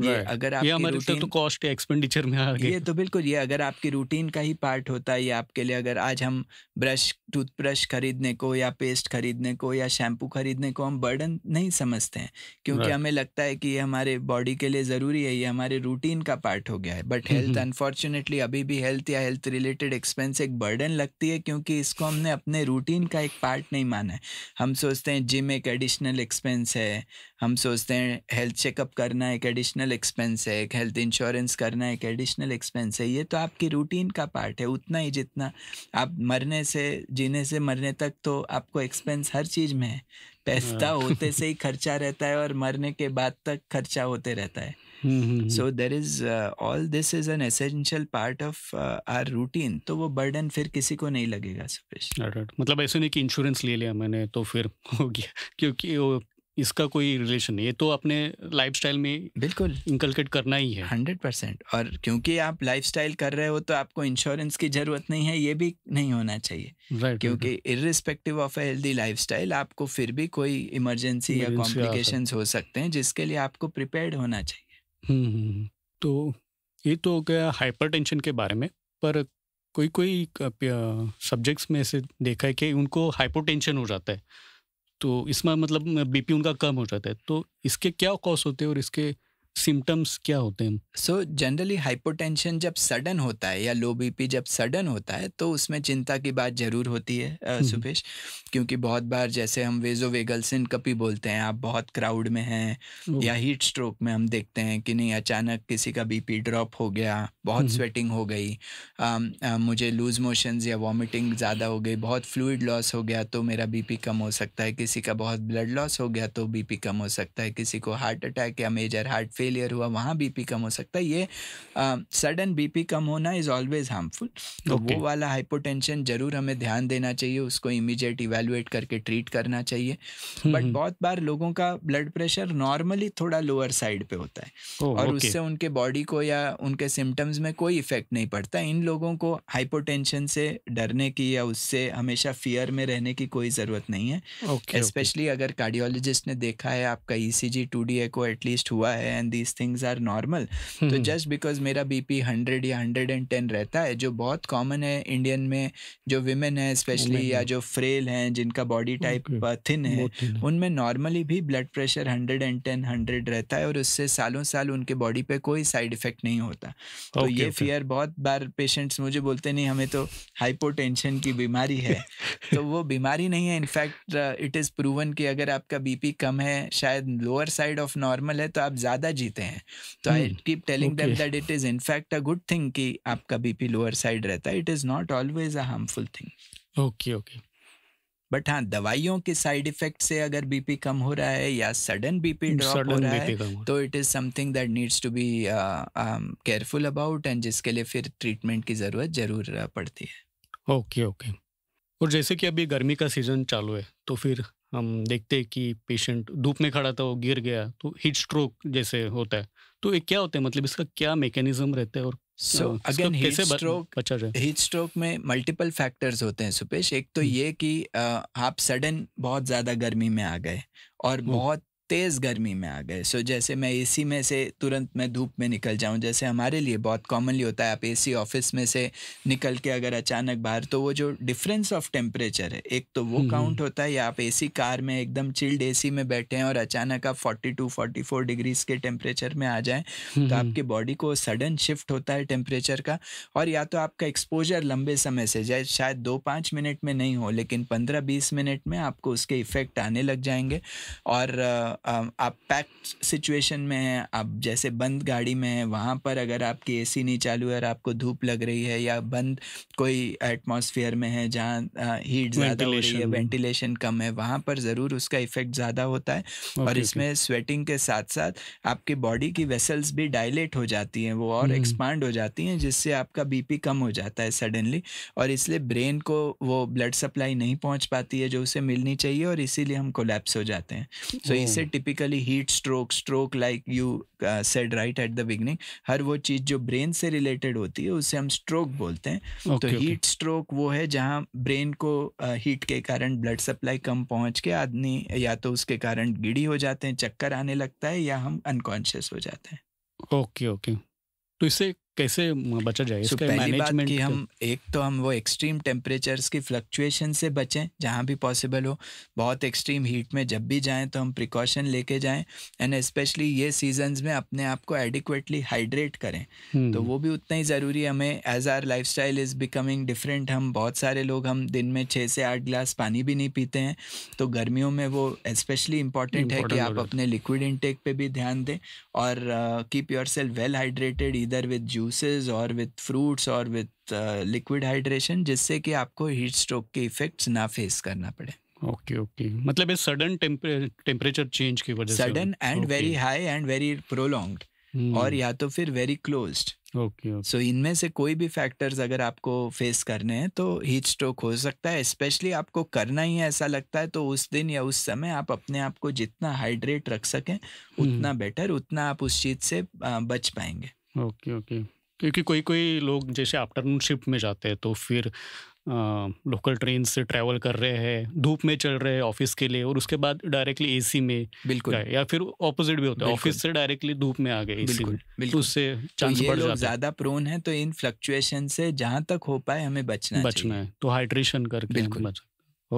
[SPEAKER 2] ये अगर आप रूटीन, तो
[SPEAKER 1] कॉस्ट एक्सपेंडिचर में आ ये
[SPEAKER 2] तो बिल्कुल ये अगर आपकी रूटीन का ही पार्ट होता है आपके लिए अगर आज हम ब्रश टूथब्रश खरीदने को या पेस्ट खरीदने को या शैम्पू खरीदने को हम बर्डन नहीं समझते हैं क्योंकि हमें लगता है कि ये हमारे बॉडी के लिए ज़रूरी है ये हमारे रूटीन का पार्ट हो गया है बट हेल्थ अनफॉर्चुनेटली अभी भी हेल्थ या हेल्थ रिलेटेड एक्सपेंस एक बर्डन लगती है क्योंकि इसको हमने अपने रूटीन का एक पार्ट नहीं माना है हम सोचते हैं जिम एक एडिशनल एक्सपेंस है हम सोचते हैं हेल्थ चेकअप करना एक एडिशनल एक्सपेंस है एक हेल्थ इंश्योरेंस करना एक एडिशनल एक्सपेंस है ये तो आपकी रूटीन का पार्ट है उतना ही जितना आप मरने से जीने से मरने तक तो आपको एक्सपेंस हर चीज़ में है पैसा हाँ। होते *laughs* से ही खर्चा रहता है और मरने के बाद तक खर्चा होते रहता है so there is all this is an essential part of our routine तो वो बर्डन फिर किसी को नहीं लगेगा सुपेश
[SPEAKER 1] मतलब ऐसे नहीं कि इंश्योरेंस ले लिया मैंने तो फिर *laughs* हो गया क्योंकि इसका कोई रिलेशन नहीं है तो अपने लाइफ में बिल्कुल
[SPEAKER 2] इंकलकेट करना ही है हंड्रेड परसेंट और क्योंकि आप लाइफ कर रहे हो तो आपको इंश्योरेंस की जरूरत नहीं है ये भी नहीं होना चाहिए right, क्योंकि irrespective of a healthy life आपको फिर भी कोई इमरजेंसी या कॉम्प्लिकेशन हो सकते हैं जिसके लिए आपको प्रिपेयर होना चाहिए
[SPEAKER 1] हम्म, हम्म, हम्म।
[SPEAKER 2] तो ये तो हो गया हाइपर के बारे में पर
[SPEAKER 1] कोई कोई सब्जेक्ट्स में ऐसे देखा है कि उनको हाइपोटेंशन हो जाता है तो इसमें मतलब बीपी उनका कम हो जाता है तो इसके क्या कॉज होते हैं और इसके
[SPEAKER 2] सिम्टम्स क्या होते हैं सो जनरली हाइपोटेंशन जब सडन होता है या लो बीपी जब सडन होता है तो उसमें चिंता की बात ज़रूर होती है हम्म। सुपेश क्योंकि बहुत बार जैसे हम वेजो वेगल बोलते हैं आप बहुत क्राउड में हैं या हीट स्ट्रोक में हम देखते हैं कि नहीं अचानक किसी का बीपी ड्रॉप हो गया बहुत स्वेटिंग हम्म। हो गई आ, आ, मुझे लूज मोशन या वॉमिटिंग ज़्यादा हो गई बहुत फ्लूड लॉस हो गया तो मेरा बीपी कम हो सकता है किसी का बहुत ब्लड लॉस हो गया तो बीपी कम हो सकता है किसी को हार्ट अटैक या मेजर हार्ट फेलियर हुआ वहाँ बीपी कम हो सकता है ये सडन uh, बीपी कम होना इज़ ऑलवेज हार्मफुल तो okay. वो वाला हाइपोटेंशन जरूर हमें ध्यान देना चाहिए उसको इमीजिएट इवेलुएट करके ट्रीट करना चाहिए बट हम्म, हम्म। बहुत बार लोगों का ब्लड प्रेशर नॉर्मली थोड़ा लोअर साइड पे होता है oh, और okay. उससे उनके बॉडी को या उनके सिम्टम्स में कोई इफेक्ट नहीं पड़ता इन लोगों को हाइपोटेंशन से डरने की या उससे हमेशा फियर में रहने की कोई ज़रूरत नहीं है स्पेशली okay, okay. अगर कार्डियोलॉजिस्ट ने देखा है आपका ई सी जी टू डी ए को एटलीस्ट हुआ है and these things are normal तो जस्ट hmm. बिकॉज मेरा बी पी हंड्रेड या हंड्रेड एंड टेन रहता है जो बहुत कॉमन है इंडियन में जो विमेन है स्पेशली या जो फ्रेल हैं जिनका बॉडी टाइप थिन है उनमें नॉर्मली भी blood pressure hundred and ten hundred रहता है और उससे सालों साल उनके बॉडी पे कोई साइड इफेक्ट नहीं होता तो okay, तो ये फियर okay. बहुत बार पेशेंट्स मुझे बोलते नहीं हमें तो हाइपोटेंशन की बीमारी है *laughs* तो वो बीमारी नहीं है इनफैक्ट इट इज़ प्रूवन कि अगर आपका बीपी कम है शायद लोअर साइड ऑफ नॉर्मल है तो आप ज़्यादा जीते हैं तो I keep telling them that it is in fact a good thing कि आपका बीपी लोअर साइड रहता है it is not always a harmful thing okay okay but हाँ दवाइयों के साइड इफेक्ट से अगर बीपी कम हो रहा है या सडन बीपी ड्रॉप हो रहा तो है तो it is something that needs to be careful about and जिसके लिए फिर ट्रीटमेंट की जरूरत जरूर uh, पड़ती
[SPEAKER 1] है ओके okay, ओके okay. और जैसे कि अभी गर्मी का सीजन चालू है तो फिर हम देखते हैं कि पेशेंट धूप में खड़ा था वो गिर गया तो हीट स्ट्रोक जैसे होता है तो ये क्या होता है मतलब इसका क्या मैकेनिज्म रहता है और so again heat stroke
[SPEAKER 2] heat stroke में मल्टीपल फैक्टर्स होते हैं सुपेश एक तो हम्म। ये कि आ, आप सडन बहुत ज़्यादा गर्मी में आ गए और हम्म। बहुत तेज़ गर्मी में आ गए सो so, जैसे मैं एसी में से तुरंत मैं धूप में निकल जाऊं जैसे हमारे लिए बहुत कॉमनली होता है आप एसी ऑफिस में से निकल के अगर अचानक बाहर तो वो जो डिफरेंस ऑफ टेम्परेचर है एक तो वो काउंट हम्म, हम्म। होता है या आप एसी कार में एकदम चिल्ड एसी में बैठे हैं और अचानक आप फोर्टी फोर डिग्रीज के टेम्परेचर में आ जाए हम्म, तो आपके बॉडी को सडन शिफ्ट होता है टेम्परेचर का और या तो आपका एक्सपोजर लंबे समय से जाए शायद दो पाँच मिनट में नहीं हो लेकिन पंद्रह बीस मिनट में आपको उसके इफेक्ट आने लग जाएंगे और आप पैक्ड सिचुएशन में हैं आप जैसे बंद गाड़ी में हैं वहाँ पर अगर आपकी एसी नहीं चालू है और आपको धूप लग रही है या बंद कोई एटमॉस्फेयर में है जहाँ हीट ज़्यादा हो रही है वेंटिलेशन कम है वहाँ पर ज़रूर उसका इफेक्ट ज़्यादा होता है okay, और इसमें okay. स्वेटिंग के साथ साथ आपकी बॉडी की वेसल्स भी डायलेट हो जाती हैं वो और एक्सपांड हम्म, हम्म। हो जाती हैं जिससे आपका बीपी कम हो जाता है सडनली और इसलिए ब्रेन को वो ब्लड सप्लाई नहीं पहुँच पाती है जो उसे मिलनी चाहिए और इसीलिए हम कोलेप्स हो जाते हैं सो so, इसे typically heat stroke stroke like you said right at the beginning हर वो चीज़ जो ब्रेन से रिलेटेड होती है उसे हम स्ट्रोक बोलते हैं तो okay, तो हीट okay. स्ट्रोक वो है जहाँ ब्रेन को हीट uh, के कारण ब्लड सप्लाई कम पहुँच के आदमी या तो उसके कारण गिड़ी हो जाते हैं चक्कर आने लगता है या हम अनकॉन्शियस हो जाते हैं
[SPEAKER 1] ओके okay, ओके okay. तो इससे कैसे बचा जाए so, पहली बात कि हम
[SPEAKER 2] एक तो हम वो एक्सट्रीम टेम्परेचर्स की फ्लक्चुएशन से बचें जहाँ भी पॉसिबल हो बहुत एक्सट्रीम हीट में जब भी जाएं तो हम प्रिकॉशन लेके जाएं एंड स्पेशली ये सीजन्स में अपने आप को एडिक्वेटली हाइड्रेट करें
[SPEAKER 1] hmm. तो हम्म।
[SPEAKER 2] वो भी उतना ही ज़रूरी हमें as our lifestyle is becoming different हम बहुत सारे लोग हम दिन में छः से आठ ग्लास पानी भी नहीं पीते हैं तो गर्मियों में वो स्पेशली इम्पॉर्टेंट है कि आप अपने लिक्विड इनटेक पे भी ध्यान दें और keep yourself well hydrated इधर विद जू जूसेस और विथ फ्रूट्स और विथ लिक्विड हाइड्रेशन जिससे कि आपको हीट स्ट्रोक के इफेक्ट्स ना फेस करना पड़े
[SPEAKER 1] ओके ओके मतलब इस सडन
[SPEAKER 2] टेम्परेचर चेंज की वजह से sudden and very high and very prolonged और या तो फिर वेरी क्लोज्ड ओके सो इनमें से कोई भी फैक्टर्स अगर आपको फेस करने हैं तो हीट स्ट्रोक हो सकता है स्पेशली आपको करना ही ऐसा लगता है तो उस दिन या उस समय आप अपने आप को जितना हाइड्रेट रख सकें hmm. उतना बेटर उतना आप उस चीज़ से बच पाएंगे ओके ओके
[SPEAKER 1] क्योंकि कोई कोई लोग जैसे आफ्टरनून शिफ्ट में जाते हैं तो फिर आ, लोकल ट्रेन से ट्रैवल कर रहे हैं धूप में चल रहे हैं ऑफिस के लिए और उसके बाद डायरेक्टली एसी में बिल्कुल या फिर ऑपोजिट भी होता है ऑफिस से डायरेक्टली धूप में आ गए तो
[SPEAKER 2] उससे चांस तो बढ़ जाता है ज्यादा प्रोन है तो इन फ्लक्चुएशन से जहां तक हो पाए हमें बचना बचना
[SPEAKER 1] है तो हाइड्रेशन करके बिल्कुल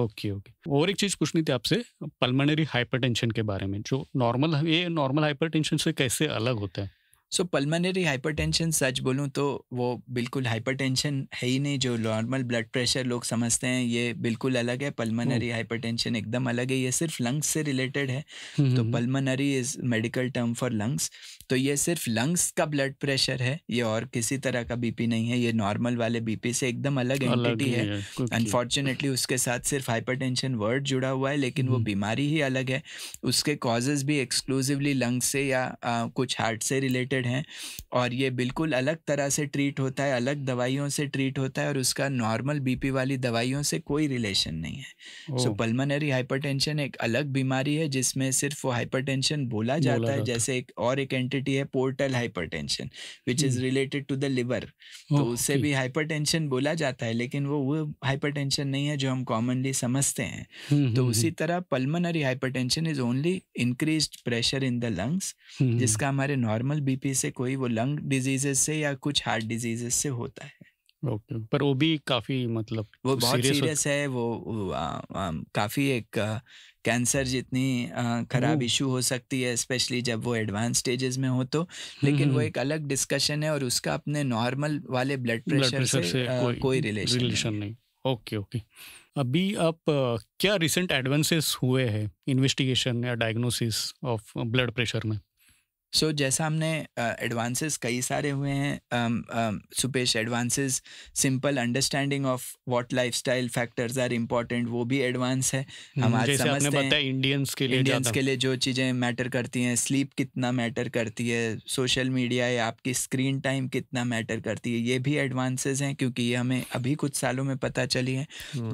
[SPEAKER 1] ओके ओके
[SPEAKER 2] और एक चीज़ पूछनी थी आपसे
[SPEAKER 1] पल्मोनरी हाइपरटेंशन के बारे में जो नॉर्मल ये नॉर्मल हाइपरटेंशन से कैसे अलग होता है
[SPEAKER 2] सो हाइपर हाइपरटेंशन सच बोलूँ तो वो बिल्कुल हाइपरटेंशन है ही नहीं जो नॉर्मल ब्लड प्रेशर लोग समझते हैं ये बिल्कुल अलग है हाइपर हाइपरटेंशन एकदम अलग है ये सिर्फ लंग्स से रिलेटेड है हम्म, तो pulmonary is medical term for lungs तो ये सिर्फ लंग्स का ब्लड प्रेशर है ये और किसी तरह का बीपी नहीं है ये नॉर्मल वाले बीपी से एकदम अलग एंटिटी है अनफॉर्चुनेटली उसके साथ सिर्फ हाइपरटेंशन वर्ड जुड़ा हुआ है लेकिन वो हम्म। बीमारी ही अलग है उसके कॉजेज भी एक्सक्लूसिवली लंग्स से या आ, कुछ हार्ट से रिलेटेड हैं और ये बिल्कुल अलग तरह से ट्रीट होता है अलग दवाइयों से ट्रीट होता है और उसका नॉर्मल बीपी वाली दवाइयों से कोई रिलेशन नहीं
[SPEAKER 1] है सो
[SPEAKER 2] पल्मनरी हाइपरटेंशन एक अलग बीमारी है जिसमें सिर्फ वो हाइपरटेंशन बोला जाता है जैसे एक और एक एंटी एंटिटी है portal hypertension which is related to the liver तो उससे भी हाइपरटेंशन बोला जाता है लेकिन वो वो हाइपरटेंशन नहीं है जो हम कॉमनली समझते हैं हम्म, तो हम्म, उसी हम्म। तरह pulmonary hypertension is only increase pressure in the lungs जिसका हमारे नॉर्मल बीपी से कोई वो लंग डिजीजेस से या कुछ हार्ट डिजीजेस से होता है ओके okay. पर वो
[SPEAKER 1] भी काफी मतलब वो बहुत सीरियस
[SPEAKER 2] है वो, वो आ, आ, काफी एक कैंसर जितनी ख़राब इशू हो सकती है स्पेशली जब वो एडवांस स्टेजेस में हो तो हम्म, लेकिन वो हम्म। एक अलग डिस्कशन है और उसका अपने नॉर्मल वाले ब्लड प्रेशर से, से आ, कोई, कोई
[SPEAKER 1] रिलेशन, रिलेशन नहीं, नहीं। ओके ओके अभी आप क्या रिसेंट एडवांसेस हुए हैं इन्वेस्टिगेशन या डायग्नोसिस ऑफ ब्लड प्रेशर में
[SPEAKER 2] सो so, जैसा हमने एडवांसेस uh, कई सारे हुए हैं सुपेश advances simple understanding of what lifestyle factors are important वो भी एडवांस है हमारे हम्म, समझते हैं इंडियंस के लिए इंडियंस के लिए जो चीज़ें मैटर करती हैं स्लीप कितना मैटर करती है सोशल मीडिया या आपकी स्क्रीन टाइम कितना मैटर करती है ये भी एडवांसेज हैं क्योंकि ये हमें अभी कुछ सालों में पता चली है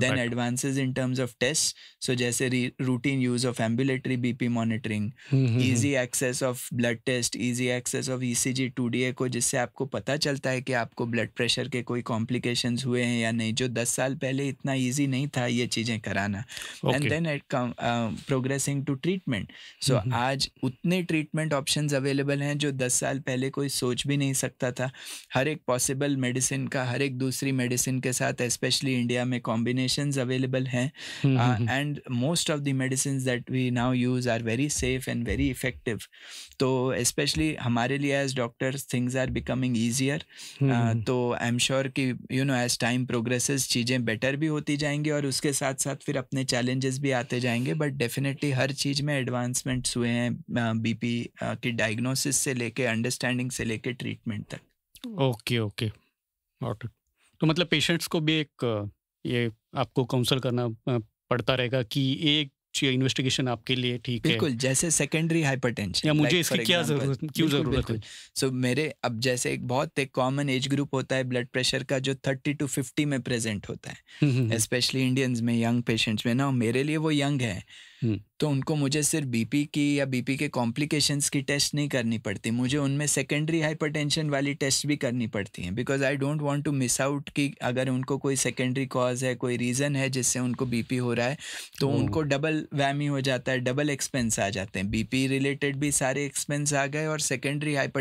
[SPEAKER 2] then advances in terms of test so जैसे routine use of ambulatory BP monitoring easy access of blood test easy access of D A को जिससे आपको पता चलता है कि आपको ब्लड प्रेशर के कोई कॉम्प्लिकेशन हुए हैं या नहीं जो दस साल पहले इतना ईजी नहीं था ये चीज़ें कराना and then it progressing to treatment so आज उतने ट्रीटमेंट ऑप्शन अवेलेबल हैं जो दस साल पहले कोई सोच भी नहीं सकता था हर एक पॉसिबल मेडिसिन का हर एक दूसरी मेडिसिन के साथ स्पेशली इंडिया में कॉम्बिनेशन अवेलेबल हैं and most of the medicine that we now use are very safe and very effective तो स्पेशली हमारे लिए as doctors things are becoming easier तो आई एम श्योर कि you know as time progresses चीज़ें better भी होती जाएंगी और उसके साथ साथ फिर अपने चैलेंजेस भी आते जाएंगे बट डेफिनेटली हर चीज़ में एडवांसमेंट्स हुए हैं बी पी की डायग्नोसिस से लेके अंडरस्टैंडिंग से लेके ट्रीटमेंट तक ओके
[SPEAKER 1] ओके नॉट तो मतलब पेशेंट्स को भी एक ये आपको काउंसल करना पड़ता रहेगा कि एक अच्छी
[SPEAKER 2] इन्वेस्टिगेशन आपके लिए ठीक है बिल्कुल जैसे सेकेंडरी हाइपरटेंशन या मुझे like इसकी क्या जरूरत क्यों जरूरत है सो so, मेरे अब जैसे एक बहुत एक कॉमन एज ग्रुप होता है ब्लड प्रेशर का जो थर्टी टू फिफ्टी में प्रेजेंट होता
[SPEAKER 1] है
[SPEAKER 2] स्पेशली हम्म, इंडियंस हम्म, हम्म। में यंग पेशेंट्स में ना मेरे लिए वो यंग है हम्म। तो उनको मुझे सिर्फ बीपी की या बीपी के कॉम्प्लिकेशंस की टेस्ट नहीं करनी पड़ती मुझे उनमें सेकेंडरी हाइपरटेंशन वाली टेस्ट भी करनी पड़ती हैं because I don't want to miss out कि अगर उनको कोई सेकेंडरी कॉज है कोई रीज़न है जिससे उनको बीपी हो रहा है तो उनको डबल वैमी हो जाता है डबल एक्सपेंस आ जाते हैं बीपी रिलेटेड भी सारे एक्सपेंस आ गए और सेकेंडरी हाइपर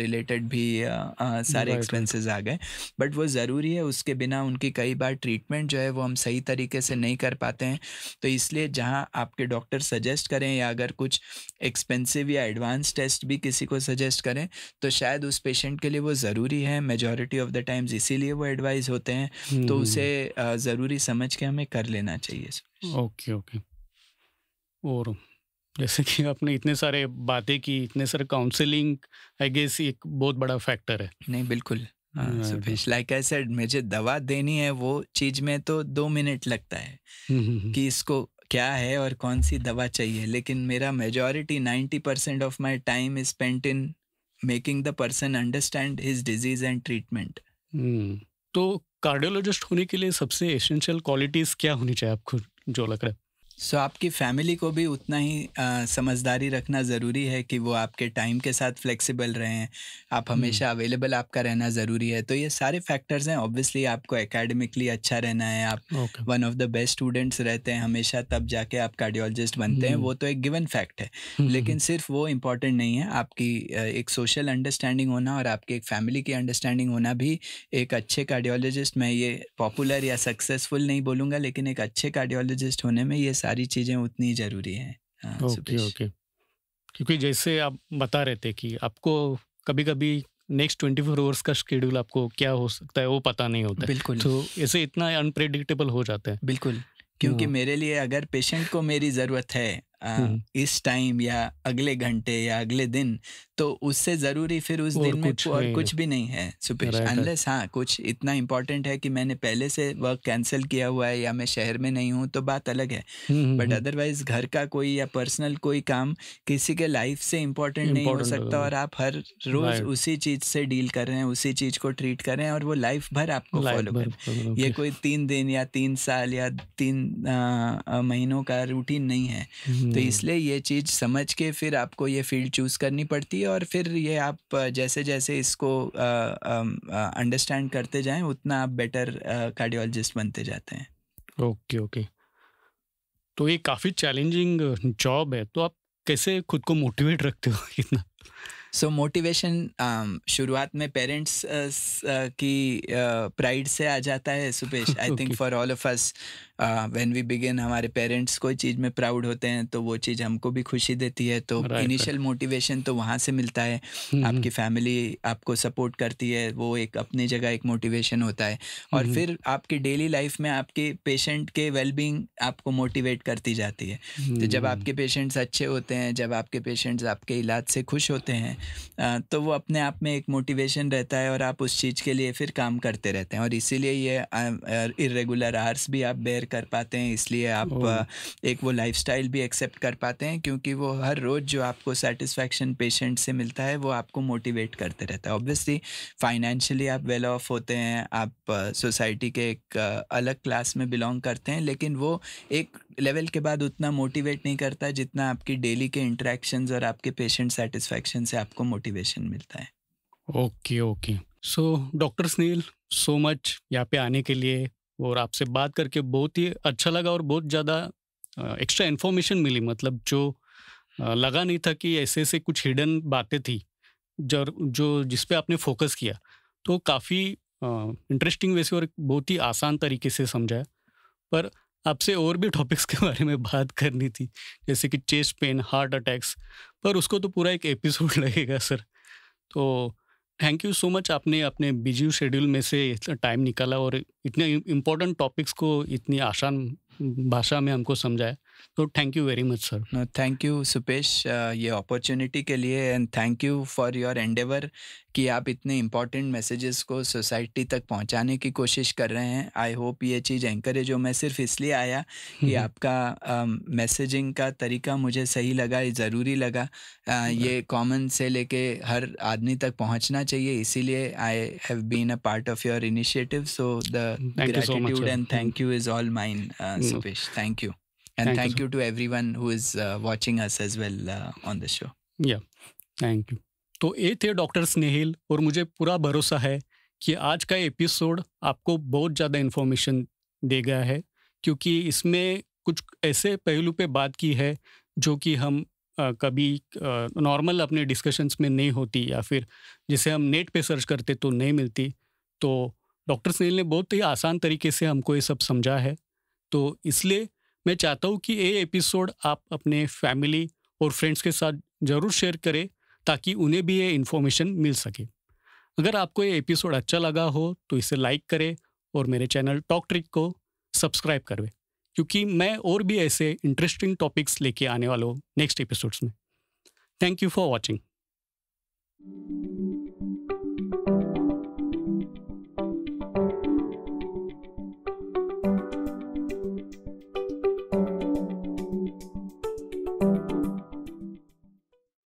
[SPEAKER 2] रिलेटेड भी आ, सारे एक्सपेंसिस आ गए बट वो ज़रूरी है उसके बिना उनकी कई बार ट्रीटमेंट जो है वो हम सही तरीके से नहीं कर पाते हैं तो इसलिए जहाँ आपके डॉक्टर सजेस्ट करें या अगर कुछ एक्सपेंसिव या एडवांस टेस्ट भी किसी को सजेस्ट करें तो शायद उस पेशेंट के लिए वो ज़रूरी है मेजोरिटी ऑफ द टाइम्स इसीलिए वो एडवाइज होते हैं तो उसे ज़रूरी समझ के हमें कर लेना चाहिए ओके ओके और
[SPEAKER 1] जैसे कि आपने इतने सारे बातें की इतने सारे काउंसलिंग
[SPEAKER 2] आई गेस एक बहुत बड़ा फैक्टर है नहीं बिल्कुल लाइक आई सेड मुझे दवा देनी है वो चीज में तो दो मिनट लगता है कि इसको क्या है और कौन सी दवा चाहिए लेकिन मेरा majority ninety percent of my time is spent in making the person understand his disease and treatment तो
[SPEAKER 1] कार्डियोलॉजिस्ट होने के लिए सबसे एसेंशियल क्वालिटीज क्या होनी चाहिए आपको
[SPEAKER 2] जो लग रहा है सो so, आपकी फैमिली को भी उतना ही आ, समझदारी रखना ज़रूरी है कि वो आपके टाइम के साथ फ्लेक्सिबल रहें आप हमेशा अवेलेबल हम्म। आपका रहना ज़रूरी है तो ये सारे फैक्टर्स हैं ऑब्वियसली आपको एकेडमिकली अच्छा रहना है आप one of the best students रहते हैं हमेशा तब जाके आप कार्डियोलॉजिस्ट बनते हैं वो हम्म। तो एक गिवन फैक्ट है हम्म, लेकिन सिर्फ वो इम्पॉर्टेंट नहीं है आपकी एक सोशल अंडरस्टैंडिंग होना और आपकी एक फैमिली की अंडरस्टैंडिंग होना भी एक अच्छे कार्डियोलॉजिस्ट मैं ये पॉपुलर या सक्सेसफुल नहीं बोलूँगा लेकिन एक अच्छे कार्डियोलॉजिस्ट होने में ये सारे सारी चीज़ें उतनी ज़रूरी हैं हाँ, ओके ओके
[SPEAKER 1] क्योंकि जैसे आप बता रहे थे कि आपको कभी कभी नेक्स्ट ट्वेंटी फोर आवर्स का शेड्यूल आपको क्या हो सकता है वो पता नहीं होता बिल्कुल तो ऐसे इतना अनप्रेडिक्टेबल हो जाता है बिल्कुल
[SPEAKER 2] क्योंकि हाँ। मेरे लिए अगर पेशेंट को मेरी ज़रूरत है इस टाइम या अगले घंटे या अगले दिन तो उससे ज़रूरी फिर उस दिन में और कुछ भी नहीं है सुपेश अनलेस हाँ कुछ इतना इम्पोर्टेंट है कि मैंने पहले से वर्क कैंसिल किया हुआ है या मैं शहर में नहीं हूँ तो बात अलग है बट अदरवाइज घर का कोई या पर्सनल कोई काम किसी के लाइफ से इम्पोर्टेंट नहीं हो सकता और आप हर रोज़ उसी चीज़ से डील कर रहे हैं उसी चीज़ को ट्रीट कर रहे हैं और वो लाइफ भर आपको फॉलो कर ये कोई तीन दिन या तीन साल या तीन महीनों का रूटीन नहीं है तो हम्म। इसलिए ये चीज़ समझ के फिर आपको ये फील्ड चूज़ करनी पड़ती है और फिर ये आप जैसे जैसे इसको अंडरस्टैंड करते जाएं उतना आप बेटर कार्डियोलॉजिस्ट बनते जाते हैं ओके ओके तो ये काफ़ी
[SPEAKER 1] चैलेंजिंग जॉब है तो आप कैसे खुद को मोटिवेट रखते हो *laughs* इतना
[SPEAKER 2] सो so, मोटिवेशन शुरुआत में पेरेंट्स की प्राइड से आ जाता है Supesh I *laughs* think for all of us when we begin हमारे पेरेंट्स कोई चीज़ में प्राउड होते हैं तो वो चीज़ हमको भी खुशी देती है तो इनिशियल मोटिवेशन तो वहाँ से मिलता है हम्म, आपकी फैमिली हम्म। आपको सपोर्ट करती है वो एक अपनी जगह एक मोटिवेशन होता है और हम्म, फिर आपकी डेली लाइफ में आपके पेशेंट के वेलबींग आपको मोटिवेट करती जाती है तो जब आपके पेशेंट्स अच्छे होते हैं जब आपके पेशेंट्स आपके इलाज से खुश होते हैं तो वो अपने आप में एक मोटिवेशन रहता है और आप उस चीज़ के लिए फिर काम करते रहते हैं और इसीलिए ये इरेगुलर आर्स भी आप बेयर कर पाते हैं इसलिए आप एक वो लाइफ भी एक्सेप्ट कर पाते हैं क्योंकि वो हर रोज़ जो आपको सेटिस्फेक्शन पेशेंट से मिलता है वो आपको मोटिवेट करते रहता है ऑब्वियसली फाइनेंशियली आप वेल ऑफ होते हैं आप सोसाइटी के एक अलग क्लास में बिलोंग करते हैं लेकिन वो एक लेवल के बाद उतना मोटिवेट नहीं करता जितना आपकी डेली के इंटरेक्शन और आपके पेशेंट सेटिस्फेक्शन से आपको मोटिवेशन मिलता है
[SPEAKER 1] okay okay so doctor Sunil so much यहाँ पे आने के लिए और आपसे बात करके बहुत ही अच्छा लगा और बहुत ज़्यादा एक्स्ट्रा इन्फॉर्मेशन मिली मतलब जो लगा नहीं था कि ऐसे ऐसे कुछ हिडन बातें थी जो जो जिस पे आपने फोकस किया तो काफ़ी इंटरेस्टिंग वैसे और बहुत ही आसान तरीके से समझाया पर आपसे और भी टॉपिक्स के बारे में बात करनी थी जैसे कि चेस्ट पेन हार्ट अटैक्स पर उसको तो पूरा एक एपिसोड *laughs* लगेगा सर तो थैंक यू सो मच आपने अपने बिजी शेड्यूल में से टाइम निकाला और इतने इम्पोर्टेंट टॉपिक्स को इतनी आसान भाषा में हमको समझाया तो thank you
[SPEAKER 2] very much sir thank you Supesh ये अपॉर्चुनिटी के लिए and thank you for your endeavour कि आप इतने इम्पॉर्टेंट मैसेजेस को सोसाइटी तक पहुंचाने की कोशिश कर रहे हैं आई होप ये चीज़ एंकरेज हो मैं सिर्फ इसलिए आया हम्म, कि हम्म। आपका मैसेजिंग um, uh, का तरीका मुझे सही लगा ज़रूरी लगा uh, ये कॉमन से लेके हर आदमी तक पहुंचना चाहिए इसीलिए I have been a part of your initiative so the end thank you is all mine Supesh thank you and thank, thank you, you, to everyone who is uh, watching us as well uh, on the show
[SPEAKER 1] yeah thank you तो ये थे doctor स्नेहिल और मुझे पूरा भरोसा है कि आज का एपिसोड आपको बहुत ज़्यादा इन्फॉर्मेशन दे गया है क्योंकि इसमें कुछ ऐसे पहलू पे बात की है जो कि हम आ, कभी नॉर्मल अपने डिस्कशंस में नहीं होती या फिर जिसे हम नेट पे सर्च करते तो नहीं मिलती तो डॉक्टर स्नेहिल ने बहुत ही आसान तरीके से हमको ये सब समझा है तो इसलिए मैं चाहता हूँ कि ये एपिसोड आप अपने फैमिली और फ्रेंड्स के साथ ज़रूर शेयर करें ताकि उन्हें भी ये इन्फॉर्मेशन मिल सके अगर आपको ये एपिसोड अच्छा लगा हो तो इसे लाइक करें और मेरे चैनल टॉक ट्रिक को सब्सक्राइब करें क्योंकि मैं और भी ऐसे इंटरेस्टिंग टॉपिक्स लेके आने वाला हूँ नेक्स्ट एपिसोड्स में थैंक यू फॉर वॉचिंग